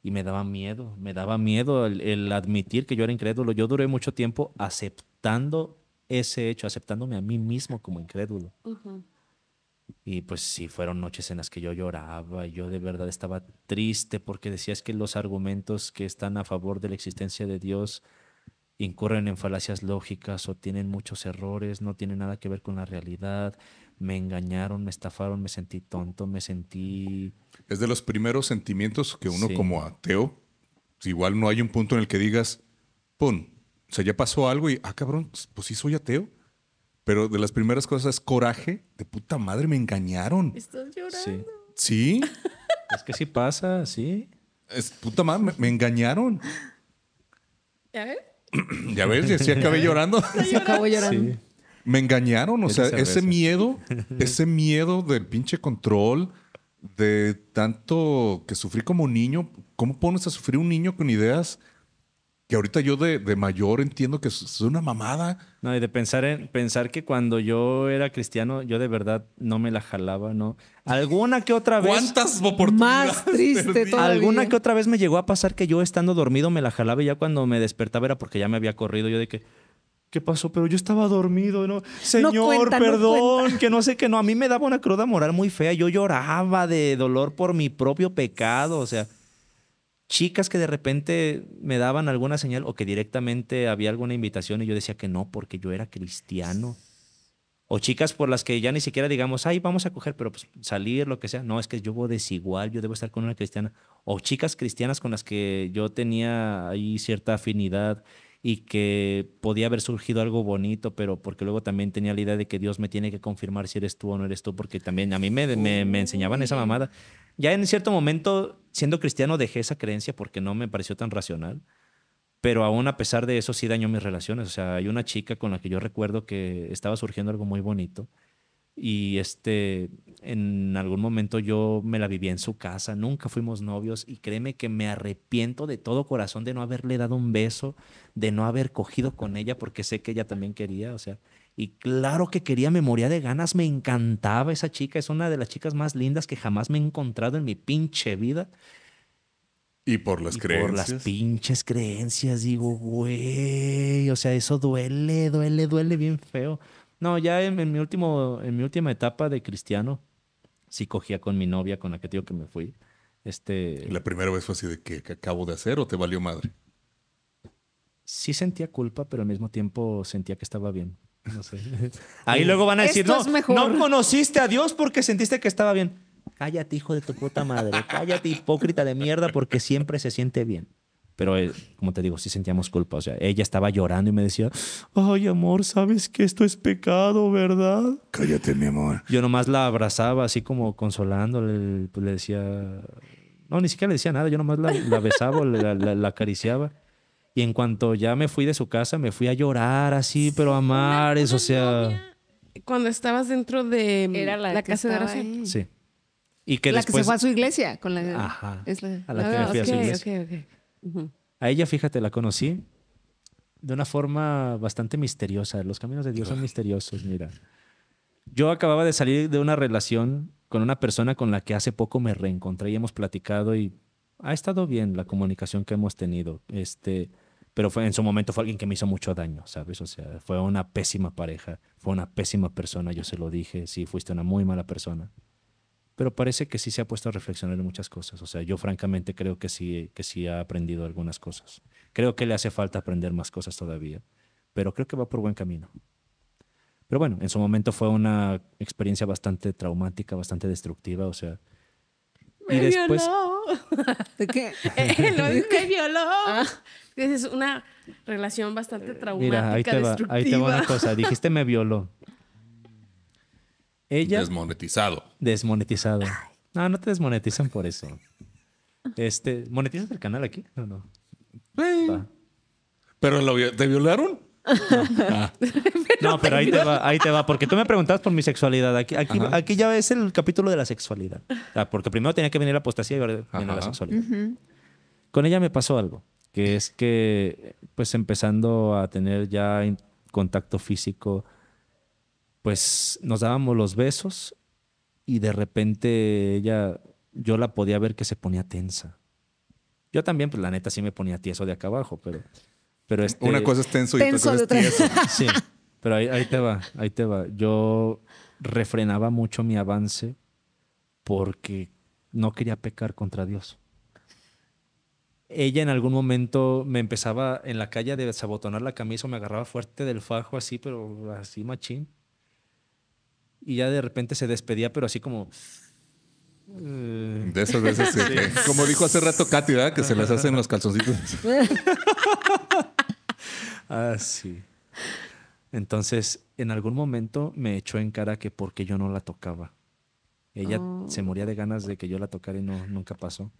Y me daba miedo, me daba miedo el, admitir que yo era incrédulo. Yo duré mucho tiempo aceptando ese hecho, aceptándome a mí mismo como incrédulo. Y pues sí, fueron noches en las que yo lloraba, yo de verdad estaba triste porque decías que los argumentos que están a favor de la existencia de Dios incurren en falacias lógicas o tienen muchos errores, no tienen nada que ver con la realidad me engañaron, me estafaron, me sentí tonto, me sentí... Es de los primeros sentimientos que uno como ateo, igual no hay un punto en el que digas, ¡pum! O sea, ya pasó algo y, ah, cabrón, pues sí soy ateo. Pero de las primeras cosas es coraje, de puta madre, me engañaron. Estás llorando. Sí. es que sí pasa, sí. Es, puta madre, me, engañaron. ¿Ya ves? ya ves, ya sí acabé llorando. sí acabo llorando me engañaron, o sea, ese miedo, ese miedo del pinche control, de tanto que sufrí como niño, ¿cómo pones a sufrir un niño con ideas que ahorita yo de, mayor entiendo que es una mamada? No, y de pensar en pensar que cuando yo era cristiano, yo de verdad no me la jalaba, ¿no? Alguna que otra vez. ¿Cuántas oportunidades? Más triste todavía. Alguna que otra vez me llegó a pasar que yo estando dormido me la jalaba y ya cuando me despertaba era porque ya me había corrido. Yo de que ¿Qué pasó? Pero yo estaba dormido, ¿no? Señor, perdón, que no sé qué, no. A mí me daba una cruda moral muy fea. Yo lloraba de dolor por mi propio pecado. O sea, chicas que de repente me daban alguna señal o que directamente había alguna invitación y yo decía que no, porque yo era cristiano. O chicas por las que ya ni siquiera digamos, ay, vamos a coger, pero pues, salir, lo que sea. No, es que yo voy desigual, yo debo estar con una cristiana. O chicas cristianas con las que yo tenía ahí cierta afinidad y que podía haber surgido algo bonito, pero porque luego también tenía la idea de que Dios me tiene que confirmar si eres tú o no eres tú, porque también a mí me, me, enseñaban esa mamada. Ya en cierto momento, siendo cristiano, dejé esa creencia porque no me pareció tan racional, pero aún a pesar de eso sí dañó mis relaciones. O sea, hay una chica con la que yo recuerdo que estaba surgiendo algo muy bonito y este, en algún momento yo me la viví en su casa, nunca fuimos novios y créeme que me arrepiento de todo corazón de no haberle dado un beso, de no haber cogido con ella porque sé que ella también quería, o sea, y claro que quería, me moría de ganas, me encantaba esa chica, es una de las chicas más lindas que jamás me he encontrado en mi pinche vida. Y por las y creencias. Por las pinches creencias, digo, güey, o sea, eso duele, duele, duele bien feo. No, ya en, mi último, en mi última etapa de cristiano, sí cogía con mi novia, con la que digo que me fui. Este... ¿La primera vez fue así de que, que acabo de hacer o te valió madre? Sí sentía culpa, pero al mismo tiempo sentía que estaba bien. Ahí luego van a decir, no, no conociste a Dios porque sentiste que estaba bien. Cállate, hijo de tu puta madre. Cállate, hipócrita de mierda, porque siempre se siente bien. Pero, eh, como te digo, sí sentíamos culpa. O sea, ella estaba llorando y me decía, ay, amor, sabes que esto es pecado, ¿verdad? Cállate, mi amor. Yo nomás la abrazaba así como consolándole, pues le decía, no, ni siquiera le decía nada, yo nomás la, besaba, la, acariciaba. Y en cuanto ya me fui de su casa, me fui a llorar así, pero a mares, o sea... Cuando estabas dentro de Era la, casa de oración. Sí. Y que la que se fue a su iglesia. Con la, Ajá. a la ah, que me fui a ella, fíjate, la conocí de una forma bastante misteriosa. Los caminos de Dios son misteriosos, mira. Yo acababa de salir de una relación con una persona con la que hace poco me reencontré y hemos platicado y ha estado bien la comunicación que hemos tenido. Este, pero en su momento fue alguien que me hizo mucho daño, ¿sabes? O sea, fue una pésima pareja, fue una pésima persona, yo se lo dije, sí, fuiste una muy mala persona pero parece que sí se ha puesto a reflexionar en muchas cosas. O sea, yo francamente creo que sí, que sí ha aprendido algunas cosas. Creo que le hace falta aprender más cosas todavía, pero creo que va por buen camino. Pero bueno, en su momento fue una experiencia bastante traumática, bastante destructiva, o sea... y después... violó. ¿De qué? Eh, eh, violó. Ah. Es una relación bastante eh, traumática, Mira, ahí te, ahí te va una cosa. Dijiste me violó. Desmonetizado. Desmonetizado. No, no te desmonetizan por eso. Este, ¿monetizas el canal aquí? No, no. Pero te violaron. Ah. No, pero ahí te va, ahí te va, porque tú me preguntabas por mi sexualidad. Aquí, aquí, aquí ya es el capítulo de la sexualidad. porque primero tenía que venir la apostasía y ahora viene la sexualidad. Con ella me pasó algo, que es que pues empezando a tener ya contacto físico, pues nos dábamos los besos y de repente ella, yo la podía ver que se ponía tensa. Yo también, pues la neta sí me ponía tieso de acá abajo, pero... pero Una este cosa es tenso y otra cosa es Sí, pero ahí, te va, ahí te va. Yo refrenaba mucho mi avance porque no quería pecar contra Dios. Ella en algún momento me empezaba en la calle a desabotonar la camisa, me agarraba fuerte del fajo así, pero así machín y ya de repente se despedía, pero así como... De esas veces, como dijo hace rato Katy, ¿verdad? Que se las hacen los calzoncitos. ah, sí. Entonces, en algún momento me echó en cara que porque yo no la tocaba. Ella se oh. moría de ganas de que yo la tocara y no, nunca pasó.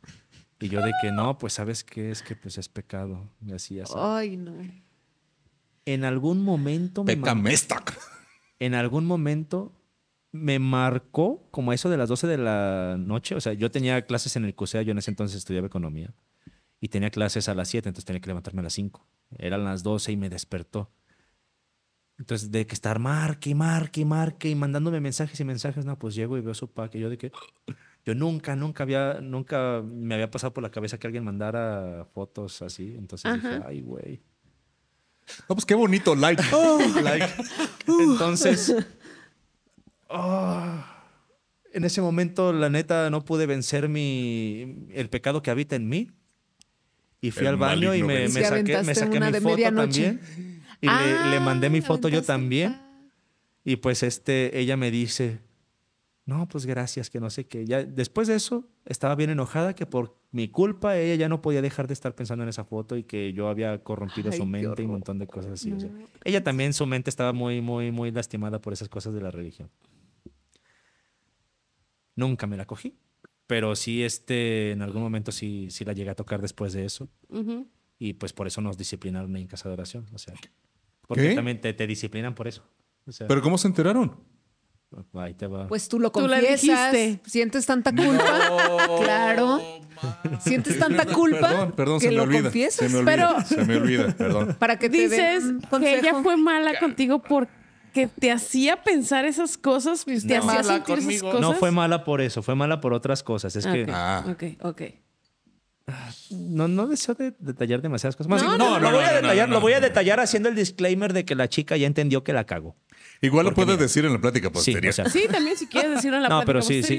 Y yo de que no, pues sabes qué es que pues es pecado. Y así, Ay, no. En algún momento me. En algún momento me marcó como eso de las 12 de la noche. O sea, yo tenía clases en el CUSEA, yo en ese entonces estudiaba economía y tenía clases a las 7, entonces tenía que levantarme a las 5. Eran las 12 y me despertó. Entonces, de que estar marque, marque, marque y mandándome mensajes y mensajes, no, pues llego y veo su pack. Y yo de que yo nunca, nunca había, nunca me había pasado por la cabeza que alguien mandara fotos así. Entonces dije, ay, güey. No, pues qué bonito, like. like. Entonces, Oh, en ese momento, la neta, no pude vencer mi, el pecado que habita en mí. Y fui al baño y me, saqué, mi foto también. Y ah, le, mandé mi foto yo también. Y pues este, ella me dice, no, pues gracias, que no sé qué. Ya, después de eso, estaba bien enojada que por mi culpa ella ya no podía dejar de estar pensando en esa foto y que yo había corrompido su mente y un montón de cosas así. ella también, su mente estaba muy, muy, muy lastimada por esas cosas de la religión. Nunca me la cogí, pero sí, este, en algún momento sí, sí la llegué a tocar después de eso. Y pues por eso nos disciplinaron en casa de oración. O sea, porque también te, disciplinan por eso. ¿Pero cómo se enteraron? Pues tú lo confiesas. sientes tanta culpa. claro. Sientes tanta culpa. Perdón, perdón, que se me lo olvida. Confiesas, se me olvida, se me olvida, perdón. Para que te dices que ella fue mala contigo porque que te hacía pensar esas cosas, te hacía sentir esas cosas. No fue mala por eso, fue mala por otras cosas. Es que. Ah. Ok, ok. Ah, no, no deseo de detallar demasiadas cosas. no, no, lo voy a detallar, haciendo el disclaimer de que la chica ya entendió que la cago. Igual lo puedes decir en la plática posterior. Sí, también si quieres decirlo en la plática pero sí, Sí.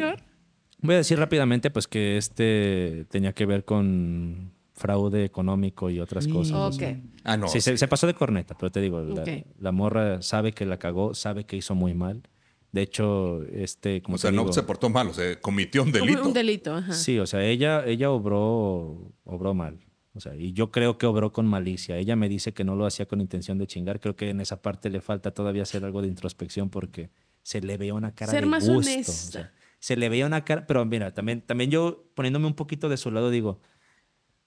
Voy a decir rápidamente pues que este tenía que ver con fraude económico y otras cosas. Ah, no. Sí, se, pasó de corneta, pero te digo, la, morra sabe que la cagó, sabe que hizo muy mal. De hecho, este, como O sea, no se portó mal, o sea, cometió un delito. Un delito, ajá. Sí, o sea, ella, ella obró, obró mal. O sea, y yo creo que obró con malicia. Ella me dice que no lo hacía con intención de chingar. Creo que en esa parte le falta todavía hacer algo de introspección porque se le veía una cara de más gusto. más sea, se le veía una cara, pero mira, también, también yo poniéndome un poquito de su lado digo,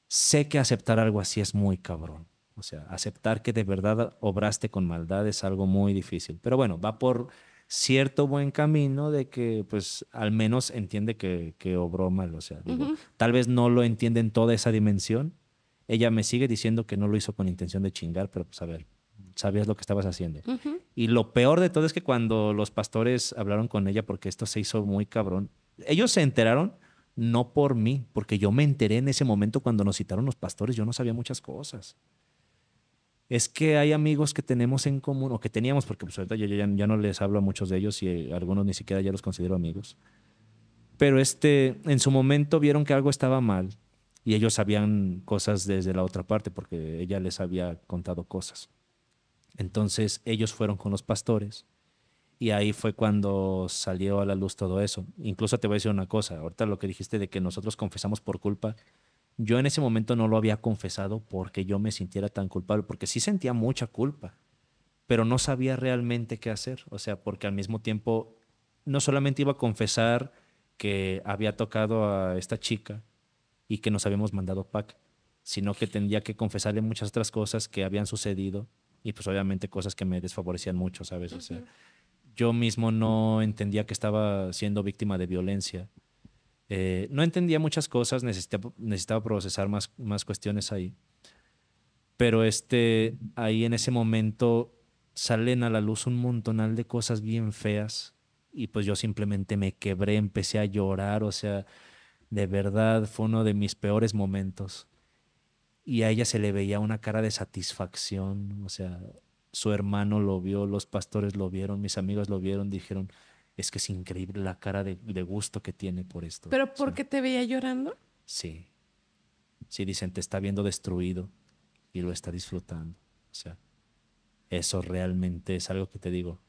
sé que aceptar algo así es muy cabrón. O sea, aceptar que de verdad obraste con maldad es algo muy difícil. Pero bueno, va por cierto buen camino de que pues al menos entiende que, que obró mal. O sea, tal vez no lo entiende en toda esa dimensión. Ella me sigue diciendo que no lo hizo con intención de chingar, pero pues a ver, sabías lo que estabas haciendo. Y lo peor de todo es que cuando los pastores hablaron con ella, porque esto se hizo muy cabrón, ellos se enteraron no por mí, porque yo me enteré en ese momento cuando nos citaron los pastores, yo no sabía muchas cosas. Es que hay amigos que tenemos en común, o que teníamos, porque pues yo ya, no les hablo a muchos de ellos y eh, algunos ni siquiera ya los considero amigos. Pero este, en su momento vieron que algo estaba mal y ellos sabían cosas desde la otra parte, porque ella les había contado cosas. Entonces ellos fueron con los pastores y ahí fue cuando salió a la luz todo eso. Incluso te voy a decir una cosa, ahorita lo que dijiste de que nosotros confesamos por culpa, yo en ese momento no lo había confesado porque yo me sintiera tan culpable, porque sí sentía mucha culpa, pero no sabía realmente qué hacer, o sea, porque al mismo tiempo no solamente iba a confesar que había tocado a esta chica y que nos habíamos mandado pack, sino que tendría que confesarle muchas otras cosas que habían sucedido y pues obviamente cosas que me desfavorecían mucho, ¿sabes? O sea, yo mismo no entendía que estaba siendo víctima de violencia. Eh, no entendía muchas cosas, necesitaba, procesar más, más cuestiones ahí. Pero este, ahí en ese momento salen a la luz un montonal de cosas bien feas y pues yo simplemente me quebré, empecé a llorar, o sea, de verdad fue uno de mis peores momentos. Y a ella se le veía una cara de satisfacción, o sea, su hermano lo vio, los pastores lo vieron, mis amigos lo vieron, dijeron, es que es increíble la cara de, gusto que tiene por esto. ¿Pero por qué te veía llorando? Sí. Sí, dicen, te está viendo destruido y lo está disfrutando. O sea, eso realmente es algo que te digo.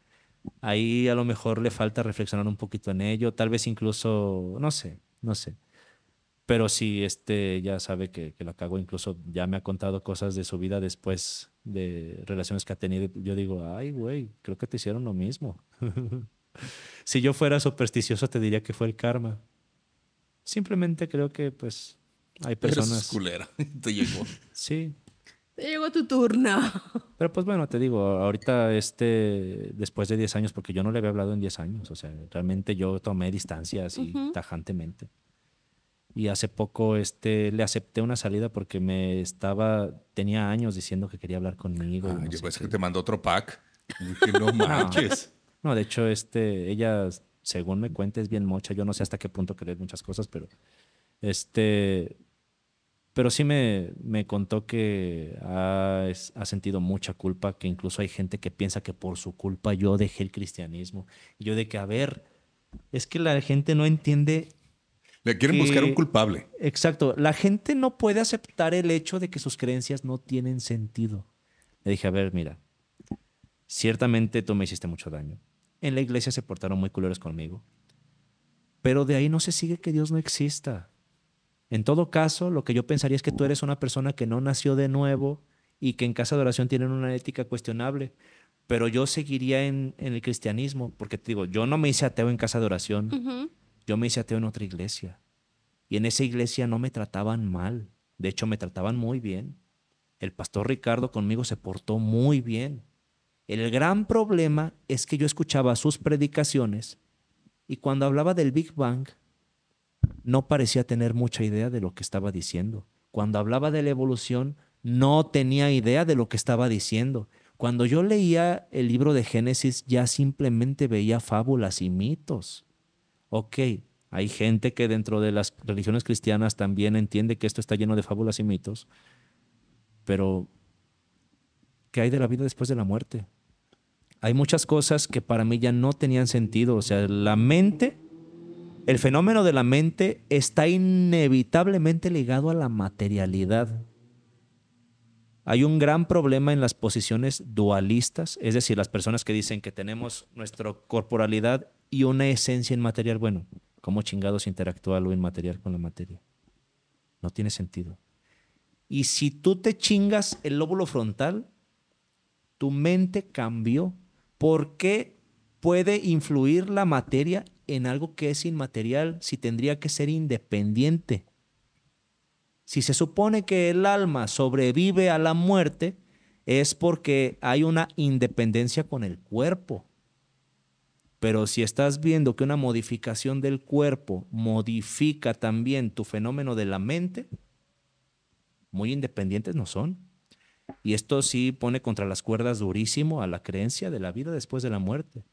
Ahí a lo mejor le falta reflexionar un poquito en ello, tal vez incluso, no sé, no sé. Pero sí, este ya sabe que, lo la cago, incluso ya me ha contado cosas de su vida después de relaciones que ha tenido, yo digo, ay, güey, creo que te hicieron lo mismo. si yo fuera supersticioso, te diría que fue el karma. Simplemente creo que, pues, hay personas. culera, te llegó. sí. Te llegó tu turno. Pero pues bueno, te digo, ahorita este, después de 10 años, porque yo no le había hablado en 10 años, o sea, realmente yo tomé distancia así tajantemente y hace poco este, le acepté una salida porque me estaba, tenía años diciendo que quería hablar conmigo. Ah, que te mandó otro pack. no manches. No, de hecho, este, ella, según me cuenta, es bien mocha. Yo no sé hasta qué punto creer muchas cosas, pero este, pero sí me, me contó que ha, ha, sentido mucha culpa, que incluso hay gente que piensa que por su culpa yo dejé el cristianismo. Yo de que, a ver, es que la gente no entiende le quieren buscar un culpable. Exacto. La gente no puede aceptar el hecho de que sus creencias no tienen sentido. Le dije, a ver, mira, ciertamente tú me hiciste mucho daño. En la iglesia se portaron muy culeros conmigo. Pero de ahí no se sigue que Dios no exista. En todo caso, lo que yo pensaría es que tú eres una persona que no nació de nuevo y que en casa de oración tienen una ética cuestionable. Pero yo seguiría en, el cristianismo, porque te digo, yo no me hice ateo en casa de oración. Yo me hice ateo en otra iglesia y en esa iglesia no me trataban mal, de hecho me trataban muy bien. El pastor Ricardo conmigo se portó muy bien. El gran problema es que yo escuchaba sus predicaciones y cuando hablaba del Big Bang no parecía tener mucha idea de lo que estaba diciendo. Cuando hablaba de la evolución no tenía idea de lo que estaba diciendo. Cuando yo leía el libro de Génesis ya simplemente veía fábulas y mitos ok, hay gente que dentro de las religiones cristianas también entiende que esto está lleno de fábulas y mitos, pero ¿qué hay de la vida después de la muerte? Hay muchas cosas que para mí ya no tenían sentido, o sea, la mente, el fenómeno de la mente está inevitablemente ligado a la materialidad. Hay un gran problema en las posiciones dualistas, es decir, las personas que dicen que tenemos nuestra corporalidad y una esencia inmaterial. Bueno, ¿cómo chingados interactúa lo inmaterial con la materia? No tiene sentido. Y si tú te chingas el lóbulo frontal, tu mente cambió. ¿Por qué puede influir la materia en algo que es inmaterial si tendría que ser independiente? Si se supone que el alma sobrevive a la muerte, es porque hay una independencia con el cuerpo. Pero si estás viendo que una modificación del cuerpo modifica también tu fenómeno de la mente, muy independientes no son. Y esto sí pone contra las cuerdas durísimo a la creencia de la vida después de la muerte.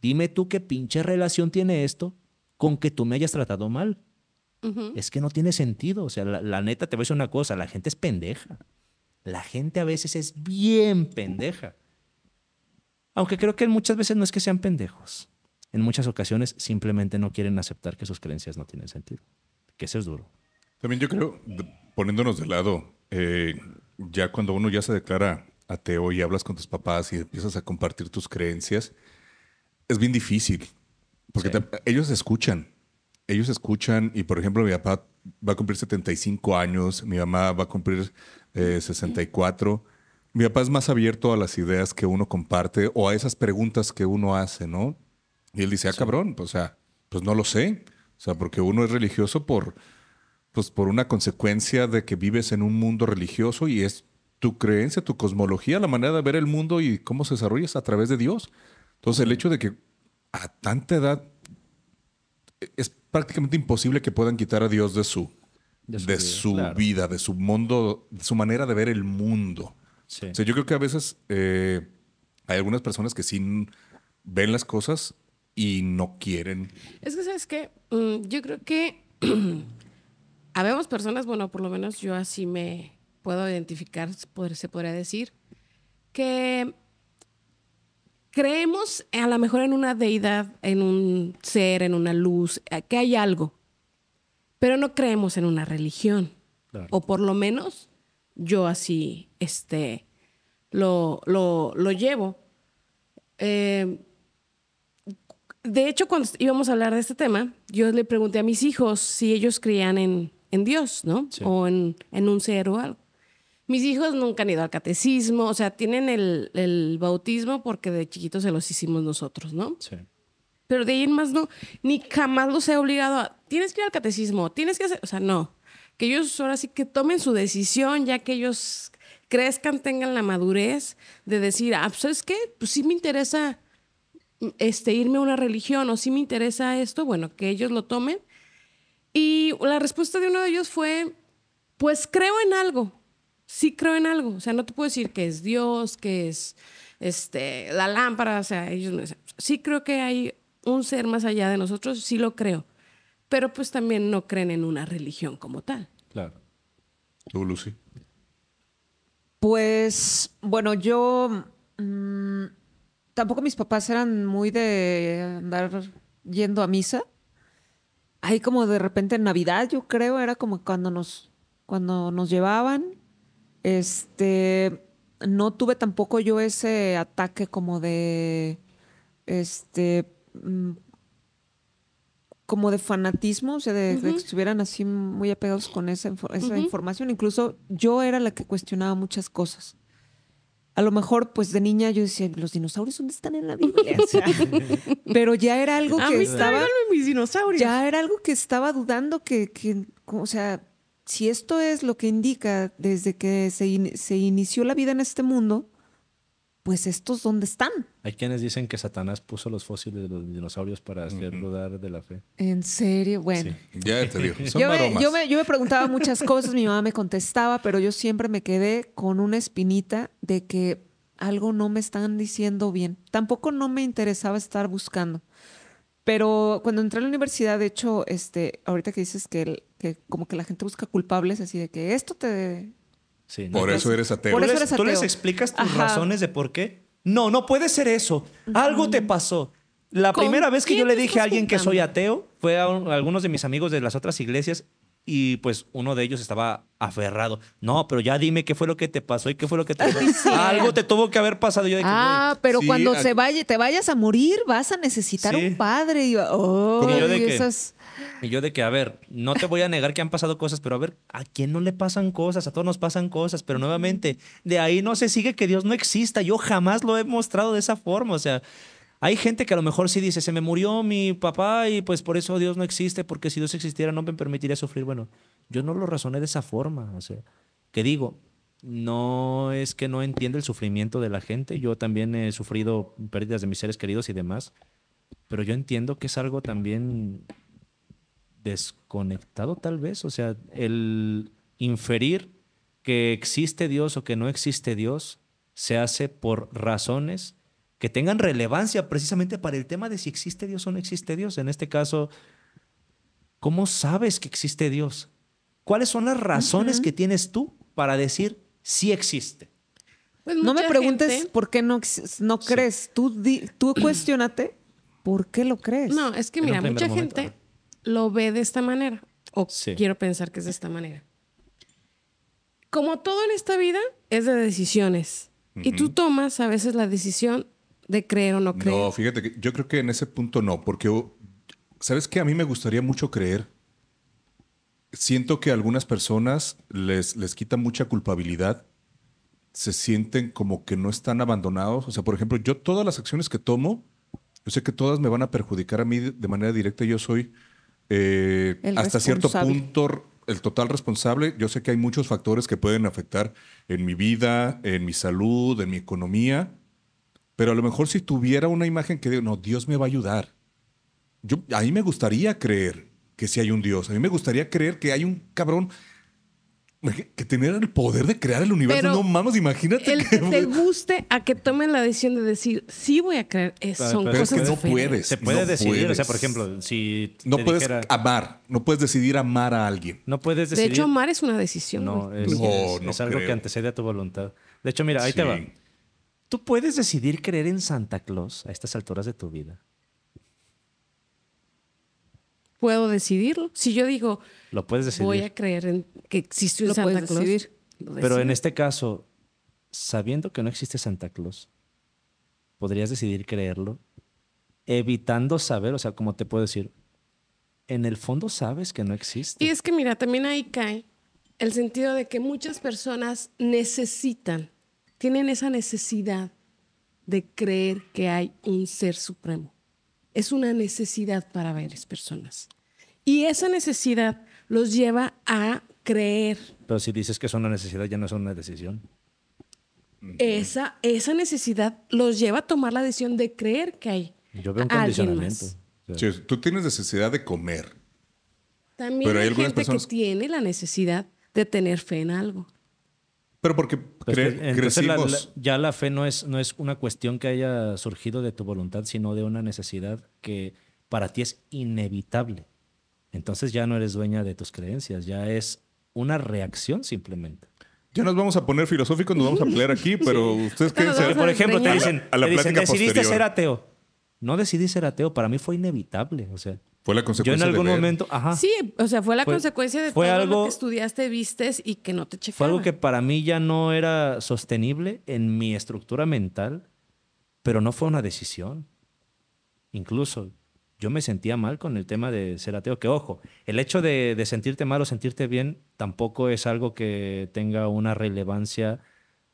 Dime tú qué pinche relación tiene esto con que tú me hayas tratado mal. Es que no tiene sentido. O sea, la neta te voy a decir una cosa, la gente es pendeja. La gente a veces es bien pendeja. Aunque creo que muchas veces no es que sean pendejos. En muchas ocasiones simplemente no quieren aceptar que sus creencias no tienen sentido. Que eso es duro. También yo creo, poniéndonos de lado, eh, ya cuando uno ya se declara ateo y hablas con tus papás y empiezas a compartir tus creencias, es bien difícil. Porque ellos escuchan. Ellos escuchan y, por ejemplo, mi papá va a cumplir 75 años, mi mamá va a cumplir 64 eh, mi papá es más abierto a las ideas que uno comparte o a esas preguntas que uno hace, ¿no? Y él dice, ah, cabrón, pues, o sea, pues no lo sé. O sea, porque uno es religioso por, pues, por una consecuencia de que vives en un mundo religioso y es tu creencia, tu cosmología, la manera de ver el mundo y cómo se desarrolla a través de Dios. Entonces, el hecho de que a tanta edad e, es prácticamente imposible que puedan quitar a Dios de su, de su, vida, de su mundo, de su manera de ver el mundo yo creo que a veces eh, hay algunas personas que sí ven las cosas y no quieren. Es que, ¿sabes qué? Mm, yo creo que habemos personas, bueno, por lo menos yo así me puedo identificar, se podría decir, que creemos a lo mejor en una deidad, en un ser, en una luz, eh, que hay algo, pero no creemos en una religión. O por lo menos yo así este, lo, lo, lo llevo. Eh, de hecho, cuando íbamos a hablar de este tema, yo le pregunté a mis hijos si ellos creían en, en Dios, ¿no? O en, un ser o algo. Mis hijos nunca han ido al catecismo, o sea, tienen el, el bautismo porque de chiquitos se los hicimos nosotros, ¿no? Sí. Pero de ahí en más no, ni jamás los he obligado a, tienes que ir al catecismo, tienes que hacer, o sea, no que ellos ahora sí que tomen su decisión, ya que ellos crezcan, tengan la madurez de decir, ah, pues es que pues sí me interesa este, irme a una religión o sí me interesa esto, bueno, que ellos lo tomen. Y la respuesta de uno de ellos fue, pues creo en algo, sí creo en algo, o sea, no te puedo decir que es Dios, que es este, la lámpara, o sea, ellos no, sí creo que hay un ser más allá de nosotros, sí lo creo pero pues también no creen en una religión como tal. Claro. ¿Tú, Lucy? Pues, bueno, yo... Mm, tampoco mis papás eran muy de andar yendo a misa. Ahí como de repente en Navidad, yo creo, era como cuando nos, cuando nos llevaban. Este, no tuve tampoco yo ese ataque como de, este, mm, como de fanatismo, o sea, de, que estuvieran así muy apegados con esa, esa información. Incluso yo era la que cuestionaba muchas cosas. A lo mejor, pues de niña yo decía, los dinosaurios, ¿dónde están en la Biblia? pero ya era algo que estaba... Mis dinosaurios. Ya era algo que estaba dudando que, o sea, si esto es lo que indica desde que se, se inició la vida en este mundo, pues estos dónde están. Hay quienes dicen que Satanás puso los fósiles de los dinosaurios para hacer dudar de la fe. En serio, bueno. Ya te yo, me, preguntaba muchas cosas, mi mamá me contestaba, pero yo siempre me quedé con una espinita de que algo no me están diciendo bien. Tampoco no me interesaba estar buscando. Pero cuando entré a la universidad, de hecho, este, ahorita que dices que, que como que la gente busca culpables, así de que esto te por, eso eres ateo. ¿Tú les explicas tus razones de por qué? No, no puede ser eso. Algo te pasó. La primera vez que yo le dije a alguien que soy ateo fue a, algunos de mis amigos de las otras iglesias y pues uno de ellos estaba aferrado. No, pero ya dime qué fue lo que te pasó y qué fue lo que te pasó. Algo te tuvo que haber pasado. Yo ah, pero cuando se vaya, te vayas a morir, vas a necesitar un padre. Y, oh, yo de y esas... Y yo de que, a ver, no te voy a negar que han pasado cosas, pero a ver, ¿a quién no le pasan cosas? A todos nos pasan cosas, pero nuevamente, de ahí no se sigue que Dios no exista. Yo jamás lo he mostrado de esa forma. O sea, hay gente que a lo mejor sí dice, se me murió mi papá y pues por eso Dios no existe, porque si Dios existiera no me permitiría sufrir. Bueno, yo no lo razoné de esa forma. O sea, que digo, no es que no entienda el sufrimiento de la gente. Yo también he sufrido pérdidas de mis seres queridos y demás. Pero yo entiendo que es algo también desconectado tal vez, o sea, el inferir que existe Dios o que no existe Dios se hace por razones que tengan relevancia precisamente para el tema de si existe Dios o no existe Dios. En este caso, ¿cómo sabes que existe Dios? ¿Cuáles son las razones que tienes tú para decir si existe? Pues no me preguntes por qué no, crees. Tú, tú cuestionate por qué lo crees. No, es que mira, mucha gente lo ve de esta manera. O quiero pensar que es de esta manera. Como todo en esta vida, es de decisiones. Y tú tomas a veces la decisión de creer o no creer. No, fíjate que yo creo que en ese punto no, porque oh, sabes que a mí me gustaría mucho creer. Siento que a algunas personas les, les quita mucha culpabilidad, se sienten como que no están abandonados. O sea, por ejemplo, yo todas las acciones que tomo, yo sé que todas me van a perjudicar a mí de manera directa. Yo soy eh, hasta cierto punto el total responsable. Yo sé que hay muchos factores que pueden afectar en mi vida, en mi salud, en mi economía, pero a lo mejor si tuviera una imagen que digo, no, Dios me va a ayudar. Yo, a mí me gustaría creer que si hay un Dios. A mí me gustaría creer que hay un cabrón que, tener el poder de crear el universo, no mames, imagínate. El que, te guste a que tomen la decisión de decir, sí voy a creer, son cosas que no puedes. Se puede decidir, o sea, por ejemplo, si. No puedes amar, no puedes decidir amar a alguien. No puedes De hecho, amar es una decisión. No, es, algo que antecede a tu voluntad. De hecho, mira, ahí te va. Tú puedes decidir creer en Santa Claus a estas alturas de tu vida puedo decidirlo. Si yo digo, lo voy a creer en que existe un Santa Claus. Pero en este caso, sabiendo que no existe Santa Claus, podrías decidir creerlo, evitando saber, o sea, como te puedo decir, en el fondo sabes que no existe. Y es que mira, también ahí cae el sentido de que muchas personas necesitan, tienen esa necesidad de creer que hay un ser supremo es una necesidad para varias personas. Y esa necesidad los lleva a creer. Pero si dices que son una necesidad, ya no es una decisión. Esa, necesidad los lleva a tomar la decisión de creer que hay. Yo veo un condicionamiento. tú tienes necesidad de comer. También pero hay, gente que tiene la necesidad de tener fe en algo. Pero porque pues crees que crecimos. La, ya la fe no es, no es una cuestión que haya surgido de tu voluntad, sino de una necesidad que para ti es inevitable. Entonces ya no eres dueña de tus creencias, ya es una reacción simplemente. Ya nos vamos a poner filosóficos, nos vamos a pelear aquí, pero ustedes quédense. por ejemplo, te dicen, decidiste ser ateo. No decidí ser ateo, para mí fue inevitable. O sea, fue la consecuencia. Yo en algún momento, Sí, o sea, fue la consecuencia de todo lo que estudiaste, vistes y que no te checaron. Fue algo que para mí ya no era sostenible en mi estructura mental, pero no fue una decisión. Incluso yo me sentía mal con el tema de ser ateo, que ojo, el hecho de sentirte mal o sentirte bien tampoco es algo que tenga una relevancia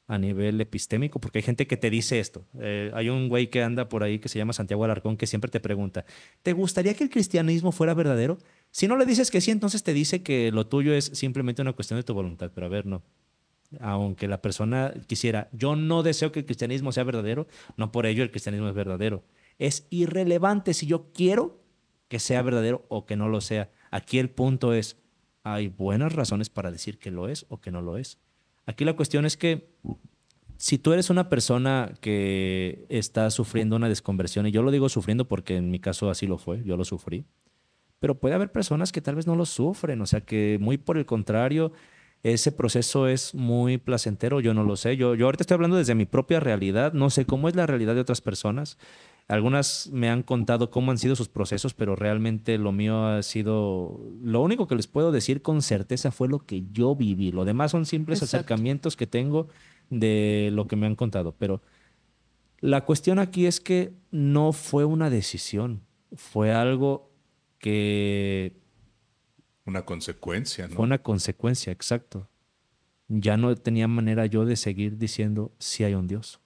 a nivel epistémico, porque hay gente que te dice esto. Eh, hay un güey que anda por ahí que se llama Santiago Alarcón que siempre te pregunta, ¿te gustaría que el cristianismo fuera verdadero? Si no le dices que sí, entonces te dice que lo tuyo es simplemente una cuestión de tu voluntad, pero a ver, no. Aunque la persona quisiera, yo no deseo que el cristianismo sea verdadero, no por ello el cristianismo es verdadero. Es irrelevante si yo quiero que sea verdadero o que no lo sea. Aquí el punto es, ¿hay buenas razones para decir que lo es o que no lo es? Aquí la cuestión es que si tú eres una persona que está sufriendo una desconversión, y yo lo digo sufriendo porque en mi caso así lo fue, yo lo sufrí, pero puede haber personas que tal vez no lo sufren, o sea que muy por el contrario, ese proceso es muy placentero, yo no lo sé, yo, yo ahorita estoy hablando desde mi propia realidad, no sé cómo es la realidad de otras personas, algunas me han contado cómo han sido sus procesos, pero realmente lo mío ha sido, lo único que les puedo decir con certeza fue lo que yo viví. Lo demás son simples acercamientos que tengo de lo que me han contado. Pero la cuestión aquí es que no fue una decisión, fue algo que... Una consecuencia, ¿no? Fue una consecuencia, exacto. Ya no tenía manera yo de seguir diciendo si hay un Dios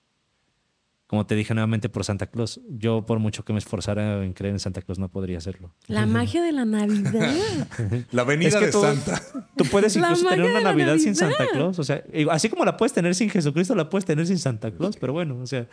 como te dije nuevamente por Santa Claus, yo por mucho que me esforzara en creer en Santa Claus no podría hacerlo. La magia de la Navidad. la venida de Santa. Tú puedes incluso tener una Navidad, sin Santa Claus, o sea, así como la puedes tener sin Jesucristo, la puedes tener sin Santa Claus, pero bueno, o sea,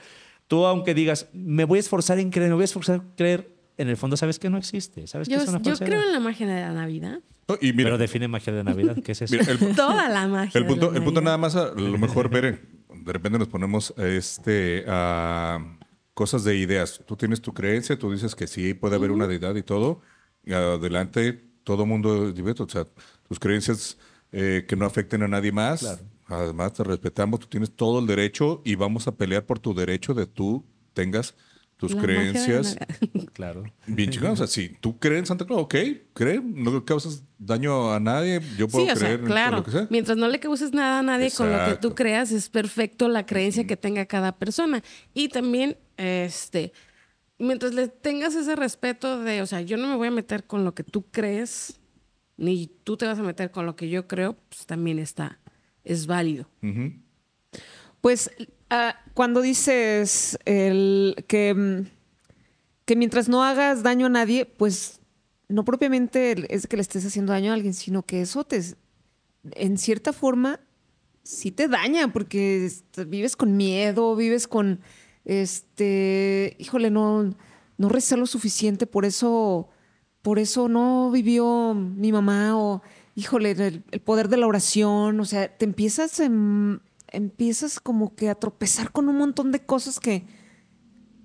tú aunque digas, me voy a esforzar en creer, me voy a esforzar en creer, en el fondo sabes que no existe, sabes yo, que es una Yo creo en la magia de la Navidad. pero define magia de Navidad, ¿qué es eso? Toda la magia. El punto, el punto nada más a lo mejor veré de repente nos ponemos este, a cosas de ideas. Tú tienes tu creencia, tú dices que sí puede haber una deidad y todo. adelante, todo mundo O sea, tus creencias eh, que no afecten a nadie más. Además, te respetamos, tú tienes todo el derecho y vamos a pelear por tu derecho de tú tengas tus creencias. Claro. Bien chicos, O sea, si tú crees en Santa Claus, ok, cree, no causas daño a nadie, yo puedo creer en lo que sea. Mientras no le causes nada a nadie con lo que tú creas, es perfecto la creencia que tenga cada persona. Y también, este, mientras le tengas ese respeto de, o sea, yo no me voy a meter con lo que tú crees, ni tú te vas a meter con lo que yo creo, pues también está, es válido. Pues Ah, cuando dices el, que, mm, que mientras no hagas daño a nadie, pues no propiamente es que le estés haciendo daño a alguien, sino que eso en cierta forma, sí te daña, porque este, vives con miedo, vives con, este, híjole, no, no lo suficiente, por eso, por eso no vivió mi mamá, o híjole, el poder de la oración, o sea, te empiezas en em, empiezas como que a tropezar con un montón de cosas que,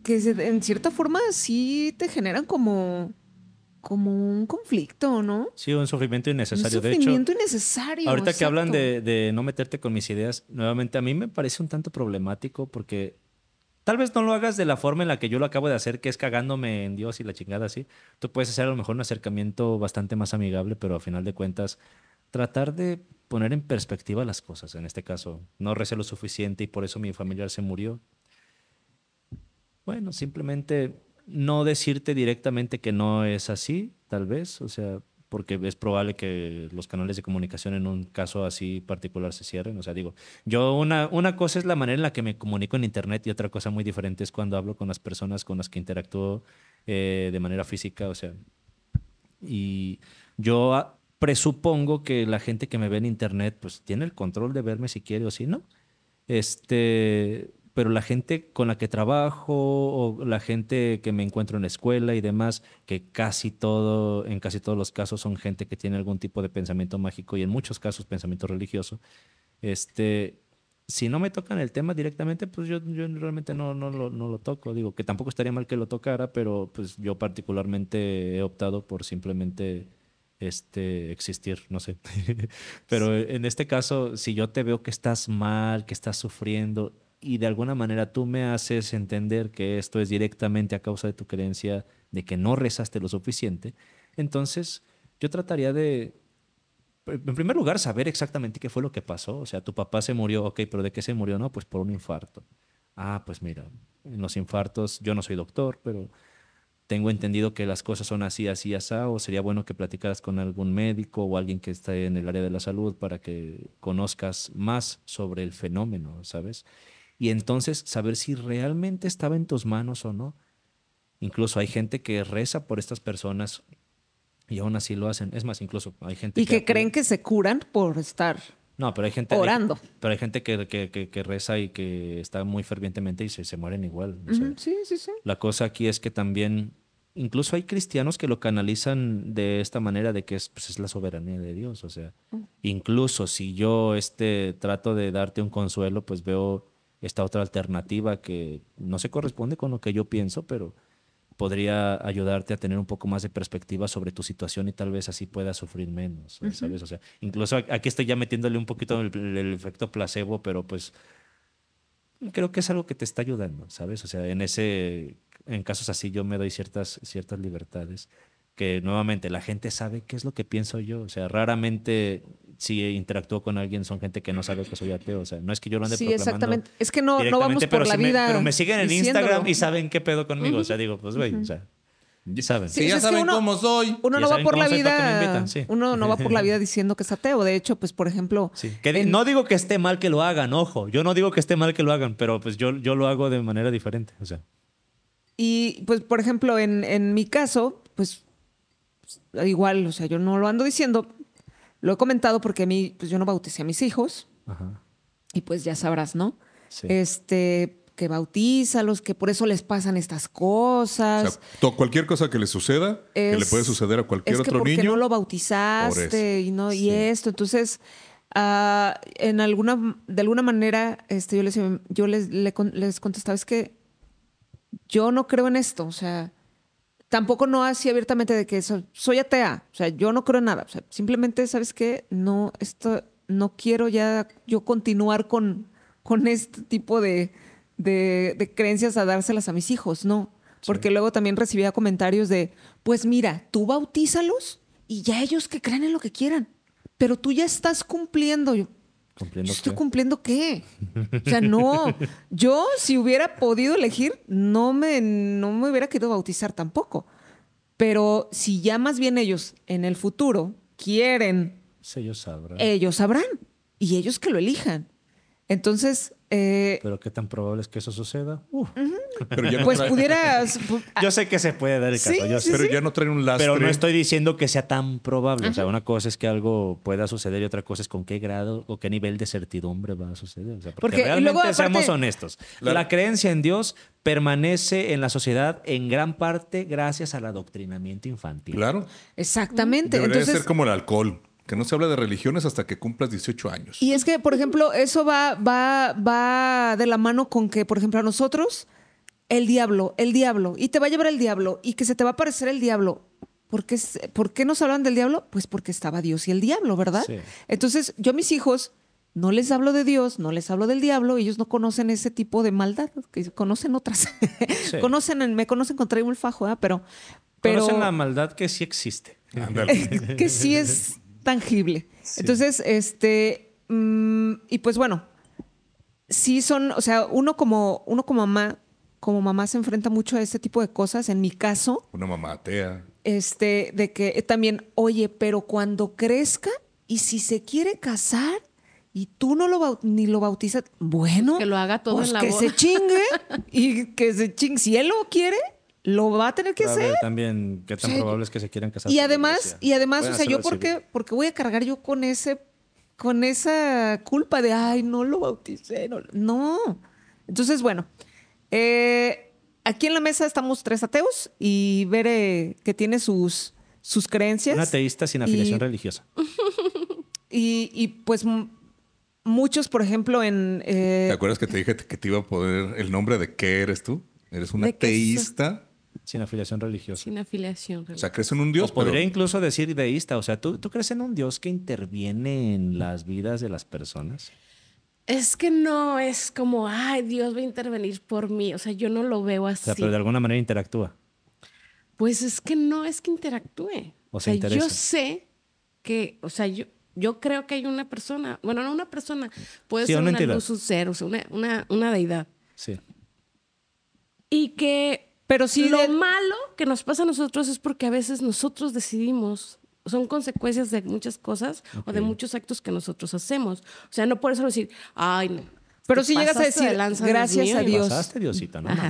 que en cierta forma sí te generan como como un conflicto, ¿no? Sí, un sufrimiento innecesario. Un sufrimiento innecesario. Ahorita que hablan de, de, no meterte con mis ideas, nuevamente a mí me parece un tanto problemático porque tal vez no lo hagas de la forma en la que yo lo acabo de hacer, que es cagándome en Dios y la chingada así. Tú puedes hacer a lo mejor un acercamiento bastante más amigable, pero a final de cuentas, tratar de poner en perspectiva las cosas. En este caso, no recé lo suficiente y por eso mi familiar se murió. Bueno, simplemente no decirte directamente que no es así, tal vez, o sea, porque es probable que los canales de comunicación en un caso así particular se cierren. O sea, digo, yo una, una cosa es la manera en la que me comunico en Internet y otra cosa muy diferente es cuando hablo con las personas con las que interactúo eh, de manera física, o sea, y yo presupongo que la gente que me ve en internet, pues tiene el control de verme si quiere o si no. Este, pero la gente con la que trabajo o la gente que me encuentro en la escuela y demás, que casi todo, en casi todos los casos son gente que tiene algún tipo de pensamiento mágico y en muchos casos pensamiento religioso, este, si no me tocan el tema directamente, pues yo, yo realmente no, no, lo, no lo toco. Digo, que tampoco estaría mal que lo tocara, pero pues yo particularmente he optado por simplemente este, existir, no sé. Pero en este caso, si yo te veo que estás mal, que estás sufriendo y de alguna manera tú me haces entender que esto es directamente a causa de tu creencia de que no rezaste lo suficiente, entonces yo trataría de, en primer lugar, saber exactamente qué fue lo que pasó. O sea, tu papá se murió, ok, pero ¿de qué se murió? No, pues por un infarto. Ah, pues mira, en los infartos, yo no soy doctor, pero tengo entendido que las cosas son así, así, así, o sería bueno que platicaras con algún médico o alguien que esté en el área de la salud para que conozcas más sobre el fenómeno, ¿sabes? Y entonces saber si realmente estaba en tus manos o no. Incluso hay gente que reza por estas personas y aún así lo hacen. Es más, incluso hay gente... Y que creen que se curan por estar no, pero hay gente. Orando. pero hay gente que, que, reza y que está muy fervientemente y se, se mueren igual. Sí, sí, sí. La cosa aquí es que también. Incluso hay cristianos que lo canalizan de esta manera de que es, pues, la soberanía de Dios. O sea, mm. incluso si yo este, trato de darte un consuelo, pues veo esta otra alternativa que no se corresponde con lo que yo pienso, pero podría ayudarte a tener un poco más de perspectiva sobre tu situación y tal vez así puedas sufrir menos, ¿sabes? O sea, incluso aquí estoy ya metiéndole un poquito el, efecto placebo, pero pues creo que es algo que te está ayudando, ¿sabes? O sea, en ese en casos así yo me doy ciertas ciertas libertades que nuevamente la gente sabe qué es lo que pienso yo. O sea, raramente si interactúo con alguien son gente que no sabe que soy ateo. O sea, no es que yo lo ande Sí, exactamente. Es que no, no vamos por la vida. pero me siguen en Instagram y saben qué pedo conmigo. O sea, digo, pues güey, o sea. Saben. Sí, ya saben cómo soy. Uno no va por la vida. Uno no va por la vida diciendo que es ateo. De hecho, pues por ejemplo. No digo que esté mal que lo hagan, ojo. Yo no digo que esté mal que lo hagan, pero pues yo, yo lo hago de manera diferente. O sea. Y pues, por ejemplo, en, en mi caso, pues igual, o sea, yo no lo ando diciendo, lo he comentado porque a mí, pues yo no bauticé a mis hijos. Y pues ya sabrás, ¿no? Este, que bautiza, los que por eso les pasan estas cosas. O sea, cualquier cosa que le suceda, que le puede suceder a cualquier es que otro porque niño. no lo bautizaste y no y esto, entonces ah, en alguna de alguna manera este yo les yo les, les, les contestaba es que yo no creo en esto, o sea, tampoco no hacía abiertamente de que soy, atea, o sea, yo no creo en nada, simplemente, ¿sabes qué? No, esto, no quiero ya yo continuar con, con este tipo de, creencias a dárselas a mis hijos, ¿no? Porque luego también recibía comentarios de, pues mira, tú bautízalos y ya ellos que crean en lo que quieran, pero tú ya estás cumpliendo. ¿Estoy cumpliendo qué? O sea, no. Yo, si hubiera podido elegir, no me, me hubiera querido bautizar tampoco. Pero si ya más bien ellos en el futuro quieren. Pues ellos sabrán. Ellos sabrán. Y ellos que lo elijan. Entonces, eh, pero qué tan probable es que eso suceda. pues pudieras. yo sé que se puede dar el caso. yo pero ya no traen un lastre. Pero no estoy diciendo que sea tan probable. O sea, una cosa es que algo pueda suceder y otra cosa es con qué grado o qué nivel de certidumbre va a suceder. O sea, porque, realmente seamos honestos. La... creencia en Dios permanece en la sociedad en gran parte gracias al adoctrinamiento infantil. Claro. Exactamente. Debería Entonces, ser como el alcohol que no se habla de religiones hasta que cumplas 18 años. Y es que, por ejemplo, eso va, va, va de la mano con que, por ejemplo, a nosotros, el diablo, el diablo, y te va a llevar el diablo, y que se te va a aparecer el diablo. ¿Por qué, nos hablan del diablo? Pues porque estaba Dios y el diablo, ¿verdad? Entonces, yo a mis hijos no les hablo de Dios, no les hablo del diablo, ellos no conocen ese tipo de maldad, conocen otras. conocen, me conocen con fajo, pero, ¿ah? pero... Conocen la maldad que sí existe. que sí es tangible. Entonces, este, mm, y pues bueno, sí son, o sea, uno como, uno como mamá, como mamá se enfrenta mucho a este tipo de cosas. En mi caso. Una mamá atea. Este, de que eh, también, oye, pero cuando crezca y si se quiere casar y tú no lo ni lo bautizas, bueno. que lo haga todo pues en la que se chingue y que se chingue. Si él lo quiere, lo va a tener que ser? hacer. también, qué tan probable es que se quieran casar. Y además, y además, o sea, yo por porque voy a cargar yo con ese, con esa culpa de ay, no lo bauticé. No. Entonces, bueno, eh, aquí en la mesa estamos tres ateos y Bere que tiene sus, sus creencias. Un ateísta sin afiliación religiosa. Y, pues muchos, por ejemplo, en. Eh, ¿Te acuerdas que te dije que te iba a poder el nombre de qué eres tú? Eres un ateísta sin afiliación religiosa. Sin afiliación religiosa. O sea, crees en un Dios. podría incluso decir deísta. O sea, ¿tú, ¿tú crees en un Dios que interviene en las vidas de las personas? Es que no es como, ay, Dios va a intervenir por mí. O sea, yo no lo veo así. O sea, pero de alguna manera interactúa. Pues es que no es que interactúe. O, sea, yo sé que, o sea, yo, creo que hay una persona, bueno, no una persona, puede ser una, luz, un ser, o sea, una, una, una deidad. Sí. Y que pero si Lo malo que nos pasa a nosotros es porque a veces nosotros decidimos. Son consecuencias de muchas cosas o de muchos actos que nosotros hacemos. O sea, no por eso decir, ay, no. Pero si llegas a decir, gracias a Dios.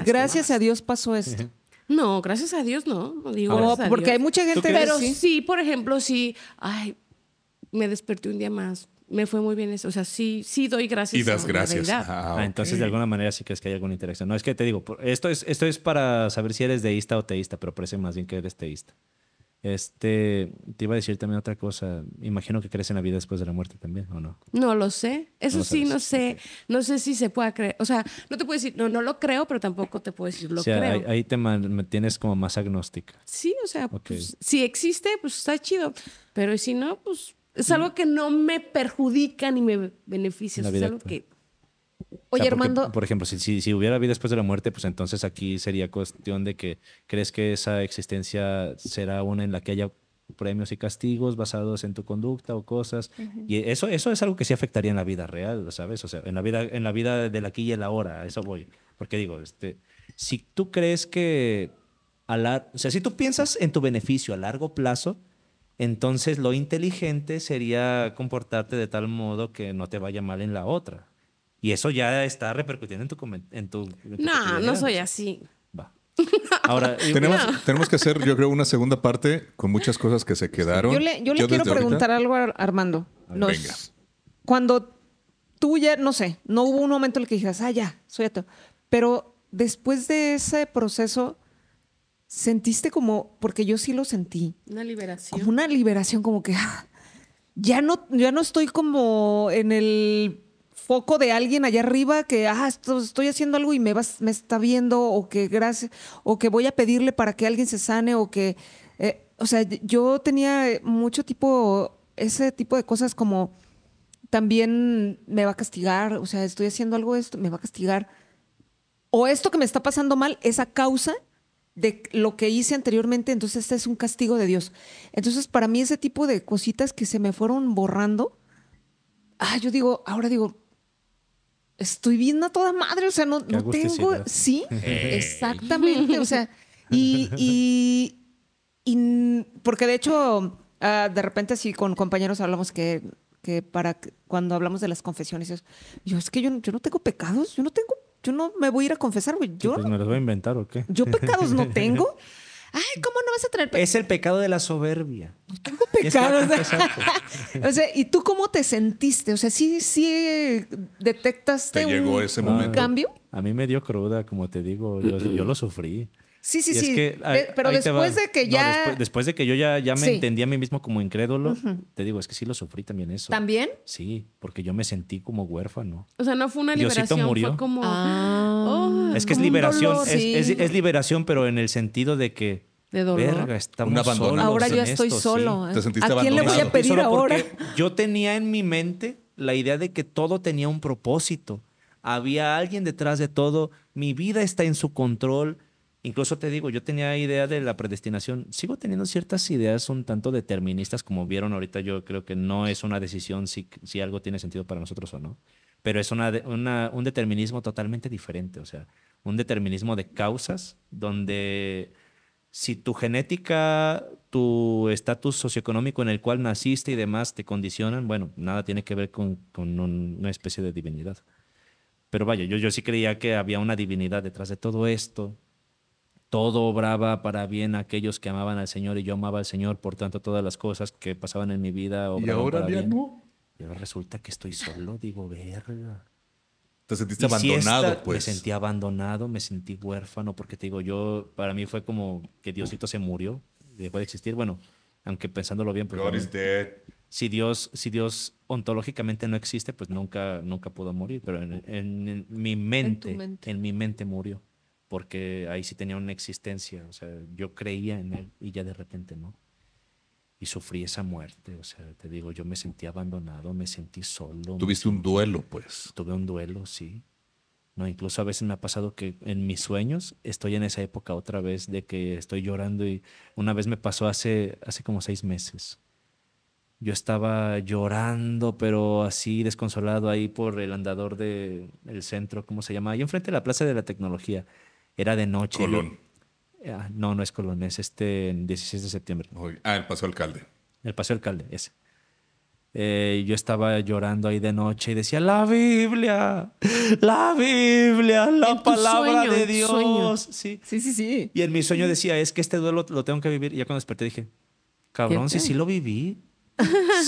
gracias a Dios pasó esto. No, gracias a Dios no. digo, porque hay mucha gente. Pero sí, por ejemplo, sí, ay, me desperté un día más me fue muy bien eso. O sea, sí, sí doy gracias. Y das gracias. ah, ah entonces, de alguna manera sí crees que hay alguna interacción. No, es que te digo, esto es, esto es para saber si eres deísta o teísta, pero parece más bien que eres teísta. Este, te iba a decir también otra cosa. Imagino que crees en la vida después de la muerte también, ¿o no? No lo sé. Eso sí, no sé. No sé si se pueda creer. O sea, no te puedo decir, no, no lo creo, pero tampoco te puedo decir lo creo. Ahí, te mantienes como más agnóstica. Sí, o sea, pues, si existe, pues está chido. Pero si no, pues es algo que no me perjudica ni me beneficia. Es algo que. Oye, o Armando. por ejemplo, si, si, hubiera vida después de la muerte, pues entonces aquí sería cuestión de que crees que esa existencia será una en la que haya premios y castigos basados en tu conducta o cosas. Y eso, eso es algo que sí afectaría en la vida real, ¿sabes? O sea, en la vida, en la vida del aquí y el ahora, a eso voy. Porque digo, este, si tú crees que. A o sea, si tú piensas en tu beneficio a largo plazo, entonces lo inteligente sería comportarte de tal modo que no te vaya mal en la otra. Y eso ya está repercutiendo en tu... En tu, no, no soy así. Va. Ahora, tenemos, tenemos que hacer, yo creo, una segunda parte con muchas cosas que se quedaron. Yo le, quiero preguntar algo a Armando. Cuando tú ya, no sé, no hubo un momento en el que dijeras, ah, ya, soy Pero después de ese proceso, sentiste como, porque yo sí lo sentí. Una liberación. Como una liberación, como que ah, ya, no, ya no estoy como en el foco de alguien allá arriba que ah, estoy haciendo algo y me, vas, me está viendo o que gracias, o que voy a pedirle para que alguien se sane o que, eh, o sea, yo tenía mucho tipo, ese tipo de cosas como también me va a castigar, o sea, estoy haciendo algo esto, me va a castigar. O esto que me está pasando mal esa a causa de lo que hice anteriormente, entonces este es un castigo de Dios. Entonces, para mí ese tipo de cositas que se me fueron borrando, ah, yo digo, ahora digo, estoy bien a toda madre, o sea, no, no tengo, sí, exactamente, o sea, y, y, y porque de hecho, ah, de repente así con compañeros hablamos que, que para cuando hablamos de las confesiones, yo, es que yo no tengo pecados, yo no tengo yo no me voy a ir a confesar, güey. Yo, pues, me los voy a inventar o qué. Yo pecados no tengo. Ay, ¿cómo no vas a tener pecados? Es el pecado de la soberbia. No tengo pecados. o sea, ¿y tú cómo te sentiste? O sea, ¿sí, sí detectaste un, cambio? A mí me dio cruda, como te digo. Yo, yo lo sufrí. Sí, sí, sí. pero después de que ya. después, de que yo ya, ya me entendí a mí mismo como incrédulo, te digo, es que sí lo sufrí también eso. ¿También? Sí, porque yo me sentí como huérfano. O sea, no fue una liberación. murió. Fue como. Ah. Ah, es que es liberación. Es, liberación, pero en el sentido de que. De dolor. Verga, Ahora yo estoy solo. ¿Te sentiste ¿A quién le voy a pedir ahora? Yo tenía en mi mente la idea de que todo tenía un propósito. Había alguien detrás de todo. Mi vida está en su control Incluso te digo, yo tenía idea de la predestinación, sigo teniendo ciertas ideas son tanto deterministas como vieron ahorita, yo creo que no es una decisión si, algo tiene sentido para nosotros o no, pero es un determinismo totalmente diferente, o sea, un determinismo de causas donde si tu genética, tu estatus socioeconómico en el cual naciste y demás te condicionan, bueno, nada tiene que ver con, una especie de divinidad. Pero vaya, yo sí creía que había una divinidad detrás de todo esto, todo obraba para bien aquellos que amaban al Señor y yo amaba al Señor, por tanto todas las cosas que pasaban en mi vida Y ahora bien. no. Y ahora resulta que estoy solo, digo, verga. Te sentiste abandonado, pues. Me sentí abandonado, me sentí huérfano, porque te digo, yo, para mí fue como que Diosito se murió, dejó de existir, bueno, aunque pensándolo bien, pues, si Dios, si Dios ontológicamente no existe, pues nunca, nunca pudo morir, pero en, mi mente. en mi mente murió porque ahí sí tenía una existencia, o sea, yo creía en él y ya de repente no. Y sufrí esa muerte, o sea, te digo, yo me sentí abandonado, me sentí solo. Tuviste un duelo, pues. Tuve un duelo, sí. No, incluso a veces me ha pasado que en mis sueños estoy en esa época otra vez de que estoy llorando y una vez me pasó hace, hace como seis meses. Yo estaba llorando, pero así desconsolado ahí por el andador del el centro, ¿cómo se llama? Ahí enfrente de la Plaza de la Tecnología. Era de noche. Colón. Ah, no, no es Colón, es este 16 de septiembre. ah, el Paseo Alcalde. El Paseo Alcalde, ese. Eh, yo estaba llorando ahí de noche y decía, la Biblia, la Biblia, la palabra de Dios. Sí. sí. sí, sí, Y en mi sueño decía, es que este duelo lo tengo que vivir. Y ya cuando desperté dije, cabrón, sí, sí lo viví.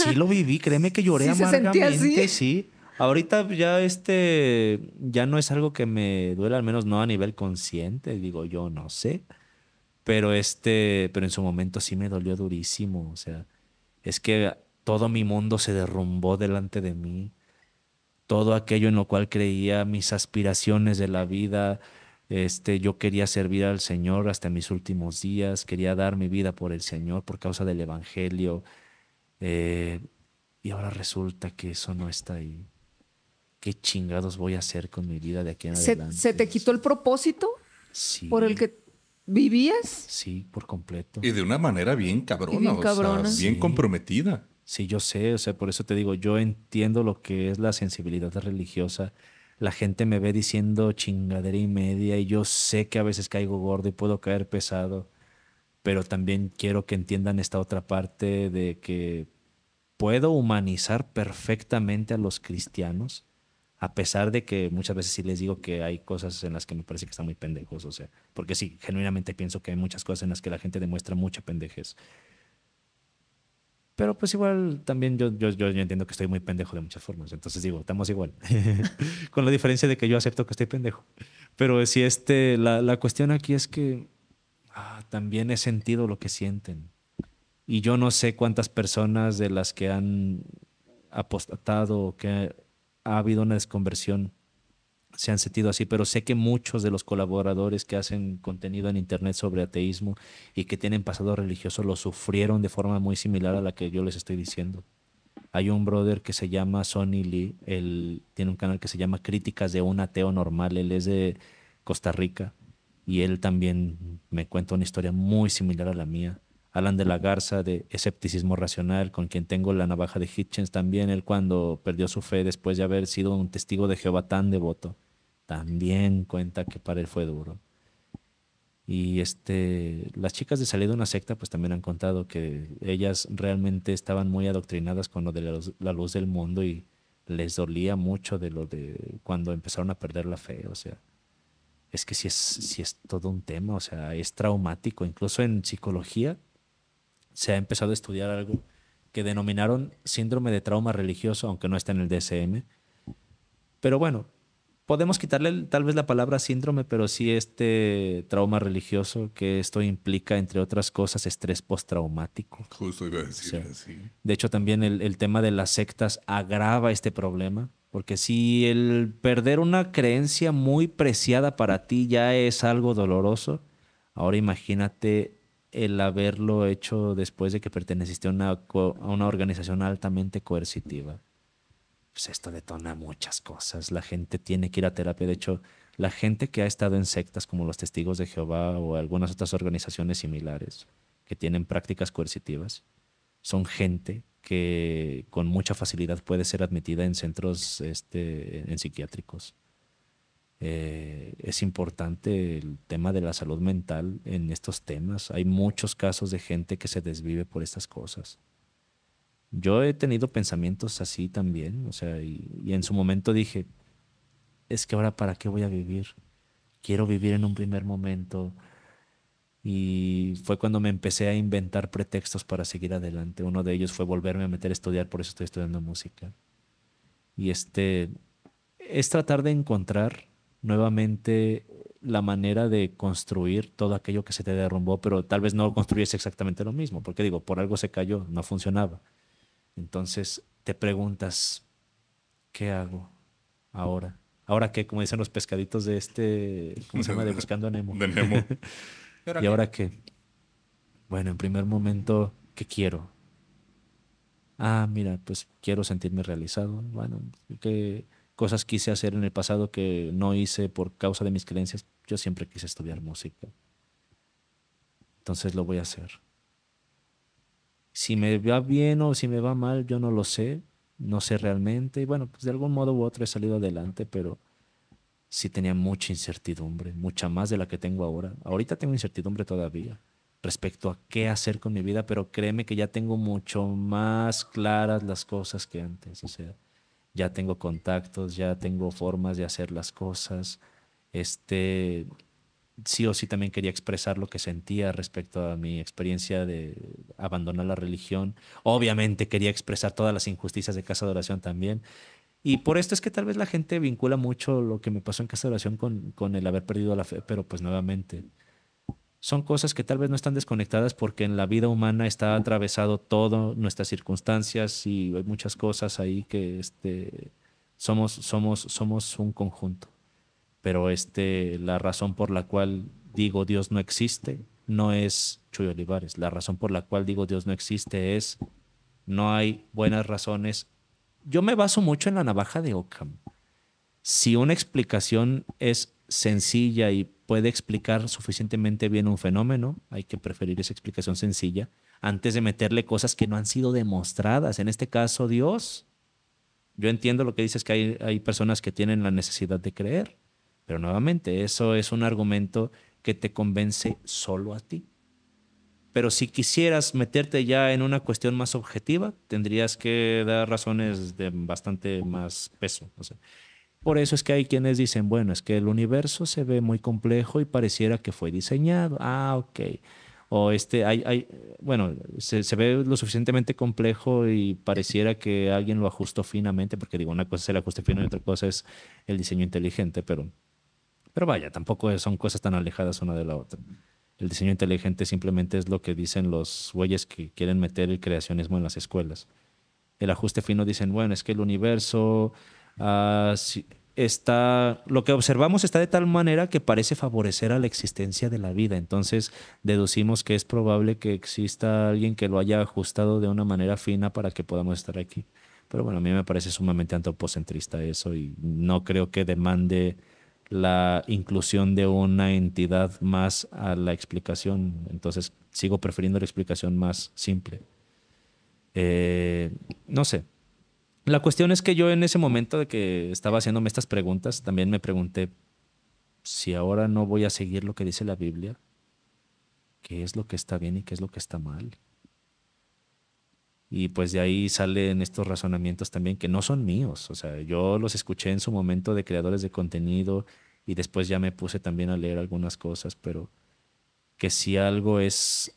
Sí lo viví, créeme que lloré sí, amargamente, se sí. Ahorita ya este, ya no es algo que me duela, al menos no a nivel consciente, digo yo, no sé. Pero este, pero en su momento sí me dolió durísimo, o sea, es que todo mi mundo se derrumbó delante de mí. Todo aquello en lo cual creía, mis aspiraciones de la vida, este, yo quería servir al Señor hasta mis últimos días, quería dar mi vida por el Señor por causa del Evangelio. Eh, y ahora resulta que eso no está ahí qué chingados voy a hacer con mi vida de aquí en adelante. ¿Se te quitó el propósito por el que vivías? Sí, por completo. Y de una manera bien cabrona, bien, O sea, bien comprometida. Sí, yo sé, o sea, por eso te digo, yo entiendo lo que es la sensibilidad religiosa. La gente me ve diciendo chingadera y media y yo sé que a veces caigo gordo y puedo caer pesado, pero también quiero que entiendan esta otra parte de que puedo humanizar perfectamente a los cristianos a pesar de que muchas veces sí les digo que hay cosas en las que me parece que están muy pendejos, o sea, porque sí, genuinamente pienso que hay muchas cosas en las que la gente demuestra mucha pendejez. Pero pues igual también yo, yo, entiendo que estoy muy pendejo de muchas formas, entonces digo, estamos igual, con la diferencia de que yo acepto que estoy pendejo. Pero si este, la, cuestión aquí es que ah, también he sentido lo que sienten. Y yo no sé cuántas personas de las que han apostatado, o que ha habido una desconversión, se han sentido así, pero sé que muchos de los colaboradores que hacen contenido en Internet sobre ateísmo y que tienen pasado religioso lo sufrieron de forma muy similar a la que yo les estoy diciendo. Hay un brother que se llama Sonny Lee, él tiene un canal que se llama Críticas de un ateo normal, él es de Costa Rica y él también me cuenta una historia muy similar a la mía Alan de la Garza de Escepticismo Racional, con quien tengo la navaja de Hitchens también, él cuando perdió su fe después de haber sido un testigo de Jehová tan devoto, también cuenta que para él fue duro. Y este, las chicas de Salida de una secta pues también han contado que ellas realmente estaban muy adoctrinadas con lo de la luz, del mundo y les dolía mucho de lo de cuando empezaron a perder la fe, o sea es que si es, si es todo un tema, o sea, es traumático, incluso en psicología se ha empezado a estudiar algo que denominaron síndrome de trauma religioso, aunque no está en el DSM. Pero bueno, podemos quitarle tal vez la palabra síndrome, pero sí este trauma religioso que esto implica, entre otras cosas, estrés postraumático. Justo iba a decir así. De hecho, también el, tema de las sectas agrava este problema, porque si el perder una creencia muy preciada para ti ya es algo doloroso, ahora imagínate el haberlo hecho después de que perteneciste a una, a una organización altamente coercitiva. Pues esto detona muchas cosas. La gente tiene que ir a terapia. De hecho, la gente que ha estado en sectas como los testigos de Jehová o algunas otras organizaciones similares que tienen prácticas coercitivas, son gente que con mucha facilidad puede ser admitida en centros este, en psiquiátricos. Eh, es importante el tema de la salud mental en estos temas. Hay muchos casos de gente que se desvive por estas cosas. Yo he tenido pensamientos así también, o sea, y, en su momento dije, es que ahora para qué voy a vivir. Quiero vivir en un primer momento. Y fue cuando me empecé a inventar pretextos para seguir adelante. Uno de ellos fue volverme a meter a estudiar, por eso estoy estudiando música. Y este es tratar de encontrar nuevamente eh, la manera de construir todo aquello que se te derrumbó, pero tal vez no construyese exactamente lo mismo, porque digo, por algo se cayó, no funcionaba. Entonces te preguntas, ¿qué hago ahora? ¿Ahora qué? Como dicen los pescaditos de este, ¿cómo se llama? De Buscando a Nemo. ¿Y ahora, qué? Bueno, en primer momento, ¿qué quiero? Ah, mira, pues quiero sentirme realizado. Bueno, que cosas quise hacer en el pasado que no hice por causa de mis creencias. Yo siempre quise estudiar música. Entonces lo voy a hacer. Si me va bien o si me va mal, yo no lo sé. No sé realmente. Y bueno, pues de algún modo u otro he salido adelante, pero sí tenía mucha incertidumbre, mucha más de la que tengo ahora. Ahorita tengo incertidumbre todavía respecto a qué hacer con mi vida, pero créeme que ya tengo mucho más claras las cosas que antes. O sea, ya tengo contactos, ya tengo formas de hacer las cosas. Este, sí o sí también quería expresar lo que sentía respecto a mi experiencia de abandonar la religión. Obviamente quería expresar todas las injusticias de Casa de Oración también. Y por esto es que tal vez la gente vincula mucho lo que me pasó en Casa de Oración con, con el haber perdido la fe, pero pues nuevamente son cosas que tal vez no están desconectadas porque en la vida humana está atravesado todo, nuestras circunstancias y hay muchas cosas ahí que este, somos, somos, somos un conjunto. Pero este, la razón por la cual digo Dios no existe no es Chuy Olivares. La razón por la cual digo Dios no existe es no hay buenas razones. Yo me baso mucho en la navaja de Ockham. Si una explicación es sencilla y puede explicar suficientemente bien un fenómeno, hay que preferir esa explicación sencilla antes de meterle cosas que no han sido demostradas. En este caso, Dios. Yo entiendo lo que dices que hay, hay personas que tienen la necesidad de creer, pero nuevamente, eso es un argumento que te convence solo a ti. Pero si quisieras meterte ya en una cuestión más objetiva, tendrías que dar razones de bastante más peso. Por eso es que hay quienes dicen, bueno, es que el universo se ve muy complejo y pareciera que fue diseñado. Ah, ok. O este, hay, hay bueno, se, ve lo suficientemente complejo y pareciera que alguien lo ajustó finamente, porque digo, una cosa es el ajuste fino y otra cosa es el diseño inteligente, pero, pero vaya, tampoco son cosas tan alejadas una de la otra. El diseño inteligente simplemente es lo que dicen los güeyes que quieren meter el creacionismo en las escuelas. El ajuste fino dicen, bueno, es que el universo Ah, está, lo que observamos está de tal manera que parece favorecer a la existencia de la vida. Entonces deducimos que es probable que exista alguien que lo haya ajustado de una manera fina para que podamos estar aquí. Pero bueno, a mí me parece sumamente antropocentrista eso y no creo que demande la inclusión de una entidad más a la explicación. Entonces sigo prefiriendo la explicación más simple. Eh, no sé, la cuestión es que yo en ese momento de que estaba haciéndome estas preguntas, también me pregunté si ahora no voy a seguir lo que dice la Biblia, qué es lo que está bien y qué es lo que está mal. Y pues de ahí salen estos razonamientos también que no son míos. O sea, yo los escuché en su momento de creadores de contenido y después ya me puse también a leer algunas cosas, pero que si algo es...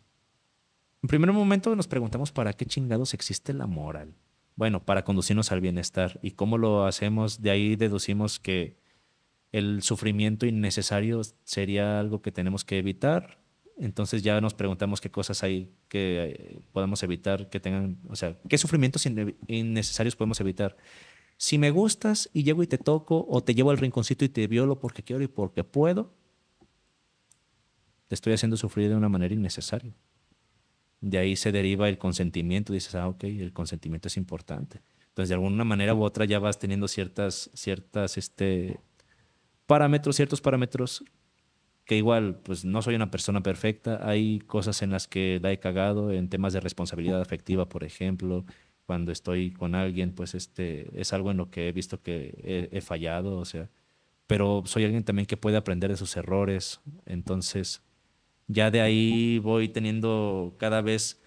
En primer momento nos preguntamos para qué chingados existe la moral. Bueno, para conducirnos al bienestar. ¿Y cómo lo hacemos? De ahí deducimos que el sufrimiento innecesario sería algo que tenemos que evitar. Entonces ya nos preguntamos qué cosas hay que podemos evitar, que tengan, o sea, qué sufrimientos innecesarios podemos evitar. Si me gustas y llego y te toco o te llevo al rinconcito y te violo porque quiero y porque puedo, te estoy haciendo sufrir de una manera innecesaria de ahí se deriva el consentimiento. Dices, ah, ok, el consentimiento es importante. Entonces, de alguna manera u otra ya vas teniendo ciertas, ciertas, este, parámetros, ciertos parámetros que igual, pues no soy una persona perfecta. Hay cosas en las que la he cagado, en temas de responsabilidad afectiva, por ejemplo. Cuando estoy con alguien, pues este, es algo en lo que he visto que he, he fallado, o sea. Pero soy alguien también que puede aprender de sus errores. Entonces, ya de ahí voy teniendo cada vez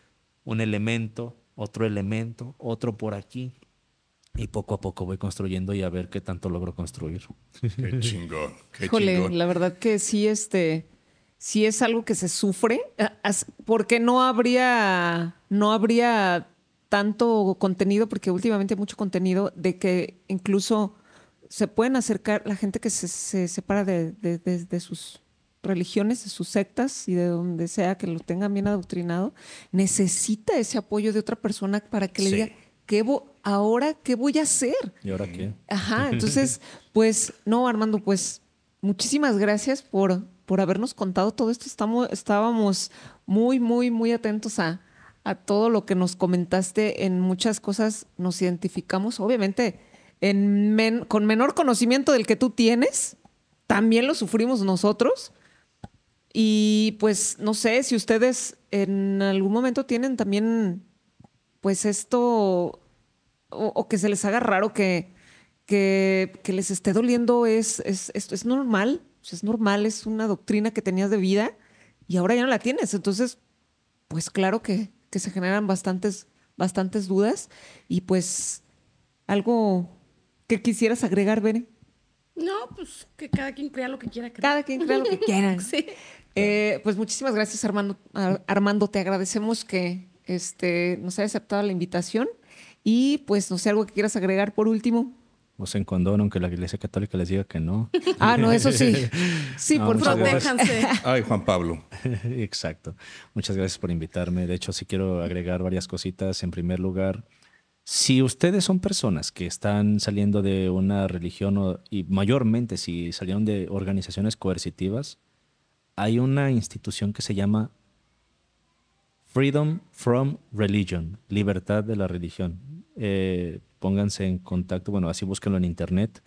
un elemento, otro elemento, otro por aquí. Y poco a poco voy construyendo y a ver qué tanto logro construir. Qué chingón. Qué Híjole, la verdad que sí, este, sí es algo que se sufre, ah, porque no habría, no habría tanto contenido, porque últimamente hay mucho contenido de que incluso se pueden acercar la gente que se, separa de sus religiones, de sus sectas y de donde sea que lo tengan bien adoctrinado, necesita ese apoyo de otra persona para que le diga, ¿qué ahora qué voy a hacer? ¿Y ahora qué? Ajá, entonces, pues, no, Armando, pues, muchísimas gracias por, por habernos contado todo esto. Estamos, estábamos muy, muy, muy atentos a, a todo lo que nos comentaste. En muchas cosas nos identificamos, obviamente, en con menor conocimiento del que tú tienes. También lo sufrimos nosotros, y pues no sé si ustedes en algún momento tienen también pues esto o, que se les haga raro que, que, les esté doliendo es, es, es, normal, es normal, es una doctrina que tenías de vida y ahora ya no la tienes. Entonces, pues claro que, se generan bastantes, bastantes dudas y pues algo que quisieras agregar, Bene No, pues que cada quien crea lo que quiera Cada quien crea lo que quiera. sí. Eh, pues muchísimas gracias, Armando. Armando, te agradecemos que este, nos haya aceptado la invitación. Y pues no sé, algo que quieras agregar por último. Pues en condón, aunque la Iglesia Católica les diga que no. ah, no, eso sí. Sí, por favor. Ay, Juan Pablo. Exacto. Muchas gracias por invitarme. De hecho, sí quiero agregar varias cositas. En primer lugar, si ustedes son personas que están saliendo de una religión y mayormente si salieron de organizaciones coercitivas, hay una institución que se llama Freedom from Religion, libertad de la religión. Eh, pónganse en contacto, bueno, así búsquenlo en internet.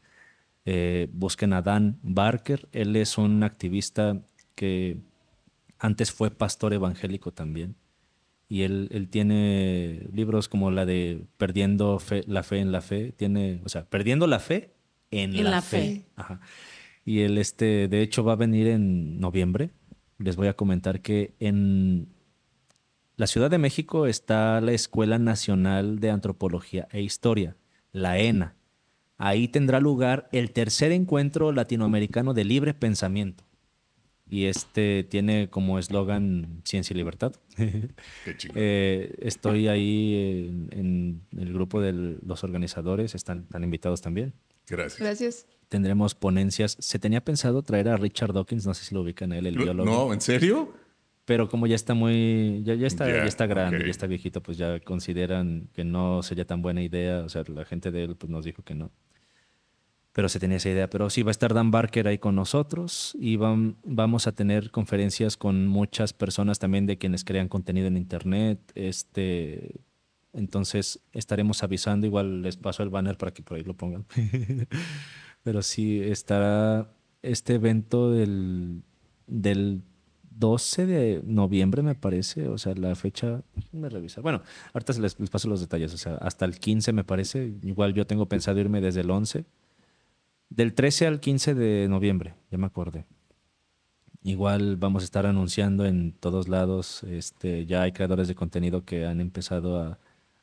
Eh, busquen a Dan Barker, él es un activista que antes fue pastor evangélico también. Y él, tiene libros como la de Perdiendo la fe en la fe, tiene, o sea, Perdiendo la fe en, la, fe. fe. Ajá. Y el este, de hecho, va a venir en noviembre. Les voy a comentar que en la Ciudad de México está la Escuela Nacional de Antropología e Historia, la ENA. Ahí tendrá lugar el tercer encuentro latinoamericano de libre pensamiento. Y este tiene como eslogan Ciencia y Libertad. Qué eh, estoy ahí en, el grupo de los organizadores, están, están invitados también. Gracias. Gracias tendremos ponencias. Se tenía pensado traer a Richard Dawkins, no sé si lo ubican él, el biólogo. No, ¿en serio? Pero como ya está muy, ya, está, ya está grande, ya está viejito, pues ya consideran que no sería tan buena idea. O sea, la gente de él pues, nos dijo que no. Pero se tenía esa idea. Pero sí, va a estar Dan Barker ahí con nosotros y vamos a tener conferencias con muchas personas también de quienes crean contenido en Internet. Este, entonces estaremos avisando. Igual les paso el banner para que por ahí lo pongan. Pero sí, estará este evento del, del 12 de noviembre, me parece. O sea, la fecha, me revisa. Bueno, ahorita les, paso los detalles. O sea, hasta el 15, me parece. Igual yo tengo pensado irme desde el 11. Del 13 al 15 de noviembre, ya me acordé. Igual vamos a estar anunciando en todos lados. Este, ya hay creadores de contenido que han empezado a,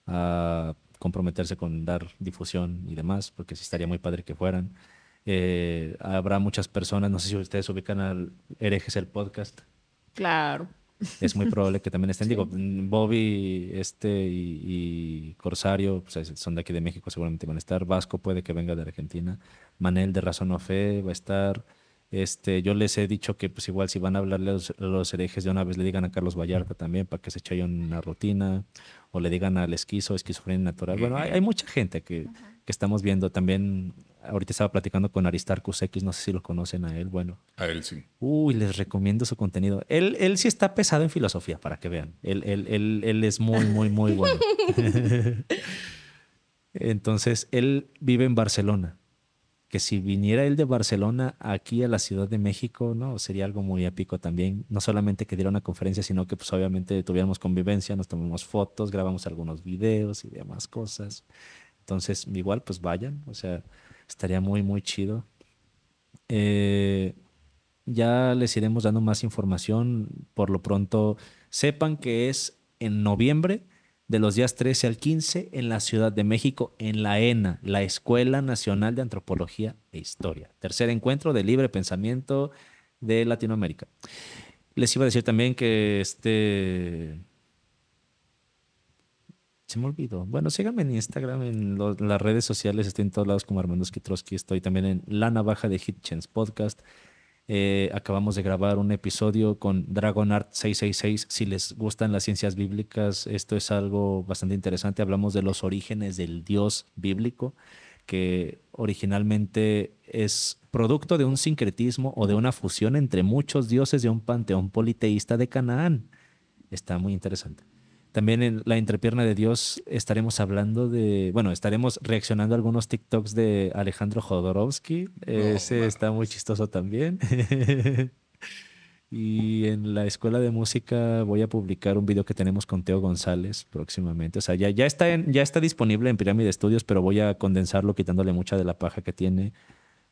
a comprometerse con dar difusión y demás, porque sí estaría muy padre que fueran. Eh, habrá muchas personas, no sé si ustedes ubican al Herejes el podcast. Claro. Es muy probable que también estén. Digo, Bobby este y, Corsario pues, son de aquí de México, seguramente van a estar. Vasco puede que venga de Argentina. Manel de Razón o Fe va a estar. Este, yo les he dicho que pues igual si van a hablarle a los, herejes de una vez le digan a Carlos Vallarta también para que se eche una rutina o le digan al esquizo, esquizofrenia natural. Bueno, hay, mucha gente que, que, estamos viendo también Ahorita estaba platicando con Aristarcus X, no sé si lo conocen a él, bueno. A él sí. Uy, les recomiendo su contenido. Él, él sí está pesado en filosofía, para que vean. Él, él, es muy, muy, muy bueno. Entonces, él vive en Barcelona. Que si viniera él de Barcelona aquí a la Ciudad de México, ¿no? Sería algo muy épico también. No solamente que diera una conferencia, sino que pues obviamente tuviéramos convivencia, nos tomamos fotos, grabamos algunos videos y demás cosas. Entonces, igual, pues vayan. O sea, Estaría muy, muy chido. Eh, ya les iremos dando más información. Por lo pronto, sepan que es en noviembre, de los días 13 al 15, en la Ciudad de México, en la ENA, la Escuela Nacional de Antropología e Historia. Tercer encuentro de libre pensamiento de Latinoamérica. Les iba a decir también que este se me olvidó. Bueno, síganme en Instagram, en las redes sociales, estoy en todos lados como Armando Skitroski. estoy también en La Navaja de Hitchens Podcast. Eh, acabamos de grabar un episodio con Dragon Art 666. Si les gustan las ciencias bíblicas, esto es algo bastante interesante. Hablamos de los orígenes del Dios bíblico, que originalmente es producto de un sincretismo o de una fusión entre muchos dioses de un panteón politeísta de Canaán. Está muy interesante. También en la entrepierna de Dios estaremos hablando de, bueno, estaremos reaccionando a algunos TikToks de Alejandro Jodorowsky. Ese está muy chistoso también. y en la escuela de música voy a publicar un video que tenemos con Teo González próximamente. O sea, ya, ya, está, ya está disponible en Pirámide Studios, pero voy a condensarlo quitándole mucha de la paja que tiene.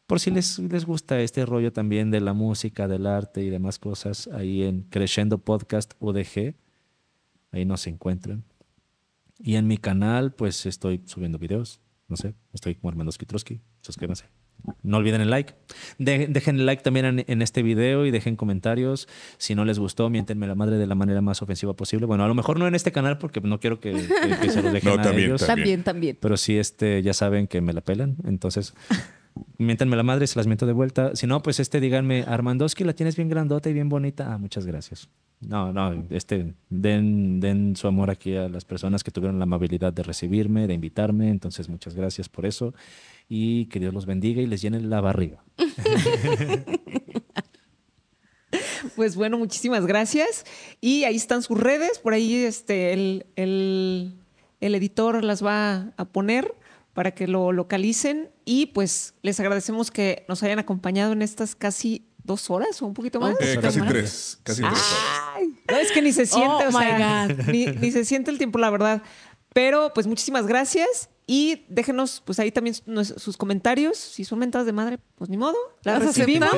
Por si les, les gusta este rollo también de la música, del arte y demás cosas, ahí en Crescendo Podcast UDG ahí se encuentran. Y en mi canal, pues estoy subiendo videos. No sé, estoy como Armandoski Kitroski. Suscríbanse. No olviden el like. dejen el like también en, este video y dejen comentarios. Si no les gustó, miéntenme la madre de la manera más ofensiva posible. Bueno, a lo mejor no en este canal porque no quiero que, se lo dejen a también, También, también. Pero sí, este, ya saben que me la pelan. Entonces, miéntanme la madre, se las miento de vuelta. Si no, pues este, díganme, Armandoski, la tienes bien grandota y bien bonita. Ah, muchas gracias. No, no, este, den, su amor aquí a las personas que tuvieron la amabilidad de recibirme, de invitarme. Entonces, muchas gracias por eso. Y que Dios los bendiga y les llene la barriga. Pues bueno, muchísimas gracias. Y ahí están sus redes, por ahí este, el, el editor las va a poner para que lo localicen y pues les agradecemos que nos hayan acompañado en estas casi dos horas o un poquito más. Eh, casi tres, casi No, es que ni se oh siente, o sea, ni, se siente el tiempo, la verdad. Pero pues muchísimas gracias y déjenos pues ahí también sus comentarios. Si son mentadas de madre, pues ni modo, las, recibimos.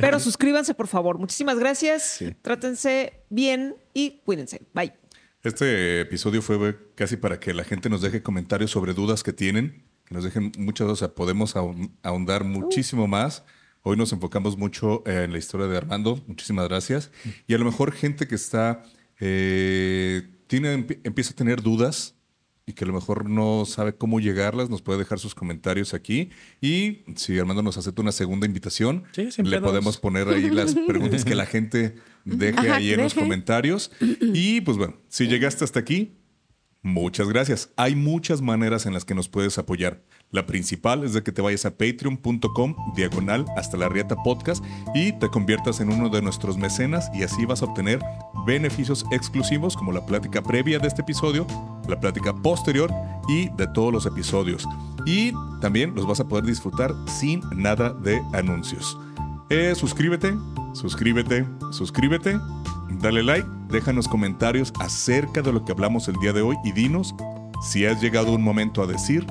Pero suscríbanse por favor. Muchísimas gracias. Trátense bien y cuídense. Bye. Este episodio fue casi para que la gente nos deje comentarios sobre dudas que tienen, que nos dejen muchas, o sea, podemos ahondar uh. muchísimo más. Hoy nos enfocamos mucho eh, en la historia de Armando, muchísimas gracias. Mm. Y a lo mejor gente que está, eh, tiene, empieza a tener dudas y que a lo mejor no sabe cómo llegarlas, nos puede dejar sus comentarios aquí. Y si Armando nos acepta una segunda invitación, le podemos poner ahí las preguntas que la gente deje ahí en los comentarios. Y pues bueno, si llegaste hasta aquí, Muchas gracias. Hay muchas maneras en las que nos puedes apoyar. La principal es de que te vayas a patreon.com diagonal hasta la Riata Podcast y te conviertas en uno de nuestros mecenas y así vas a obtener beneficios exclusivos como la plática previa de este episodio, la plática posterior y de todos los episodios. Y también los vas a poder disfrutar sin nada de anuncios. Eh, suscríbete, suscríbete, suscríbete Dale like, déjanos comentarios acerca de lo que hablamos el día de hoy y dinos si has llegado un momento a decir,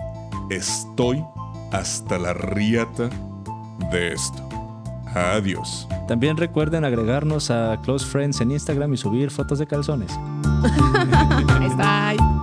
estoy hasta la riata de esto. Adiós. También recuerden agregarnos a Close Friends en Instagram y subir fotos de calzones. Bye.